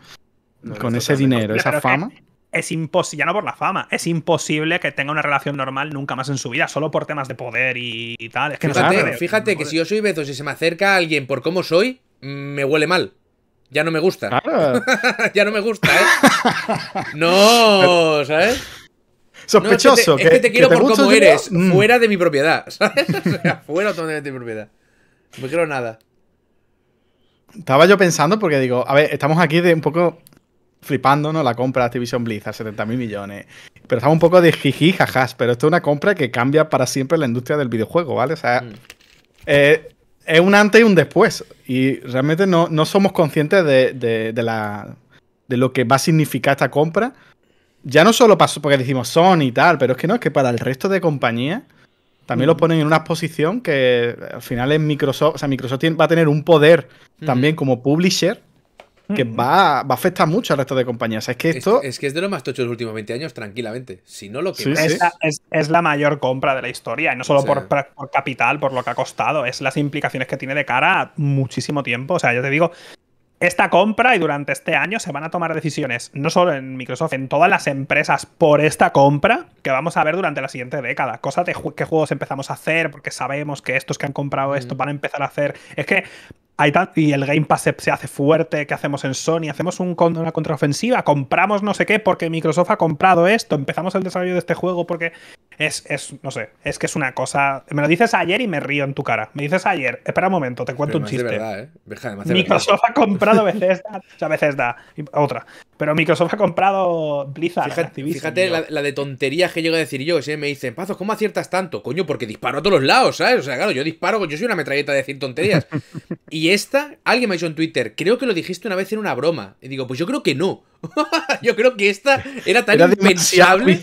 con ese dinero, esa fama... Es, imposible, ya no por la fama, es imposible que tenga una relación normal nunca más en su vida, solo por temas de poder y, tal. Es que fíjate, fíjate que si yo soy Bezos y se me acerca alguien por cómo soy, mm, me huele mal. Ya no me gusta. ya no me gusta, ¿eh? no, ¿sabes? sospechoso. es, que te, quiero por cómo eres, mm. fuera de mi propiedad. O fuera totalmente de mi propiedad. No quiero nada. Estaba yo pensando porque digo, a ver, estamos aquí de un poco flipando, ¿no? la compra de Activision Blizzard, 70.000 millones. Pero estamos un poco de jiji, jajás, pero esto es una compra que cambia para siempre la industria del videojuego, ¿vale? O sea, mm. eh, es un antes y un después. Y realmente no, somos conscientes de, de, de lo que va a significar esta compra ya no solo pasó porque decimos Sony y tal, pero es que no, es que para el resto de compañías también lo mm. ponen en una posición que al final es Microsoft, o sea, Microsoft va a tener un poder mm. también como publisher que mm. va, a, afectar mucho al resto de compañías. es que esto. Es, que es de lo más tocho de los últimos 20 años, tranquilamente. Si no lo que es, La, es, la mayor compra de la historia. Y no solo por, por, capital, por lo que ha costado. Es las implicaciones que tiene de cara a muchísimo tiempo. O sea, yo te digo, esta compra y durante este año se van a tomar decisiones, no solo en Microsoft, en todas las empresas por esta compra que vamos a ver durante la siguiente década. cosas de qué juegos empezamos a hacer, porque sabemos que estos que han comprado esto mm. van a empezar a hacer. Es que y el Game Pass se, hace fuerte, ¿qué hacemos en Sony? ¿Hacemos una contraofensiva? ¿Compramos no sé qué porque Microsoft ha comprado esto? ¿Empezamos el desarrollo de este juego porque es, es no sé, es que es una cosa... Me lo dices ayer y me río en tu cara. Me dices ayer, espera un momento, te cuento un chiste. verdad, ¿eh? Microsoft ha comprado Bethesda, o sea, da. otra. Pero Microsoft ha comprado Blizzard. Fíjate, la, de tonterías que llego a decir yo. ¿eh? Me dicen, Pazos, ¿cómo aciertas tanto? Coño, porque disparo a todos los lados, ¿sabes? O sea, claro, yo disparo, yo soy una metralleta de decir tonterías. y esta, alguien me ha dicho en Twitter, creo que lo dijiste una vez en una broma. Y digo, pues yo creo que no. Yo creo que esta era tan era impensable.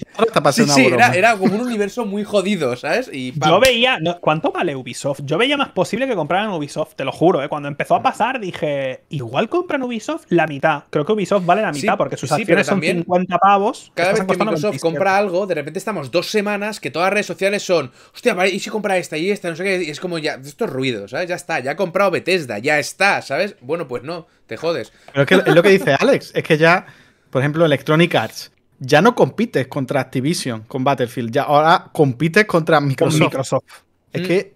Sí, sí, era, era, como un universo muy jodido, ¿sabes? Y Yo veía. ¿Cuánto vale Ubisoft? Yo veía más posible que compraran Ubisoft, te lo juro, ¿eh? Cuando empezó a pasar dije, igual compran Ubisoft la mitad. Creo que Ubisoft vale la mitad porque sus acciones son 50 pavos. Cada vez que Microsoft compra algo, de repente estamos dos semanas que todas las redes sociales son, hostia, ¿y si compra esta y esta? No sé qué. Y es como ya, esto es ruido, ¿sabes? Ya está, ya ha comprado Bethesda, ya está, ¿sabes? Bueno, pues no jodes. Pero es lo que dice Alex, es que ya, por ejemplo, Electronic Arts, ya no compites contra Activision, con Battlefield, ya ahora compites contra Microsoft. Es mm. que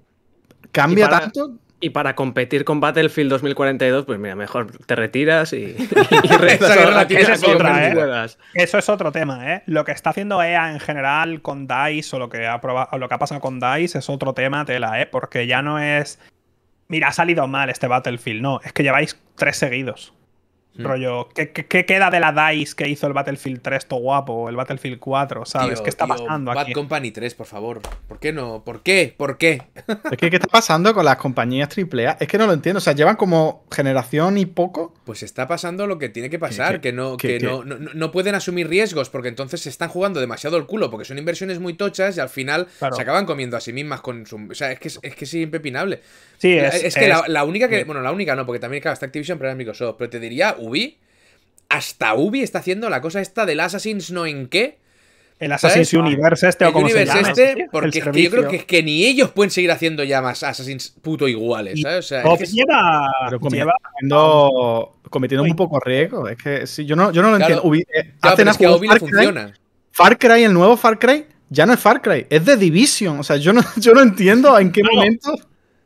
cambia tanto. Y para competir con Battlefield 2042, pues mira, mejor te retiras y, y Eso es ¿eh? Eso es otro tema, ¿eh? Lo que está haciendo EA en general con DICE o lo que ha, o lo que ha pasado con DICE es otro tema, tela, ¿eh? Porque ya no es mira, ha salido mal este Battlefield. No, es que lleváis tres seguidos. Mm. Rollo, ¿qué, queda de la DICE que hizo el Battlefield 3 todo guapo? El Battlefield 4, ¿sabes? ¿Qué está pasando aquí? Bad Company 3, por favor. ¿Por qué no? ¿Por qué? ¿Por qué? es que, ¿qué está pasando con las compañías AAA? Es que no lo entiendo. O sea, llevan como generación y poco. Pues está pasando lo que tiene que pasar, que, no, que no, pueden asumir riesgos porque entonces se están jugando demasiado el culo porque son inversiones muy tochas y al final se acaban comiendo a sí mismas con su... O sea, es que es, impepinable. Sí, es, es que la, única que... Bueno, la única no, porque también está Activision, pero es Microsoft. Pero te diría Ubi, hasta Ubi está haciendo la cosa esta del Assassin's no en qué. El Assassin's ah, Universe este o como este, es se este, porque yo creo que, que, ni ellos pueden seguir haciendo ya más Assassin's puto iguales, O sea, cometiendo, un poco riesgo. Es que si, yo, no, yo no lo entiendo. Ubi, eh, Far Cry, funciona. Far Cry, el nuevo Far Cry, ya no es Far Cry, es de Division. O sea, yo no, yo no entiendo en qué momento...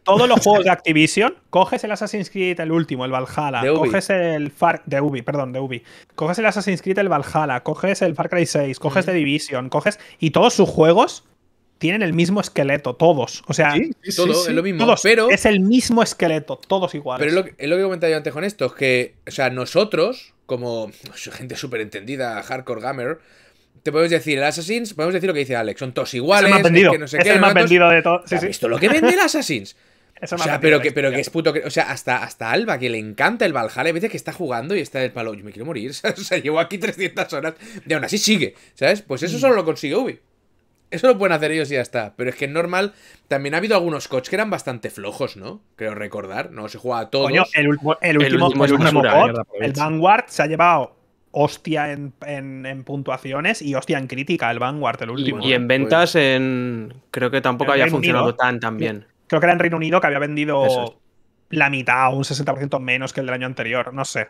Todos los juegos de Activision, coges el Assassin's Creed, el último, el Valhalla, coges el Far de Ubi, perdón, de Ubi, coges el Assassin's Creed, el Valhalla, coges el Far Cry 6, coges The Division, coges y todos sus juegos tienen el mismo esqueleto, todos. O sea, es lo mismo. pero, es el mismo esqueleto, todos iguales. Pero es lo, que que yo antes con esto, es que, o sea, nosotros, como gente súper entendida, hardcore gamer, te podemos decir el Assassin's, podemos decir lo que dice Alex, son todos iguales. Es el más vendido, que no el más vendido de todos. Sí, lo que vende el Assassin's? o sea, pero que, pero que es puto. O sea, hasta, hasta Alba, que le encanta el Valhalla, hay veces que está jugando y está del palo. Yo me quiero morir, O sea, llevo aquí 300 horas de aún así sigue, ¿sabes? Pues eso mm. solo lo consigue Ubi. Eso lo pueden hacer ellos y ya está. Pero es que es normal también ha habido algunos coches que eran bastante flojos, ¿no? Creo recordar. No se jugaba todo. Coño, el, último, el el, último pues. el Vanguard se ha llevado hostia en, puntuaciones y hostia en crítica, el Vanguard, el último. Y, en pues ventas, en creo que tampoco había funcionado tan, tan bien. Creo que era en Reino Unido que había vendido la mitad o un 60% menos que el del año anterior, no sé.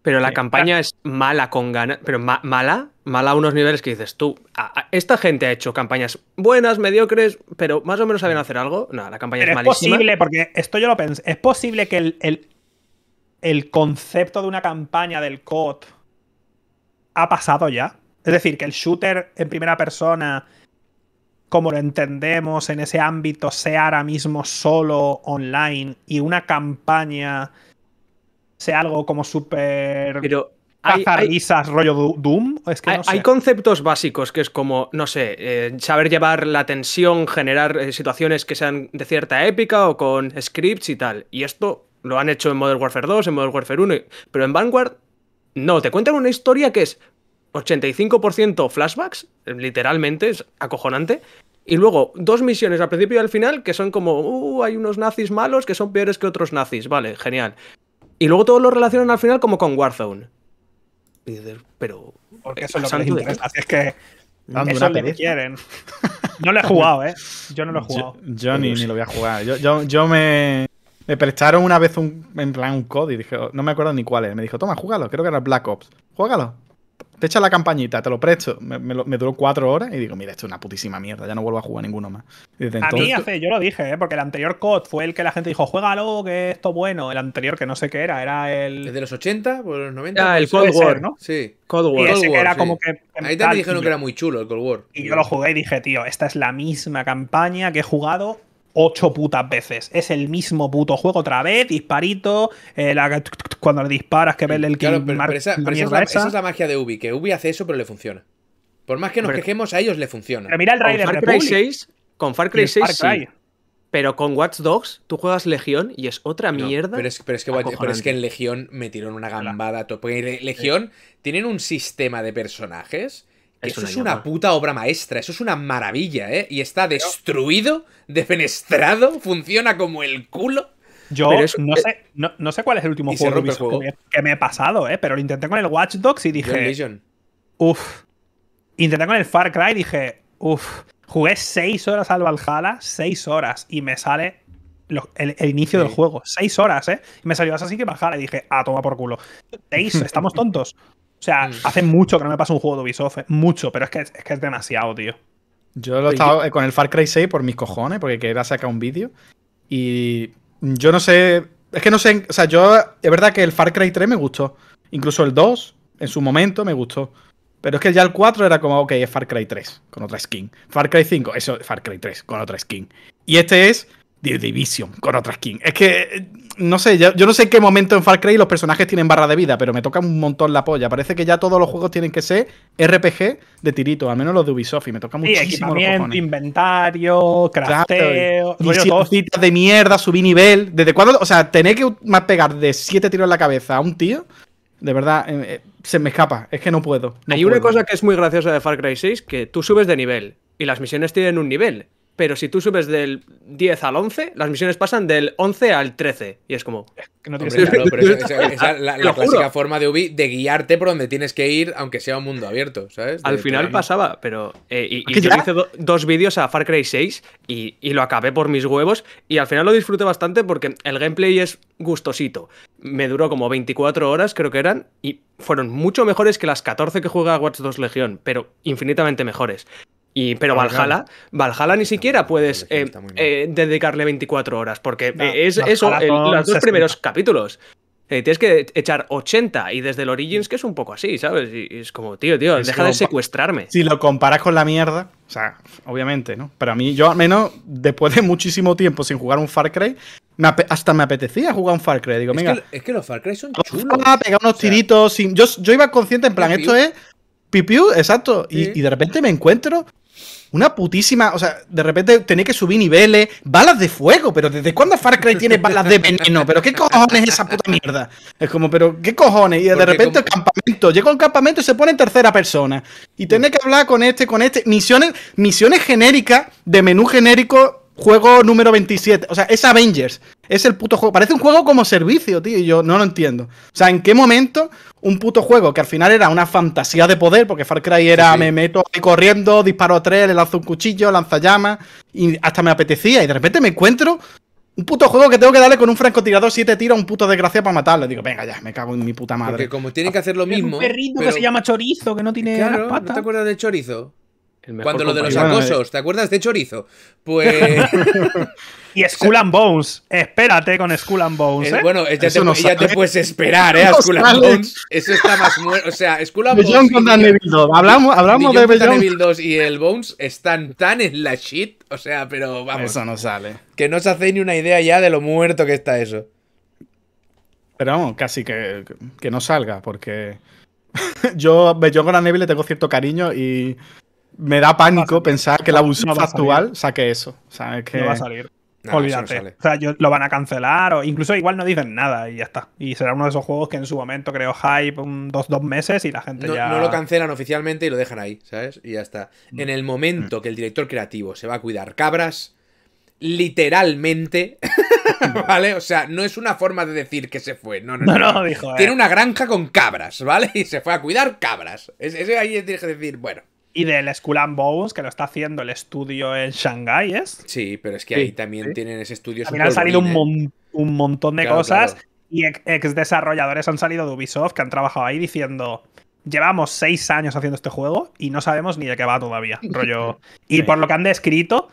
Pero la campaña es mala con ganas, pero mala, mala a unos niveles que dices tú, esta gente ha hecho campañas buenas, mediocres, pero más o menos saben hacer algo. No, la campaña es malísima. Es posible, porque esto yo lo pensé, es posible que el, el concepto de una campaña del COD ha pasado ya. Es decir, que el shooter en primera persona como lo entendemos en ese ámbito sea ahora mismo solo online y una campaña sea algo como súper... Pero hay, rollo Doom. hay, conceptos básicos que es como, no sé, eh, saber llevar la tensión, generar eh, situaciones que sean de cierta épica o con scripts y tal. Y esto lo han hecho en Modern Warfare 2, en Modern Warfare 1, pero en Vanguard no, te cuentan una historia que es 85% flashbacks, literalmente, es acojonante. Y luego, dos misiones al principio y al final que son como, uh, hay unos nazis malos que son peores que otros nazis, vale, genial. Y luego todos lo relacionan al final como con Warzone. Y dices, pero... Porque eh, eso es lo que es que... Mm, eso le quieren. No lo he jugado, ¿eh? Yo no lo he jugado. Yo, pues- ni, lo voy a jugar. Yo, yo, me... Me prestaron una vez un, en plan un y dije, oh, no me acuerdo ni cuál es. Me dijo, toma, júgalo, creo que era Black Ops. Júgalo te echa la campañita, te lo presto. Me, duró cuatro horas y digo, mira, esto es una putísima mierda, ya no vuelvo a jugar ninguno más. a mí hace, yo lo dije, ¿eh? porque el anterior COD fue el que la gente dijo, juégalo, que esto bueno. El anterior, que no sé qué era, era el. Desde de los 80 por los 90? Ah, el Cold War, ¿no? Sí. Cold War. Y ese que. Ahí también dijeron que era muy chulo el Cold War. Y yo lo jugué y dije, tío, esta es la misma campaña que he jugado ocho putas veces. Es el mismo puto juego otra vez, disparito, eh, cuando le disparas que ves el que pero, esa, es la, magia de Ubi, que Ubi hace eso pero le funciona. Por más que nos quejemos, a ellos le funciona. Pero mira el con de Far Cry 6, Con Far Cry 6 Sí. Pero con Watch Dogs tú juegas Legión y es otra mierda. Pero es, que, en Legión me tiraron una gambada. Porque Legión tienen un sistema de personajes eso es una puta obra maestra, eso es una maravilla, ¿eh? Y está destruido, defenestrado, funciona como el culo. Yo no, sé, no, sé cuál es el último juego, Que, me, he pasado, ¿eh? Pero lo intenté con el Watch Dogs y dije. Uf. Intenté con el Far Cry y dije. Uf. Jugué seis horas al Valhalla, seis horas, y me sale el, inicio del juego. Seis horas, ¿eh? Y me salió así que Valhalla y dije, ah, toma por culo. seis estamos tontos. O sea, mm. hace mucho que no me pasa un juego de Ubisoft. Mucho, pero es que es, demasiado, tío. Yo lo he estado eh, con el Far Cry 6 por mis cojones, porque quería sacar un vídeo. Y yo no sé. Es que no sé. O sea, yo. Es verdad que el Far Cry 3 me gustó. Incluso el 2, en su momento, me gustó. Pero es que ya el 4 era como, ok, es Far Cry 3, con otra skin. Far Cry 5, eso, es Far Cry 3, con otra skin. Y este es The Division, con otra skin. Es que eh, no sé, yo, no sé en qué momento en Far Cry los personajes tienen barra de vida, pero me toca un montón la polla. Parece que ya todos los juegos tienen que ser RPG de tirito, al menos los de Ubisoft, y me toca sí, muchísimo. Equipamiento, inventario, crafteo, chicos de mierda, subí nivel. ¿Desde cuándo? O sea, tener que más pegar de siete tiros en la cabeza a un tío, de verdad, eh, eh, se me escapa. Es que no puedo. Hay una cosa que es muy graciosa de Far Cry 6, que tú subes de nivel y las misiones tienen un nivel pero si tú subes del 10 al 11, las misiones pasan del 11 al 13. Y es como... la, clásica forma de Ubi de guiarte por donde tienes que ir, aunque sea un mundo abierto, ¿sabes? al final pasaba, pero... Eh, y, yo hice dos vídeos a Far Cry 6 y, y lo acabé por mis huevos y al final lo disfruté bastante porque el gameplay es gustosito. Me duró como 24 horas, creo que eran, y fueron mucho mejores que las 14 que juega Watch 2 Legion, pero infinitamente mejores pero Valhalla, Valhalla ni siquiera puedes eh, eh, dedicarle 24 horas, porque eh, es eso, los dos primeros capítulos. tienes que echar 80 y desde el Origins, que es un poco así, ¿sabes? Y, es como, tío, tío, deja de secuestrarme. Si lo comparas con la mierda, o sea, obviamente, ¿no? Pero a mí, yo al menos, después de muchísimo tiempo sin jugar un Far Cry, hasta me apetecía jugar un Far Cry. Digo, es, que, es que, los Far Cry son chulos. Ah, pegar unos tiritos. Yo, iba consciente, en plan, esto es. Pipiú, exacto. y, de repente me encuentro una putísima, o sea, de repente tenéis que subir niveles, balas de fuego, pero ¿desde cuándo Far Cry tiene balas de veneno? ¿Pero qué cojones es esa puta mierda? Es como, pero ¿qué cojones? Y de repente el campamento, llega un campamento y se pone en tercera persona. Y tenés que hablar con este, con este. Misiones, misiones genéricas, de menú genérico, juego número 27. O sea, es Avengers. Es el puto juego. Parece un juego como servicio, tío. Y yo no lo entiendo. O sea, ¿en qué momento un puto juego que al final era una fantasía de poder? Porque Far Cry era me meto ahí corriendo, disparo a tres, le lanzo un cuchillo, llamas Y hasta me apetecía. Y de repente me encuentro un puto juego que tengo que darle con un francotirador siete tiras, un puto desgracia para matarle. Digo, venga ya, me cago en mi puta madre. Porque como tiene que hacer lo mismo. un perrito que se llama Chorizo, que no tiene patas. te acuerdas de Chorizo? Cuando lo de los eh. acosos, ¿te acuerdas de Chorizo? Pues. y Skull and Bones. Espérate con Skull and Bones. ¿eh? ¿eh? bueno, ya te, puedes esperar, ¿eh? Skull and Bones. Eso está más muerto. O sea, Skull and Bones. Contra Neville 2. Hablamos, hablamos de Neville 2 y el Bones están tan en la shit. O sea, pero vamos. Eso no sale. Que no os hacéis ni una idea ya de lo muerto que está eso. Pero vamos, casi que, que no salga, porque. yo, yo con la Neville le tengo cierto cariño y me da pánico pensar que el abuso actual saque eso. O sea, que... va a salir. Olvídate. o sea, lo van a cancelar o incluso igual no dicen nada y ya está. Y será uno de esos juegos que en su momento creo hype un, dos, dos meses y la gente no, ya. No lo cancelan oficialmente y lo dejan ahí, ¿sabes? Y ya está. Mm. En el momento mm. que el director creativo se va a cuidar cabras, literalmente, ¿vale? O sea, no es una forma de decir que se fue, no, no, no. dijo, Tiene eh. una granja con cabras, ¿vale? Y se fue a cuidar cabras. Ese, ahí es que decir, bueno y del Skull and Bones, que lo está haciendo el estudio en Shanghai, ¿es? Sí, pero es que ahí también tienen ese estudio. También han salido un, montón de cosas y ex desarrolladores han salido de Ubisoft que han trabajado ahí diciendo. Llevamos seis años haciendo este juego y no sabemos ni de qué va todavía, rollo. Y por lo que han descrito,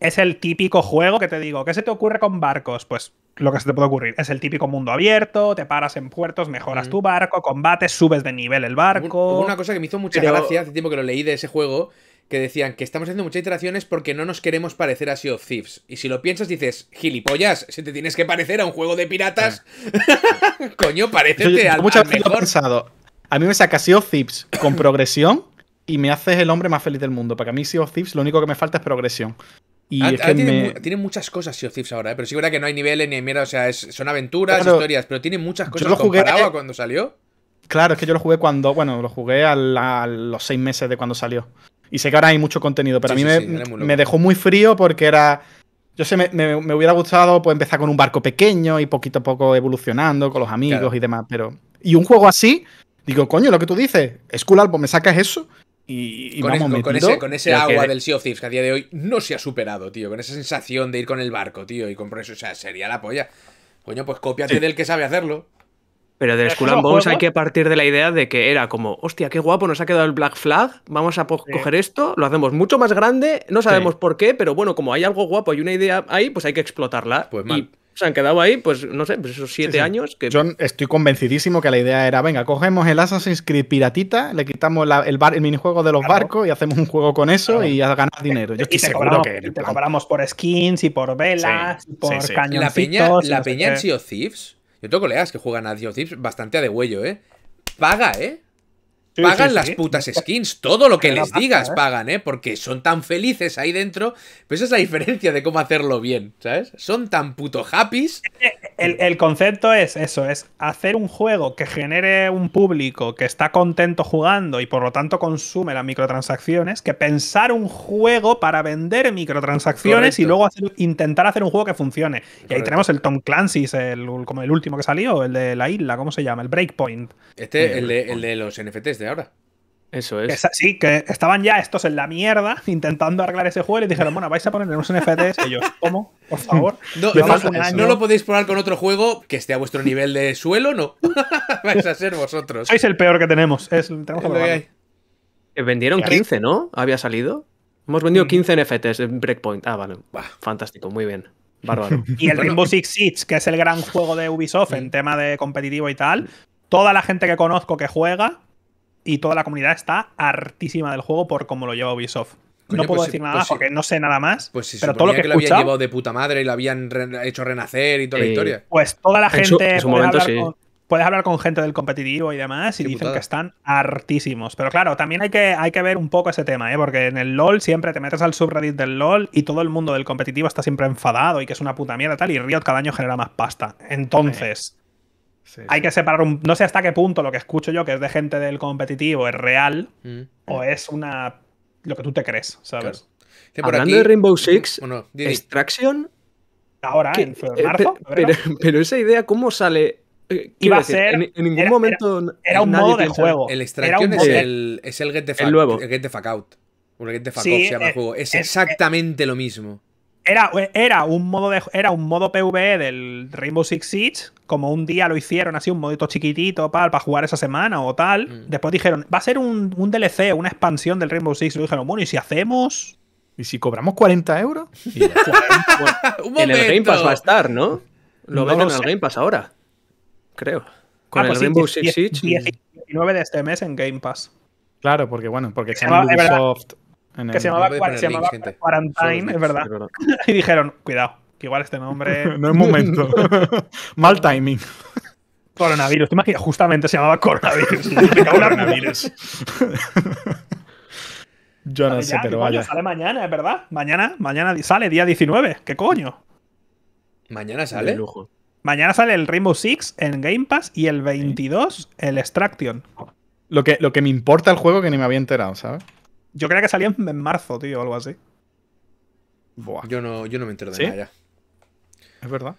es el típico juego que te digo, ¿qué se te ocurre con barcos? Pues lo que se te puede ocurrir. Es el típico mundo abierto, te paras en puertos, mejoras tu barco, combates, subes de nivel el barco. Una cosa que me hizo mucha gracia hace tiempo que lo leí de ese juego, que decían que estamos haciendo muchas iteraciones porque no nos queremos parecer a Sea of Thieves. Y si lo piensas, dices, gilipollas, si te tienes que parecer a un juego de piratas, ah. coño, parécete al, al mejor. A mí me saca Sea of Thieves con progresión y me haces el hombre más feliz del mundo. Para a mí Sea of Thieves lo único que me falta es progresión. Y ah, ah, tiene, muchas cosas Sea of ahora, ¿eh? pero sí verdad que no hay niveles ni hay mierda, o sea, son aventuras, historias, pero tiene muchas cosas lo jugué, comparado eh. a cuando salió. Claro, es que yo lo jugué cuando, bueno, lo jugué a, los seis meses de cuando salió. Y sé que ahora hay mucho contenido, pero a mí me, dejó muy frío porque era... Yo sé, me, hubiera gustado pues, empezar con un barco pequeño y poquito a poco evolucionando con los amigos y demás, pero... Y un juego así, digo, coño, lo que tú dices, es cool, album, me sacas eso y, con, e- ese, agua del Sea of Thieves que a día de hoy no se ha superado, tío. Con esa sensación de ir con el barco, tío, y comprar eso. O sea, sería la polla. Coño, pues cópiate del que sabe hacerlo. Pero de Skull and Bones hay que partir de la idea de que era como, hostia, qué guapo nos ha quedado el Black Flag, vamos a coger esto, lo hacemos mucho más grande, no sabemos por qué, pero bueno, como hay algo guapo y una idea ahí, pues hay que explotarla. Pues mal se han quedado ahí, pues no sé, pues esos siete años que... Yo estoy convencidísimo que la idea era, venga, cogemos el Assassin's Creed piratita, le quitamos el, minijuego de los barcos y hacemos un juego con eso y a ganar dinero. Yo y te cobramos, por skins y por velas por cañoncitos. La peña, Thieves, yo tengo colegas que juegan a Sea Thieves bastante a de huello, ¿eh? Paga, ¿eh? pagan las putas skins, todo lo que les digas pagan, ¿eh? Porque son tan felices ahí dentro. Pero pues esa es la diferencia de cómo hacerlo bien, ¿sabes? Son tan puto happy. El, concepto es eso, es hacer un juego que genere un público que está contento jugando y por lo tanto consume las microtransacciones, que pensar un juego para vender microtransacciones y luego intentar hacer un juego que funcione. Y ahí tenemos el Tom Clancy's, el, como el último que salió, el de la isla, ¿cómo se llama? El Breakpoint. Este, eh, el, de, el de los NFTs, de ahora. Eso es. sí, que estaban ya estos en la mierda intentando arreglar ese juego y dijeron, bueno, vais a poner unos NFTs. Ellos, ¿cómo? Por favor. No, lo podéis probar con otro juego que esté a vuestro nivel de suelo, no. vais a ser vosotros. Sois el peor que tenemos. Eh, vendieron 15, ¿no? Había salido. Hemos vendido 15 mm. NFTs en Breakpoint. Ah, vale. fantástico, muy bien. Bárbaro. Y el Rainbow Six Siege, que es el gran juego de Ubisoft en mm. tema de competitivo y tal. Toda la gente que conozco que juega y toda la comunidad está hartísima del juego por cómo lo lleva Ubisoft. no puedo pues decir nada más pues porque no sé nada más. Pues pero todo lo que, lo habían llevado de puta madre y lo habían hecho renacer y toda la eh, historia. Pues toda la gente. Su, momento, sí. puedes hablar con gente del competitivo y demás y dicen que están hartísimos. Pero claro, también hay que, hay que ver un poco ese tema, ¿eh? porque en el LOL siempre te metes al subreddit del LOL y todo el mundo del competitivo está siempre enfadado y que es una puta mierda tal. Y Riot cada año genera más pasta. Entonces hay que separar un. No sé hasta qué punto lo que escucho yo, que es de gente del competitivo, es real mm. o es una. lo que tú te crees, ¿sabes? por Hablando de Rainbow Six, mm, Extraction. Ahora, en eh, marzo. pero, pero, esa idea, ¿cómo sale? Eh, Iba a ser. En, ningún momento. Era, un modo de juego. El Extraction es, el, es el Get the Fuck Out. El El Get the Fuck Out. Get se llama el eh, juego. es exactamente lo mismo. Era, un modo era un modo PvE del Rainbow Six Siege, como un día lo hicieron así, un modito chiquitito para jugar esa semana o tal. Mm. Después dijeron, va a ser un, DLC, una expansión del Rainbow Six. Y dijeron, bueno, ¿y si hacemos? ¿Y si cobramos 40 euros? en el Game Pass va a estar, ¿no? Lo vemos en el Game Pass ahora. Creo. Con ah, el pues Rainbow Six Siege. 19 de este mes en Game Pass. Claro, porque bueno, porque Ubisoft, que se llamaba, Quarantine, es verdad. y dijeron, cuidado, que igual este nombre. no es momento. Mal timing. Coronavirus, te justamente se llamaba coronavirus. coronavirus. Yo no sé, pero vaya. Sale mañana, es verdad. Mañana, mañana sale día 19. ¿Qué coño? Mañana sale. De lujo. Mañana sale el Rainbow Six en Game Pass y el 22 el Extraction. Lo que, lo que me importa el juego que ni me había enterado, ¿sabes? Yo creía que salía en marzo, tío, o algo así. Yo no, yo no me entero de nada ya. Es verdad.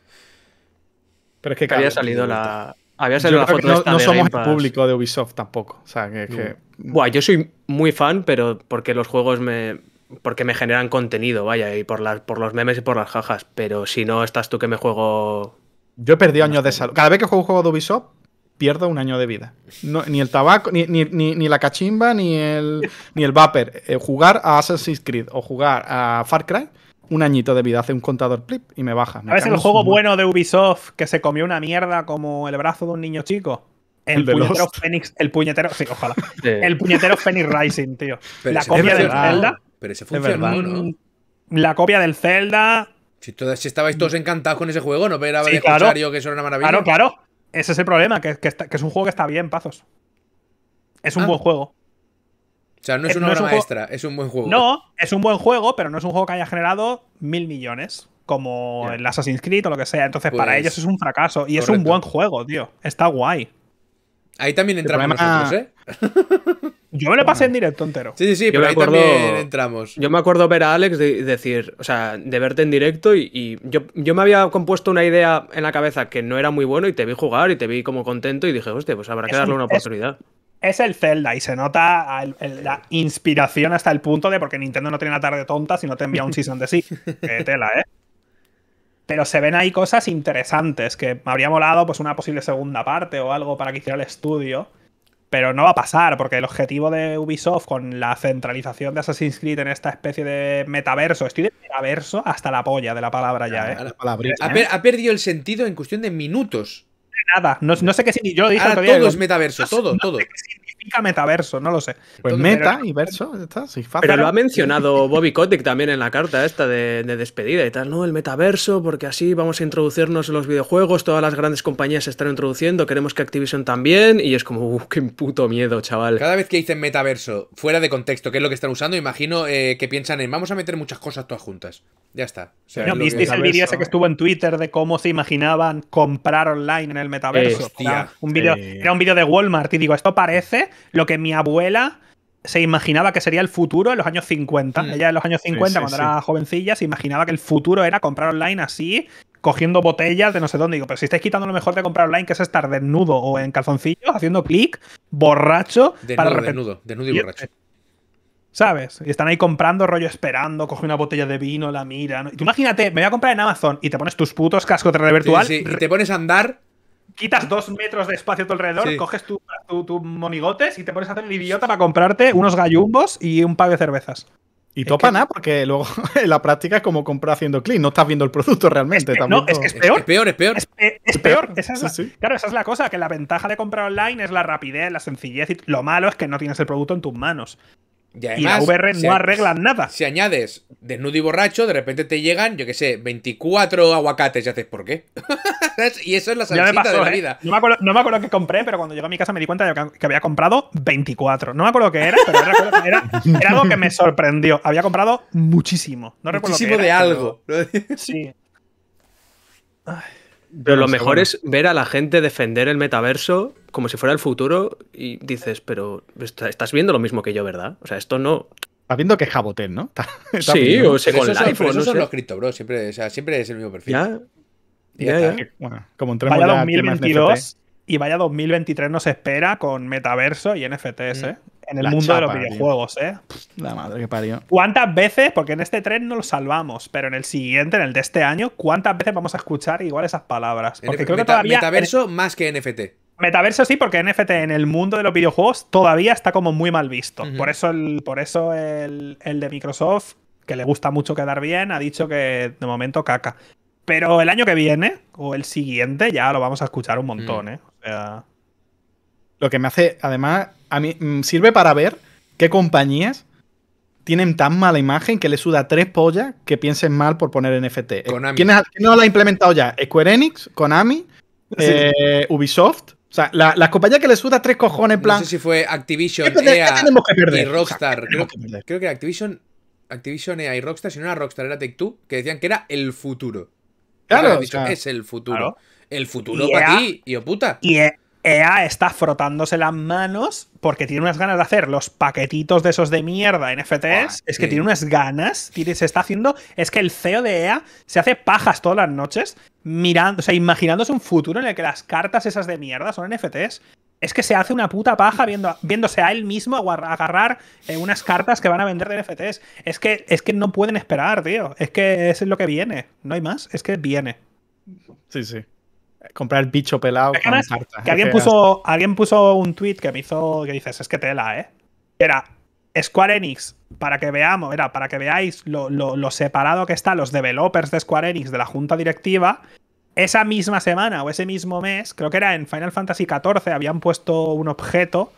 Pero es que había salido la. Había salido la foto no, no somos el público de Ubisoft tampoco. O sea, que, mm. Buah, yo soy muy fan, pero porque los juegos me. Porque me generan contenido, vaya, y por, las, por los memes y por las jajas. Pero si no estás tú que me juego. Yo he perdido años de salud. Cada vez que juego un juego de Ubisoft, Pierdo un año de vida. ni el tabaco, ni, ni, ni, la cachimba, ni el, ni el vapor. Eh, jugar a Assassin's Creed o jugar a Far Cry, un añito de vida, hace un contador flip y me baja. Me ¿Sabes el juego bueno de Ubisoft que se comió una mierda como el brazo de un niño chico? El, puñetero Phoenix, el puñetero, sí, ojalá. El puñetero Phoenix Rising, tío. la copia del Zelda. Pero ese ¿no? La copia del Zelda. Si, todos, si estabais todos encantados con ese juego, no pero sí, claro. que eso era una maravilla. Claro, claro. Ese es el problema, que, es un juego que está bien, Pazos. Es un ah. buen juego. O sea, no es eh, una un maestra, es un buen juego. No, es un buen juego, pero no es un juego que haya generado mil millones, como el Assassin's Creed o lo que sea. Entonces, para pues ellos es un fracaso. Y es un buen juego, tío. Está guay. Ahí también entramos nosotros, ¿eh? Yo me lo pasé en directo entero. Sí, sí, sí, pero ahí también entramos. Yo me acuerdo ver a Alex decir, o sea, de verte en directo y, yo, me había compuesto una idea en la cabeza que no era muy bueno y te vi jugar y te vi como contento y dije, hostia, pues habrá que darle una oportunidad. Es, el Zelda y se nota la inspiración hasta el punto de porque Nintendo no tiene una tarde tonta si no te envía un season de sí. Qué tela, ¿eh? pero se ven ahí cosas interesantes que me habría molado pues una posible segunda parte o algo para que hiciera el estudio. Pero no va a pasar, porque el objetivo de Ubisoft con la centralización de Assassin's Creed en esta especie de metaverso, estoy de metaverso hasta la polla de la palabra ya, ah, ¿eh? ¿Eh? ha, perdido el sentido en cuestión de minutos. Nada, no, sé qué significa. Yo lo dije todo es metaverso, todo, todo metaverso, no lo sé. Pues meta y verso, está, sí, Pero lo ha mencionado Bobby Kotick también en la carta esta de, despedida y tal, ¿no? El metaverso, porque así vamos a introducirnos en los videojuegos, todas las grandes compañías se están introduciendo, queremos que Activision también, y es como, uff, uh, qué puto miedo, chaval. Cada vez que dicen metaverso, fuera de contexto, que es lo que están usando, imagino eh, que piensan en vamos a meter muchas cosas todas juntas. Ya está. el ese que estuvo en Twitter de cómo se imaginaban comprar online en el metaverso? un vídeo, Era un vídeo de Walmart y digo, esto parece lo que mi abuela se imaginaba que sería el futuro en los años 50. Mm. Ella en los años 50, cuando era jovencilla, se imaginaba que el futuro era comprar online así, cogiendo botellas de no sé dónde. Digo, pero si estáis quitando lo mejor de comprar online, que es estar desnudo o en calzoncillos, haciendo clic, borracho. Desnudo, desnudo, y borracho. ¿Sabes? Y están ahí comprando, rollo esperando, coge una botella de vino, la mira. imagínate, me voy a comprar en Amazon y te pones tus putos cascos de realidad virtual. Y te pones a andar quitas dos metros de espacio a tu alrededor, coges tus monigotes y te pones a hacer el idiota para comprarte unos gallumbos y un par de cervezas. Y topa nada, porque luego en la práctica es como comprar haciendo clic, no estás viendo el producto realmente. Es no, es que es peor. Es peor, es peor. Es, peor. Claro, esa es la cosa, que la ventaja de comprar online es la rapidez, la sencillez. Y lo malo es que no tienes el producto en tus manos. Y, la VR no arregla nada. Si añades desnudo y borracho, de repente te llegan, yo qué sé, 24 aguacates y haces por qué. y eso es la salsita de la ¿eh? vida. No, me acuerdo, no me qué compré, pero cuando llegué a mi casa me di cuenta de que había comprado 24. No me acuerdo qué era, pero era, algo que me sorprendió. Había comprado muchísimo. No muchísimo de algo. sí. pero lo mejor es ver a la gente defender el metaverso como si fuera el futuro y dices, pero estás viendo lo mismo que yo, ¿verdad? O sea, esto no, Está viendo que es Jabotel, ¿no? sí, o se Life. son, no son los cripto, bro. Siempre, o sea, siempre es el mismo perfil. Ya, Bueno, como entremos vaya 2022 y vaya 2023 nos espera con metaverso y NFTs, mm. ¿eh? en el mundo de los videojuegos, ¿eh? La madre que parió. ¿Cuántas veces? Porque en este tren no lo salvamos, pero en el siguiente, en el de este año, ¿cuántas veces vamos a escuchar igual esas palabras? Porque creo que todavía. Metaverso más que NFT. Metaverso sí, porque NFT en el mundo de los videojuegos todavía está como muy mal visto. Por eso, el, por eso el, de Microsoft, que le gusta mucho quedar bien, ha dicho que de momento caca. Pero el año que viene, o el siguiente, ya lo vamos a escuchar un montón, ¿eh? O sea... Lo que me hace, además, a mí mm, sirve para ver qué compañías tienen tan mala imagen que le suda tres pollas que piensen mal por poner NFT. Eh, Konami. ¿Quién, no la ha implementado ya? Eh, Square Enix, Konami, eh, Ubisoft. O sea, las compañías que le suda tres cojones en plan. No sé si fue Activision, EA y Rockstar. creo, que Activision, Activision, EA y Rockstar, si no era Rockstar, era Take Two, que decían que era el futuro. Claro. es el futuro. El futuro para ti, yo puta. E EA está frotándose las manos porque tiene unas ganas de hacer los paquetitos de esos de mierda NFTs. es que tiene unas ganas, tiene, se está haciendo. Es que el CEO de EA se hace pajas todas las noches mirando, o sea, imaginándose un futuro en el que las cartas esas de mierda son NFTs. Es que se hace una puta paja viendo, viéndose a él mismo agarrar eh, unas cartas que van a vender de NFTs. Es que, es que no pueden esperar, tío. Es que es lo que viene. No hay más. Es que viene. Sí, sí comprar el bicho pelado. alguien, puso, alguien puso un tweet que me hizo que dices, es que tela, ¿eh? Era Square Enix, para que veamos, era para que veáis lo, lo separado que está... los developers de Square Enix de la junta directiva. Esa misma semana o ese mismo mes, creo que era en Final Fantasy XIV, habían puesto un objeto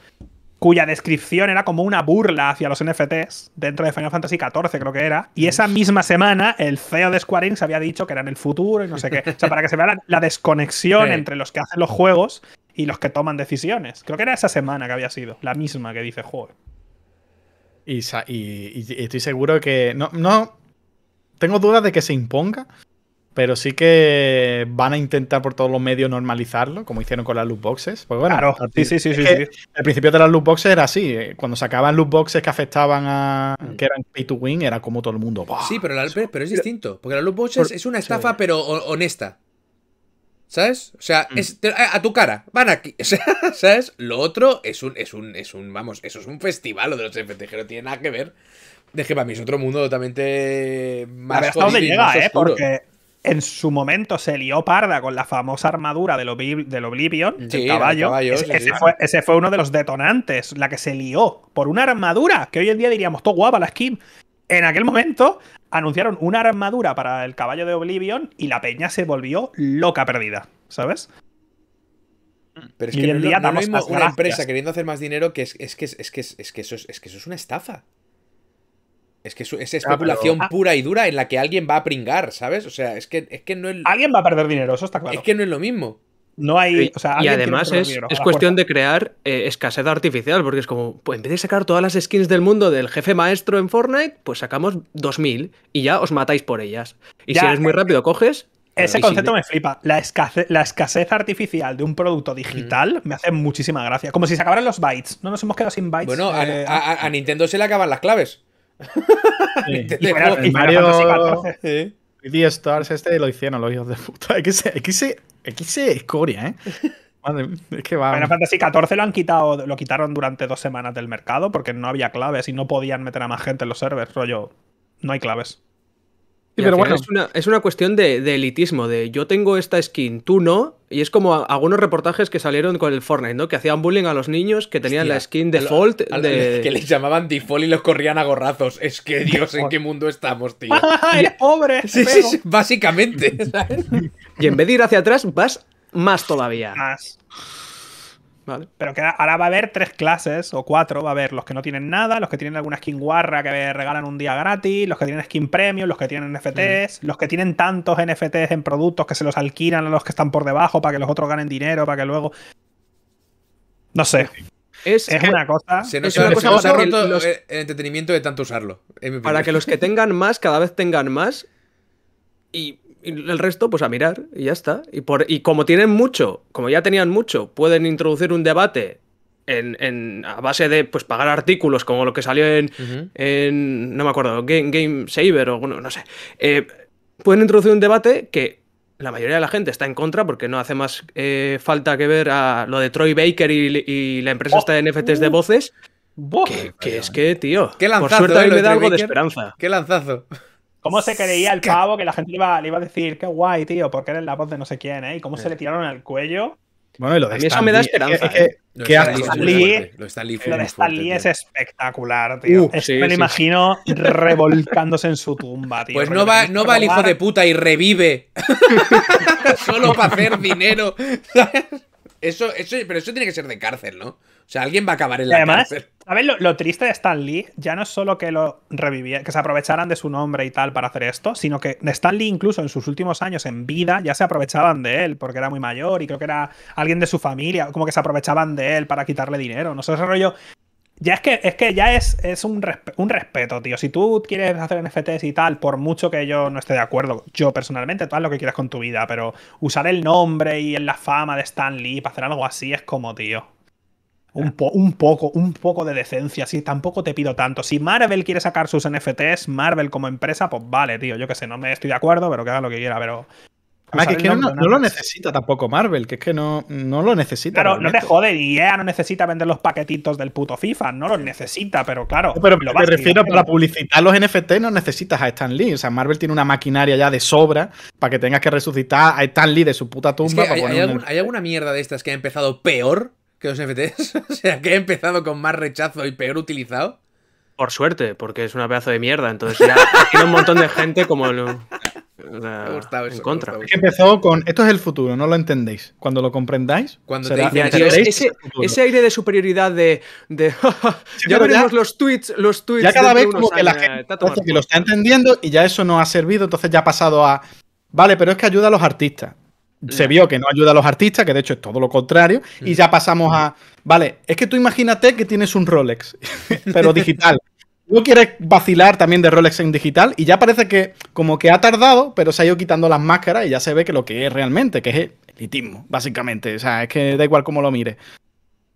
cuya descripción era como una burla hacia los NFTs dentro de Final Fantasy XIV, creo que era. Y esa misma semana el CEO de Square Enix había dicho que era en el futuro y no sé qué. O sea, para que se vea la, desconexión entre los que hacen los juegos y los que toman decisiones. Creo que era esa semana que había sido, la misma que dice juego. Y, estoy seguro que. No, no. Tengo dudas de que se imponga, pero sí que van a intentar por todos los medios normalizarlo, como hicieron con las loot boxes. Pues bueno, claro, sí, sí, sí, sí, principio de las loot boxes era así. Eh, cuando sacaban loot boxes que afectaban a. Mm. que eran pay to win, era como todo el mundo. Sí, pero, pero es distinto. Porque las loot boxes es una estafa, pero honesta. ¿Sabes? O sea, mm. a tu cara, van aquí. ¿sabes? Lo otro es un, es un, es un, vamos, eso es un festival, lo de los FTG no tiene nada que ver. deje para mí es otro mundo totalmente más. hasta dónde llega, ¿eh? Porque en su momento se lió parda con la famosa armadura del, Oblivion, El caballo ese, Fue, uno de los detonantes, la que se lió por una armadura, que hoy en día diríamos, todo guapa la skin. En aquel momento anunciaron una armadura para el caballo de Oblivion y la peña se volvió loca perdida, ¿sabes? Pero es que hoy en día no, una empresa queriendo hacer más dinero que es, que, es, que, eso es que eso es una estafa. Es que es especulación ah. pura y dura en la que alguien va a pringar, ¿sabes? O sea, es que, es que no es... Alguien va a perder dinero, eso está claro. Es que no es lo mismo. No hay. O sea, y además es, es cuestión de crear eh, escasez artificial, porque es como, pues en vez de sacar todas las skins del mundo del jefe maestro en Fortnite, pues sacamos 2000 y ya os matáis por ellas. Y si eres muy eh, rápido, coges. Ese concepto me flipa. La escasez, artificial de un producto digital me hace muchísima gracia. Como si se acabaran los bytes. No nos hemos quedado sin bytes. Bueno, a, eh, a Nintendo se le acaban las claves y y Stars este lo hicieron los hijos de puta. X X X ¿eh? Madre, es que va. Final Fantasy 14 lo han quitado, lo quitaron durante dos semanas del mercado porque no había claves y no podían meter a más gente en los servers, rollo. No hay claves pero bueno. Es una, es una cuestión de, elitismo, de yo tengo esta skin, tú no. Y es como algunos reportajes que salieron con el Fortnite, ¿no? Que hacían bullying a los niños que tenían la skin default. que les llamaban default y los corrían a gorrazos. Es que Dios, ¿en qué mundo estamos, tío? pobre! básicamente. Y en vez de ir hacia atrás, vas más todavía. Más. Pero que ahora va a haber tres clases o cuatro. Va a haber los que no tienen nada, los que tienen alguna skin guarra que regalan un día gratis, los que tienen skin premium, los que tienen NFTs, mm. los que tienen tantos NFTs en productos que se los alquilan a los que están por debajo para que los otros ganen dinero, para que luego. No sé. Es, una cosa. es el entretenimiento de tanto usarlo. Para que los que tengan más, cada vez tengan más. Y el resto, pues a mirar y ya está. Y, por, y como tienen mucho, como ya tenían mucho, pueden introducir un debate en, en, a base de pues pagar artículos como lo que salió en, no me acuerdo Game, Game Saver o bueno, no sé eh, pueden introducir un debate que la mayoría de la gente está en contra porque no hace más eh, falta que ver a lo de Troy Baker y, la empresa está en NFTs de voces que, es que tío por suerte eh, me da algo de esperanza qué lanzazo ¿Cómo se creía el pavo que la gente le iba, le iba a decir, qué guay, tío, porque era la voz de no sé quién, ¿eh? Y cómo se le tiraron al cuello. Bueno, y lo de a mí eso me da esperanza. Eh. lo, de Stan Lee es espectacular, tío. me lo imagino revolcándose en su tumba, tío. Pues no va, no va el hijo de puta y revive. Solo para hacer dinero. Eso, eso, pero eso tiene que ser de cárcel, ¿no? O sea, alguien va a acabar en la cárcel. ¿Sabes lo, lo, triste de Stan Lee? Ya no es solo que lo revivía, que se aprovecharan de su nombre y tal para hacer esto, sino que Stan Lee, incluso en sus últimos años en vida, ya se aprovechaban de él, porque era muy mayor y creo que era alguien de su familia, como que se aprovechaban de él para quitarle dinero. No sé, ese rollo ya es que, es que ya es, un, respeto, tío. Si tú quieres hacer NFTs y tal, por mucho que yo no esté de acuerdo, yo personalmente, tú haz lo que quieras con tu vida, pero usar el nombre y la fama de Stan Lee para hacer algo así es como, tío. Un, un poco, un poco de decencia, sí, tampoco te pido tanto. Si Marvel quiere sacar sus NFTs, Marvel como empresa, pues vale, tío, yo que sé, no me estoy de acuerdo, pero que haga lo que quiera, pero no, lo necesita tampoco Marvel, que es que no, no lo necesita. Claro, no te Y EA no necesita vender los paquetitos del puto FIFA, no los necesita, pero claro. Pero me refiero para publicitar los NFT, no necesitas a Stan Lee. O sea, Marvel tiene una maquinaria ya de sobra para que tengas que resucitar a Stan Lee de su puta tumba. hay, para ¿Hay alguna mierda de estas que ha empezado peor que los NFTs? o sea, que ha empezado con más rechazo y peor utilizado. Por suerte, porque es una pedazo de mierda, entonces ya tiene un montón de gente como. Lo en contra. empezó con esto es el futuro, no lo entendéis. Cuando lo comprendáis, este ese, aire de superioridad de, ya los tweets, los tweets. Ya cada vez que la gente lo está entendiendo y ya eso no ha servido, entonces ya ha pasado a vale, pero es que ayuda a los artistas. Se vio que no ayuda a los artistas, que de hecho es todo lo contrario, y mm. ya pasamos a. Vale, es que tú imagínate que tienes un Rolex, pero digital. Tú quiere vacilar también de Rolex en digital y ya parece que como que ha tardado, pero se ha ido quitando las máscaras y ya se ve que lo que es realmente, que es elitismo, básicamente. O sea, es que da igual cómo lo mire.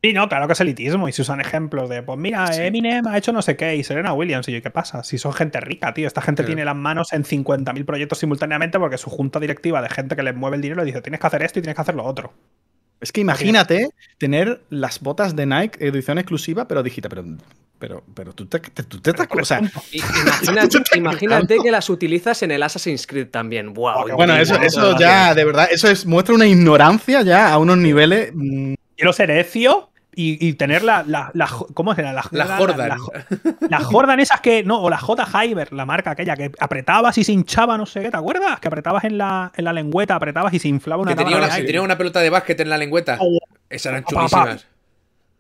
Sí, no, claro que es elitismo. Y se usan ejemplos de, pues mira, Eminem ha hecho no sé qué y Serena Williams. Y yo, ¿qué pasa? Si son gente rica, tío. Esta gente tiene las manos en 50.000 proyectos simultáneamente porque su junta directiva de gente que les mueve el dinero le dice, tienes que hacer esto y tienes que hacer lo otro. Es que imagínate tener las botas de Nike edición exclusiva, pero digital, pero pero, tú te, estás, imagínate, que las utilizas en el Assassin's Creed también. Wow, bueno, eso, ya, de verdad, eso es, muestra una ignorancia ya a unos niveles. Mm, Quiero ser ecio? y, tener la, ¿cómo es? La, la, Jordan. La, Jordan esas que, no, o la J. Hyber, la marca aquella que apretabas y se hinchaba, no sé qué, ¿te acuerdas? Que apretabas en la, en lengüeta, apretabas y se inflaba una que tenía una, tenía una pelota de básquet en la lengüeta. Oh, oh, esas eran oh, chulísimas.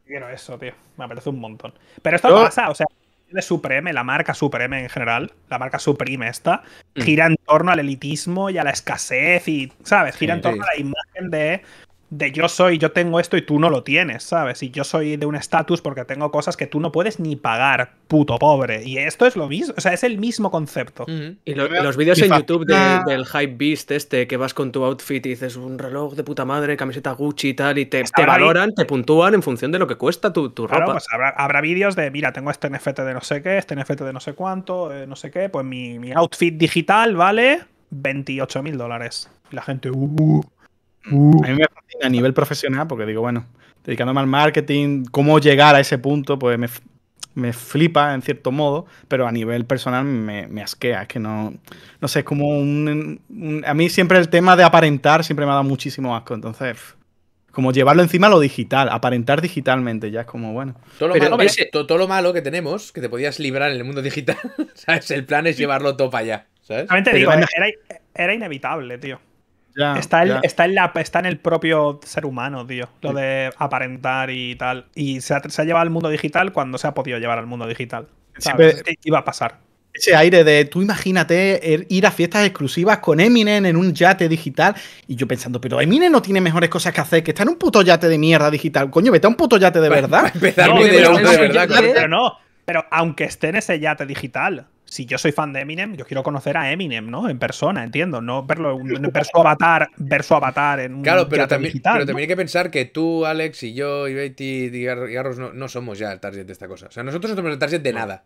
Quiero eso, tío. Me apetece un montón. Pero esto ¿No? pasa, o sea, de Supreme, la marca Supreme en general, la marca Supreme esta, mm. gira en torno al elitismo y a la escasez y, ¿sabes? Gira en torno a la imagen de de yo soy, yo tengo esto y tú no lo tienes, ¿sabes? Y yo soy de un estatus porque tengo cosas que tú no puedes ni pagar, puto pobre. Y esto es lo mismo, o sea, es el mismo concepto. Y los vídeos en YouTube ah. del Hype Beast este, que vas con tu outfit y dices un reloj de puta madre, camiseta Gucci y tal, y te, valoran, te puntúan en función de lo que cuesta tu, tu pues habrá, vídeos de, mira, tengo este NFT de no sé qué, este NFT de no sé cuánto, no sé qué, pues mi, mi outfit digital vale 28 mil dólares. Y la gente, uh, uh, uh". Uh. A mí me fascina a nivel profesional porque digo, bueno, dedicándome al marketing, cómo llegar a ese punto, pues me, me flipa en cierto modo, pero a nivel personal me, me asquea. Es que no, no sé, es como un, A mí siempre el tema de aparentar siempre me ha dado muchísimo asco, entonces... Como llevarlo encima a lo digital, aparentar digitalmente, ya es como bueno. Todo lo, malo, que tenemos, que te podías librar en el mundo digital, ¿sabes? El plan es llevarlo todo para allá, ¿sabes? Te digo, era, era inevitable, tío está, está, en la, está en el propio ser humano, tío. Lo de aparentar y tal. Y se ha, se llevado al mundo digital cuando se ha podido llevar al mundo digital. ¿sabes? iba a pasar. Ese aire de tú imagínate er, ir a fiestas exclusivas con Eminem en un yate digital. Y yo pensando, pero Eminem no tiene mejores cosas que hacer que estar en un puto yate de mierda digital. Coño, vete a un puto yate de verdad. Pero no, pero aunque esté en ese yate digital, si yo soy fan de Eminem, yo quiero conocer a Eminem, ¿no? En persona, entiendo, no verlo ver su avatar, ver avatar en un Claro, pero también, digital, pero también hay que pensar que tú, Alex y yo y Betty y Garros no, somos ya el target de esta cosa. O sea, nosotros no somos el target de nada.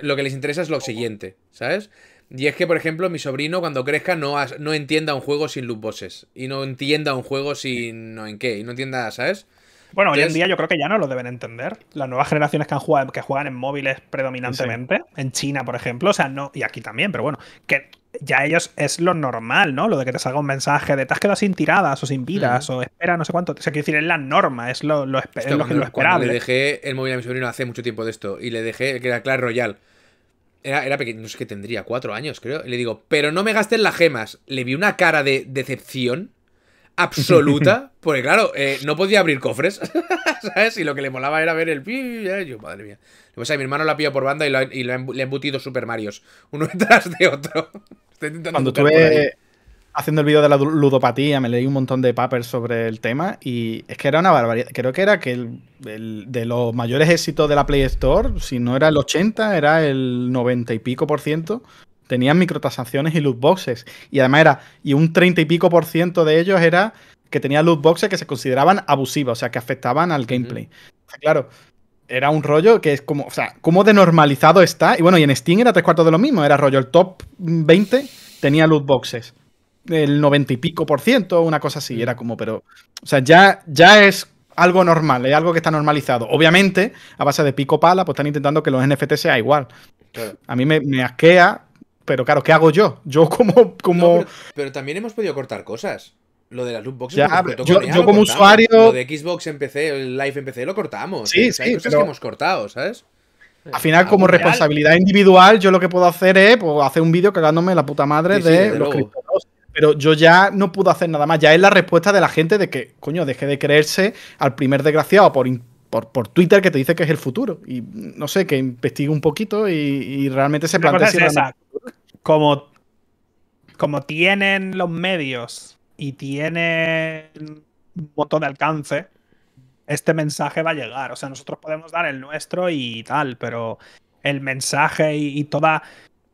Lo que les interesa es lo siguiente, ¿sabes? Y es que, por ejemplo, mi sobrino cuando crezca no, no entienda un juego sin loot bosses. Y no entienda un juego sin no en qué. Y no entienda, ¿sabes? Bueno, hoy en día yo creo que ya no lo deben entender. Las nuevas generaciones que, han que juegan en móviles predominantemente, en China, por ejemplo, o sea, no, y aquí también, pero bueno, que ya ellos es lo normal, ¿no? Lo de que te salga un mensaje de te has quedado sin tiradas o sin vidas o espera no sé cuánto. O sea, decir, es la norma, es lo, que lo, le dejé el móvil a mi sobrino hace mucho tiempo de esto y le dejé que era Clash Royale. Era, era pequeño, no sé qué tendría, cuatro años creo. Y le digo, pero no me gasten las gemas. Le vi una cara de decepción absoluta, porque claro, eh, no podía abrir cofres, ¿sabes? Y lo que le molaba era ver el... Yo, madre mía. mi hermano la pillado por banda y, lo, le ha embutido Super Marios, uno detrás de otro. Cuando estuve haciendo el vídeo de la ludopatía, me leí un montón de papers sobre el tema y es que era una barbaridad. Creo que era que de los mayores éxitos de la Play Store, si no era el 80, era el 90 y pico por ciento tenían microtransacciones y loot boxes. Y además era, y un treinta y pico por ciento de ellos era que tenían loot boxes que se consideraban abusivas, o sea, que afectaban al gameplay. Claro, era un rollo que es como, o sea, cómo de normalizado está. Y bueno, y en Steam era tres cuartos de lo mismo, era rollo, el top 20 tenía loot boxes. El 90 y pico por ciento, una cosa así, era como, pero, o sea, ya, ya es algo normal, es algo que está normalizado. Obviamente, a base de pico pala, pues están intentando que los NFT sea igual. A mí me asquea pero claro, ¿qué hago yo? Yo como... como... pero, también hemos podido cortar cosas. Lo de las ya yo, yo como usuario... Lo de Xbox empecé el Live empecé lo cortamos. Sí, sí, hay que hemos cortado, ¿sabes? Al final, ah, como responsabilidad individual, yo lo que puedo hacer es pues, hacer un vídeo cagándome la puta madre de los criptos. Pero yo ya no puedo hacer nada más. Ya es la respuesta de la gente de que, coño, deje de creerse al primer desgraciado por, por, Twitter que te dice que es el futuro. Y no sé, que investigue un poquito y, realmente se como, como tienen los medios y tienen un montón de alcance, este mensaje va a llegar. O sea, nosotros podemos dar el nuestro y tal, pero el mensaje y, toda...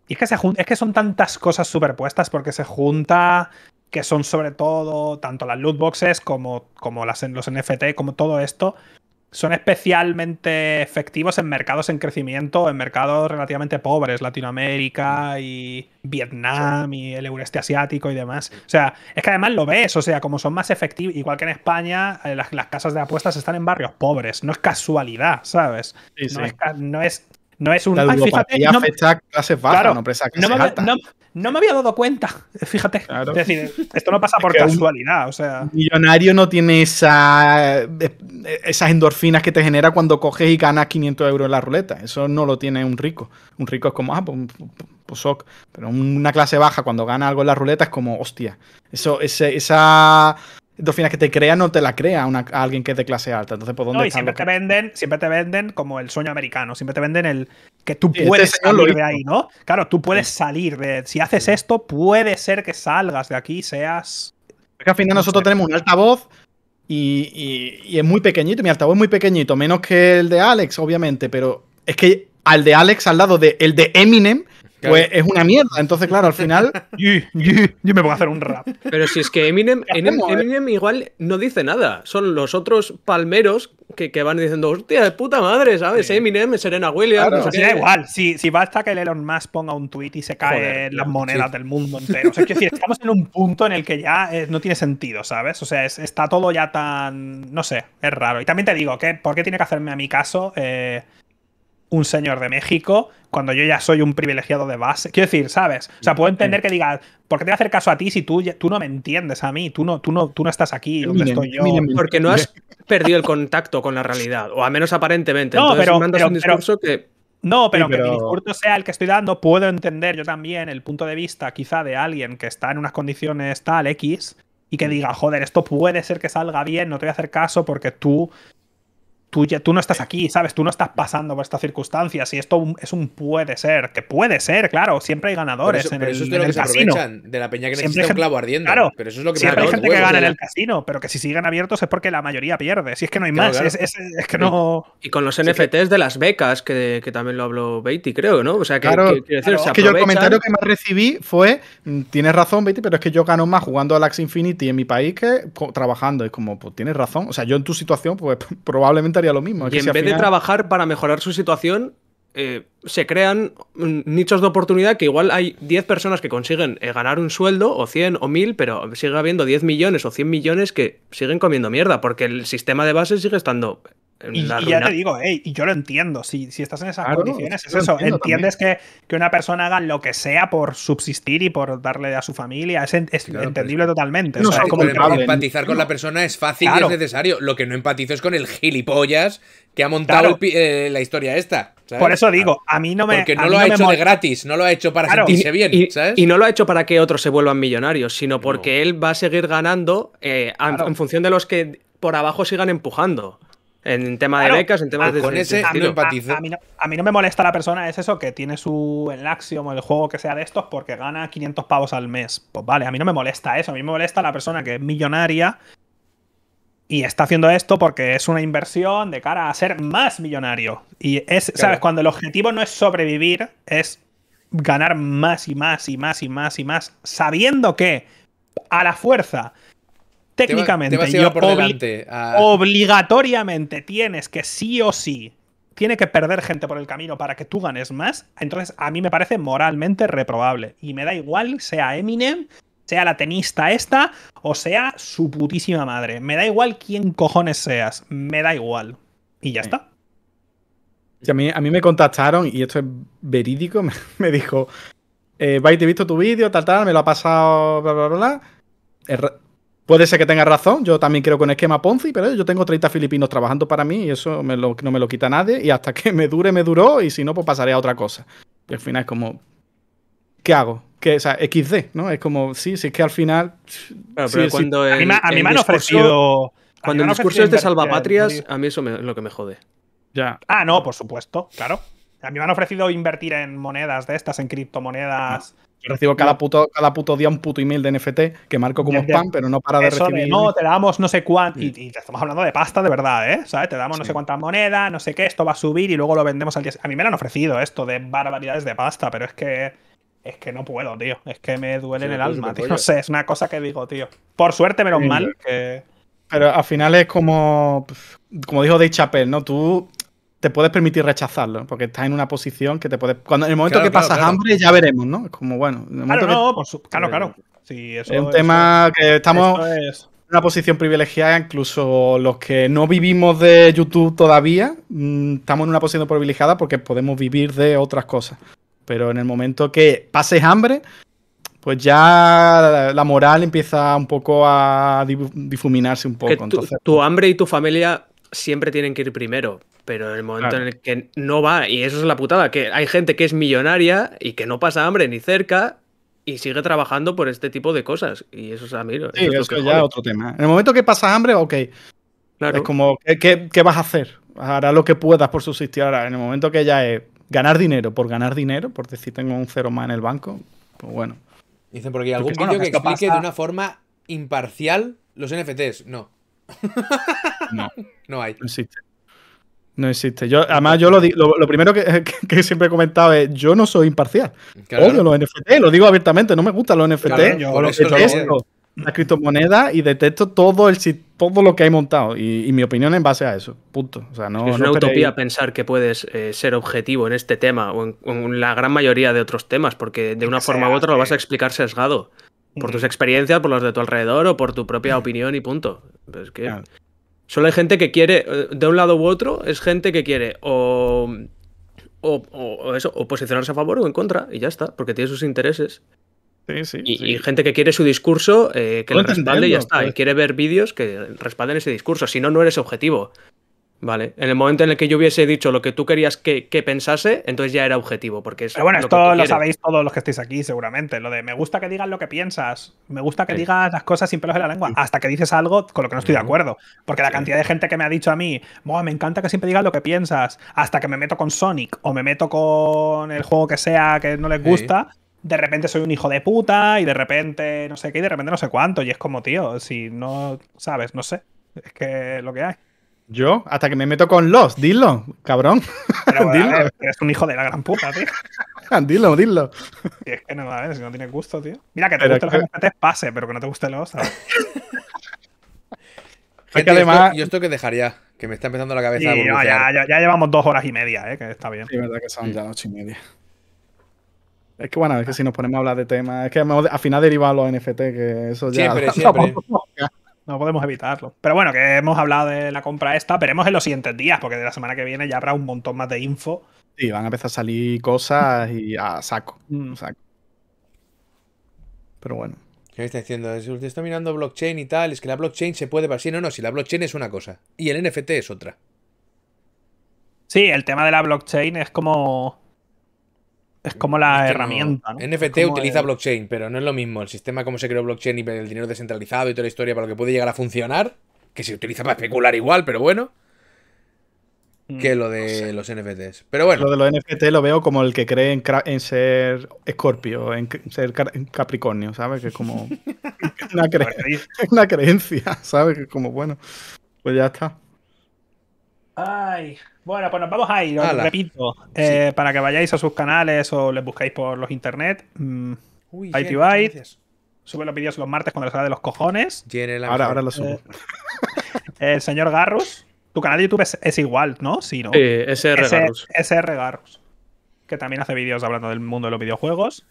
Y es que, se es que son tantas cosas superpuestas porque se junta que son sobre todo tanto las loot boxes como, como las, los NFT, como todo esto, son especialmente efectivos en mercados en crecimiento, en mercados relativamente pobres, Latinoamérica y Vietnam y el Eureste asiático y demás. O sea, es que además lo ves, o sea, como son más efectivos, igual que en España, eh, las, casas de apuestas están en barrios pobres, no es casualidad, ¿sabes? no es no es un. no, me, había dado cuenta, fíjate. esto no pasa por casualidad. O sea. millonario no tiene esa, eh, esas endorfinas que te genera cuando coges y ganas 500 euros en la ruleta. Eso no lo tiene un rico. Un rico es como, ah, pues, pues Pero una clase baja cuando gana algo en la ruleta es como, hostia. Eso, esa finas que te crea no te la crea a alguien que es de clase alta. Entonces, ¿por dónde no, y siempre te venden, siempre te venden como el sueño americano, siempre te venden el que tú este puedes salir de ahí, ¿no? Claro, tú puedes salir si haces esto, puede ser que salgas de aquí, seas Es que al final nosotros tenemos un altavoz y, es muy pequeñito, mi altavoz es muy pequeñito, menos que el de Alex, obviamente, pero es que al de Alex al lado de el de Eminem pues es una mierda. Entonces, claro, al final. yo, me voy a hacer un rap. Pero si es que Eminem, eh? igual no dice nada. Son los otros palmeros que, van diciendo, hostia, de puta madre, ¿sabes? Eminem, Serena Williams. da igual. Si, si, basta que Elon Musk ponga un tweet y se caen las monedas del mundo entero. O sea, es decir, estamos en un punto en el que ya eh, no tiene sentido, ¿sabes? O sea, está todo ya tan. No sé, es raro. Y también te digo, que ¿por qué tiene que hacerme a mi caso? Eh, un señor de México cuando yo ya soy un privilegiado de base. Quiero decir, ¿sabes? O sea, puedo entender que diga ¿por qué te voy a hacer caso a ti si tú, tú no me entiendes a mí? Tú no, tú no, tú no estás aquí donde estoy yo. porque no has perdido el contacto con la realidad, o al menos aparentemente. No, Entonces, pero, mandas un discurso que. No, pero, pero, que mi discurso sea el que estoy dando, puedo entender yo también el punto de vista quizá de alguien que está en unas condiciones tal X y que mm. diga, joder, esto puede ser que salga bien, no te voy a hacer caso porque tú tú, no estás eh. aquí, ¿sabes? Tú no estás pasando por estas circunstancias y esto es un puede ser, que puede ser, claro, siempre hay ganadores en el, es de casino. de la peña que necesita un clavo ardiendo. pero eso es lo que siempre hay gente que gana en el casino, pero que si siguen abiertos es porque la mayoría pierde, si es que no hay más, Es, que no... Y con los NFTs de las becas, que, también lo habló Beatty, creo, ¿no? O sea, que, claro, que el comentario que más recibí fue, mm, tienes razón, Beatty, pero es que yo gano más jugando a Lax Infinity en mi país que trabajando, y como, pues tienes razón, o sea, yo en tu situación, pues probablemente lo mismo. y en vez de trabajar para mejorar su situación, eh, se crean mm, nichos de oportunidad que igual hay 10 personas que consiguen eh, ganar un sueldo, o 100 o 1000, pero sigue habiendo 10 millones o 100 millones que siguen comiendo mierda, porque el sistema de base sigue estando y, ya te digo, y yo lo entiendo, si, estás en esas condiciones, es eso, entiendes que, que, una persona haga lo que sea por subsistir y por darle a su familia, es, entendible totalmente. es como empatizar con la persona es fácil y es necesario, lo que no empatizo es con el gilipollas que ha montado eh, la historia esta. Por eso ah, digo, a mí no me. Porque no lo ha hecho de gratis, no lo ha hecho para sentirse bien, y, no lo ha hecho para que otros se vuelvan millonarios, sino porque él va a seguir ganando eh, en función de los que por abajo sigan empujando. En tema de becas, en temas de. a, mí no, me molesta la persona, es eso, que tiene su el o el juego que sea de estos porque gana 500 pavos al mes. Pues vale, a mí no me molesta eso. A mí me molesta la persona que es millonaria y está haciendo esto porque es una inversión de cara a ser más millonario. Y es, ¿sabes? Cuando el objetivo no es sobrevivir, es ganar más y más y más y más y más, sabiendo que a la fuerza técnicamente, obligatoriamente tienes que sí o sí, tiene que perder gente por el camino para que tú ganes más, entonces a mí me parece moralmente reprobable. Y me da igual, sea Eminem, sea la tenista esta, o sea su putísima madre. Me da igual quién cojones seas, me da igual. Y ya está. a, mí, a mí me contactaron, y esto es verídico, me, dijo, eh, te he visto tu vídeo, tal, tal, me lo ha pasado, bla, bla, bla. bla Puede ser que tenga razón, yo también creo con esquema Ponzi, pero yo tengo 30 filipinos trabajando para mí y eso no me lo quita nadie y hasta que me dure, me duró y si no, pues pasaré a otra cosa. Y al final es como, ¿qué hago? Que, o sea, XD, ¿no? Es como, sí, sí, es que al final... Pero, cuando a mí, me han ofrecido... Cuando el discurso es de salvapatrias, a mí eso es lo que me jode. Ya. Ah, no, por supuesto, claro. A mí me han ofrecido invertir en monedas de estas, en criptomonedas recibo cada puto, cada día un puto email de NFT que marco como spam, pero no para de recibir. no, te damos no sé cuánto. Y, estamos hablando de pasta de verdad, ¿eh? ¿Sabes? Te damos no sé cuántas monedas, no sé qué, esto va a subir y luego lo vendemos al día. A mí me lo han ofrecido esto de barbaridades de pasta, pero es que. Es que no puedo, tío. Es que me duele en el alma, tío. No sé, es una cosa que digo, tío. Por suerte, menos mal Pero al final es como. Como dijo Dave Chappelle, ¿no? Tú te puedes permitir rechazarlo, porque estás en una posición que te puedes. Cuando en el momento que pasas hambre, ya veremos, ¿no? Es como bueno. claro, claro, claro. es un tema que estamos en una posición privilegiada, incluso los que no vivimos de YouTube todavía, mm, estamos en una posición privilegiada porque podemos vivir de otras cosas. Pero en el momento que pases hambre, pues ya la moral empieza un poco a difuminarse un poco. Entonces, tu hambre y tu familia siempre tienen que ir primero. Pero en el momento en el que no va, y eso es la putada, que hay gente que es millonaria y que no pasa hambre ni cerca y sigue trabajando por este tipo de cosas. Y eso es a mí. Eso es ya otro tema. En el momento que pasa hambre, ok. Claro. Es como, ¿qué, vas a hacer? Hará lo que puedas por subsistir ahora. En el momento que ya es ganar dinero por ganar dinero, por decir tengo un cero más en el banco, pues bueno. Dicen porque hay algún vídeo que explique de una forma imparcial los NFTs. No. No. no hay. No existe. Yo, además, yo lo, lo primero que, siempre he comentado es: yo no soy imparcial. Odio los NFT, lo digo abiertamente, no me gustan los NFT. yo detesto la criptomoneda y detesto todo, el, todo lo que hay montado. Y, mi opinión en base a eso. Punto. no, es una utopía pensar que puedes eh, ser objetivo en este tema o en, la gran mayoría de otros temas, porque de una forma u otra lo vas a explicar sesgado. Por tus experiencias, por las de tu alrededor o por tu propia opinión y punto. que. Solo hay gente que quiere, eh, de un lado u otro, es gente que quiere o, eso, o posicionarse a favor o en contra, y ya está, porque tiene sus intereses. y, gente que quiere su discurso, eh, que lo respalde y ya está. Y pues. quiere ver vídeos que respalden ese discurso. Si no, no eres objetivo. Vale. En el momento en el que yo hubiese dicho lo que tú querías que, pensase, entonces ya era objetivo. Porque es Pero bueno, esto lo sabéis todos los que estáis aquí, seguramente. Lo de me gusta que digas lo que piensas, me gusta que digas las cosas sin pelos en la lengua, hasta que dices algo con lo que no estoy de acuerdo. Porque la cantidad de gente que me ha dicho a mí, me encanta que siempre digas lo que piensas, hasta que me meto con Sonic o me meto con el juego que sea que no les gusta. De repente soy un hijo de puta y de repente no sé qué y de repente no sé cuánto. Y es como, tío, si no sabes, no sé. Es que lo que hay. Yo, hasta que me meto con los, dilo, cabrón. Pero, eres un hijo de la gran puta, tío. dilo, dilo. es que no, a ver, si no tiene gusto, tío. Mira, que te pero los pase, pero que no te guste los. que además... yo esto que dejaría, que me está empezando la cabeza. a ya, ya, ya, llevamos dos horas y media, ¿eh? que está bien. Sí, verdad que son ya ocho y media. Es que bueno, es que si nos ponemos a hablar de temas, es que al final derivado a los NFT, que eso ya. Siempre, siempre no podemos evitarlo. Pero bueno, que hemos hablado de la compra esta, veremos en los siguientes días, porque de la semana que viene ya habrá un montón más de info. Sí, van a empezar a salir cosas y a saco. Mm. Pero bueno. ¿Qué está diciendo? Usted está mirando blockchain y tal, es que la blockchain se puede sí No, no, si la blockchain es una cosa y el NFT es otra. Sí, el tema de la blockchain es como es como la herramienta. NFT utiliza blockchain, pero no es lo mismo. El sistema, como se creó blockchain y el dinero descentralizado y toda la historia para lo que puede llegar a funcionar, que se utiliza para especular igual, pero bueno, mm, que lo de los NFTs. Pero bueno. Lo de los NFT lo veo como el que cree en, ser Escorpio, en ser Capricornio, ¿sabes? Que es como una, una creencia, ¿sabes? Que es como, bueno, pues ya está. Ay, bueno, pues nos vamos a ir, repito. Eh, para que vayáis a sus canales o les busquéis por los internet. Mm, Uy, Sube los vídeos los martes cuando les sale de los cojones. ahora, ahora lo subo. Eh, el señor Garrus. Tu canal de YouTube es, igual, ¿no? Sí, ¿no? SR Garrus. SR Garrus. Que también hace vídeos hablando del mundo de los videojuegos.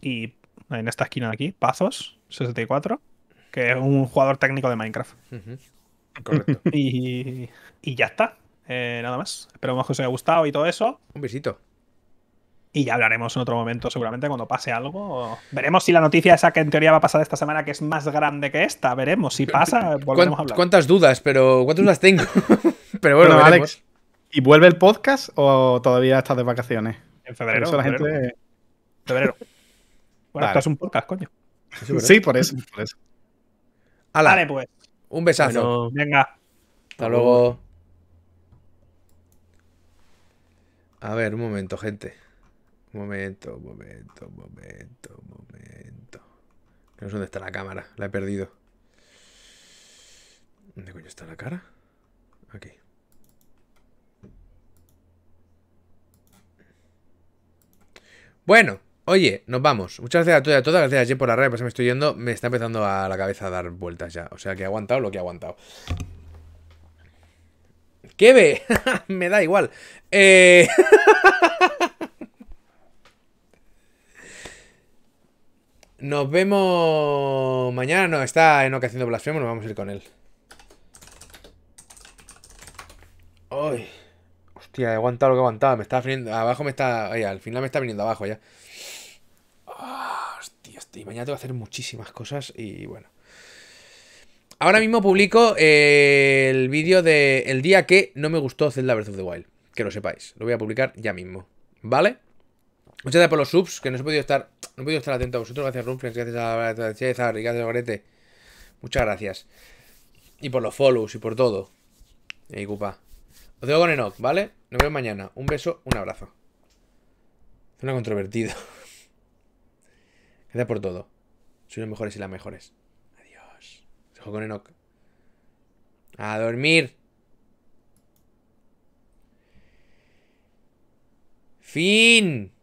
Y en esta esquina de aquí, Pazos, 64. Que es un jugador técnico de Minecraft. Correcto. y, y ya está. Eh, nada más. Esperamos que os haya gustado y todo eso. Un besito. Y ya hablaremos en otro momento, seguramente cuando pase algo. Veremos si la noticia esa que en teoría va a pasar esta semana, que es más grande que esta, veremos. Si pasa, volvemos a hablar. ¿Cuántas dudas? Pero ¿cuántas dudas tengo? pero bueno, Alex. ¿Y vuelve el podcast o todavía estás de vacaciones? En febrero. Bueno, esto es un podcast, coño. Sí, por eso. vale, pues. Un besazo. venga. Hasta luego. A ver, un momento, gente. Un momento, un momento, un momento, un momento. no sé dónde está la cámara, la he perdido. ¿Dónde coño está la cara? Aquí. Bueno, oye, nos vamos. Muchas gracias a todos a todas. Gracias a por la red, pues me estoy yendo. Me está empezando a la cabeza a dar vueltas ya. O sea que he aguantado lo que he aguantado. ¿Qué ve? Me da igual. Eh, nos vemos mañana. No, está Enoch haciendo blasfemo. Nos vamos a ir con él. Ay. Hostia, he aguantado lo que aguantaba. Me está viniendo. Abajo me está. al final me está viniendo abajo ya. Ah, hostia, y Mañana tengo que hacer muchísimas cosas y bueno. Ahora mismo publico eh, el vídeo de el día que no me gustó Zelda Breath of the Wild. Que lo sepáis. Lo voy a publicar ya mismo. ¿Vale? Muchas gracias por los subs, que no he podido estar, no he podido estar atento a vosotros. Gracias, Runfriends. gracias a César y gracias a Muchas gracias. Y por los follows y por todo. Ey, cupa. Os dejo con Enoch, ¿vale? Nos vemos mañana. Un beso, un abrazo. una controvertido. Gracias por todo. Soy los mejores y las mejores. Ojo con Enoch. A dormir. Fin.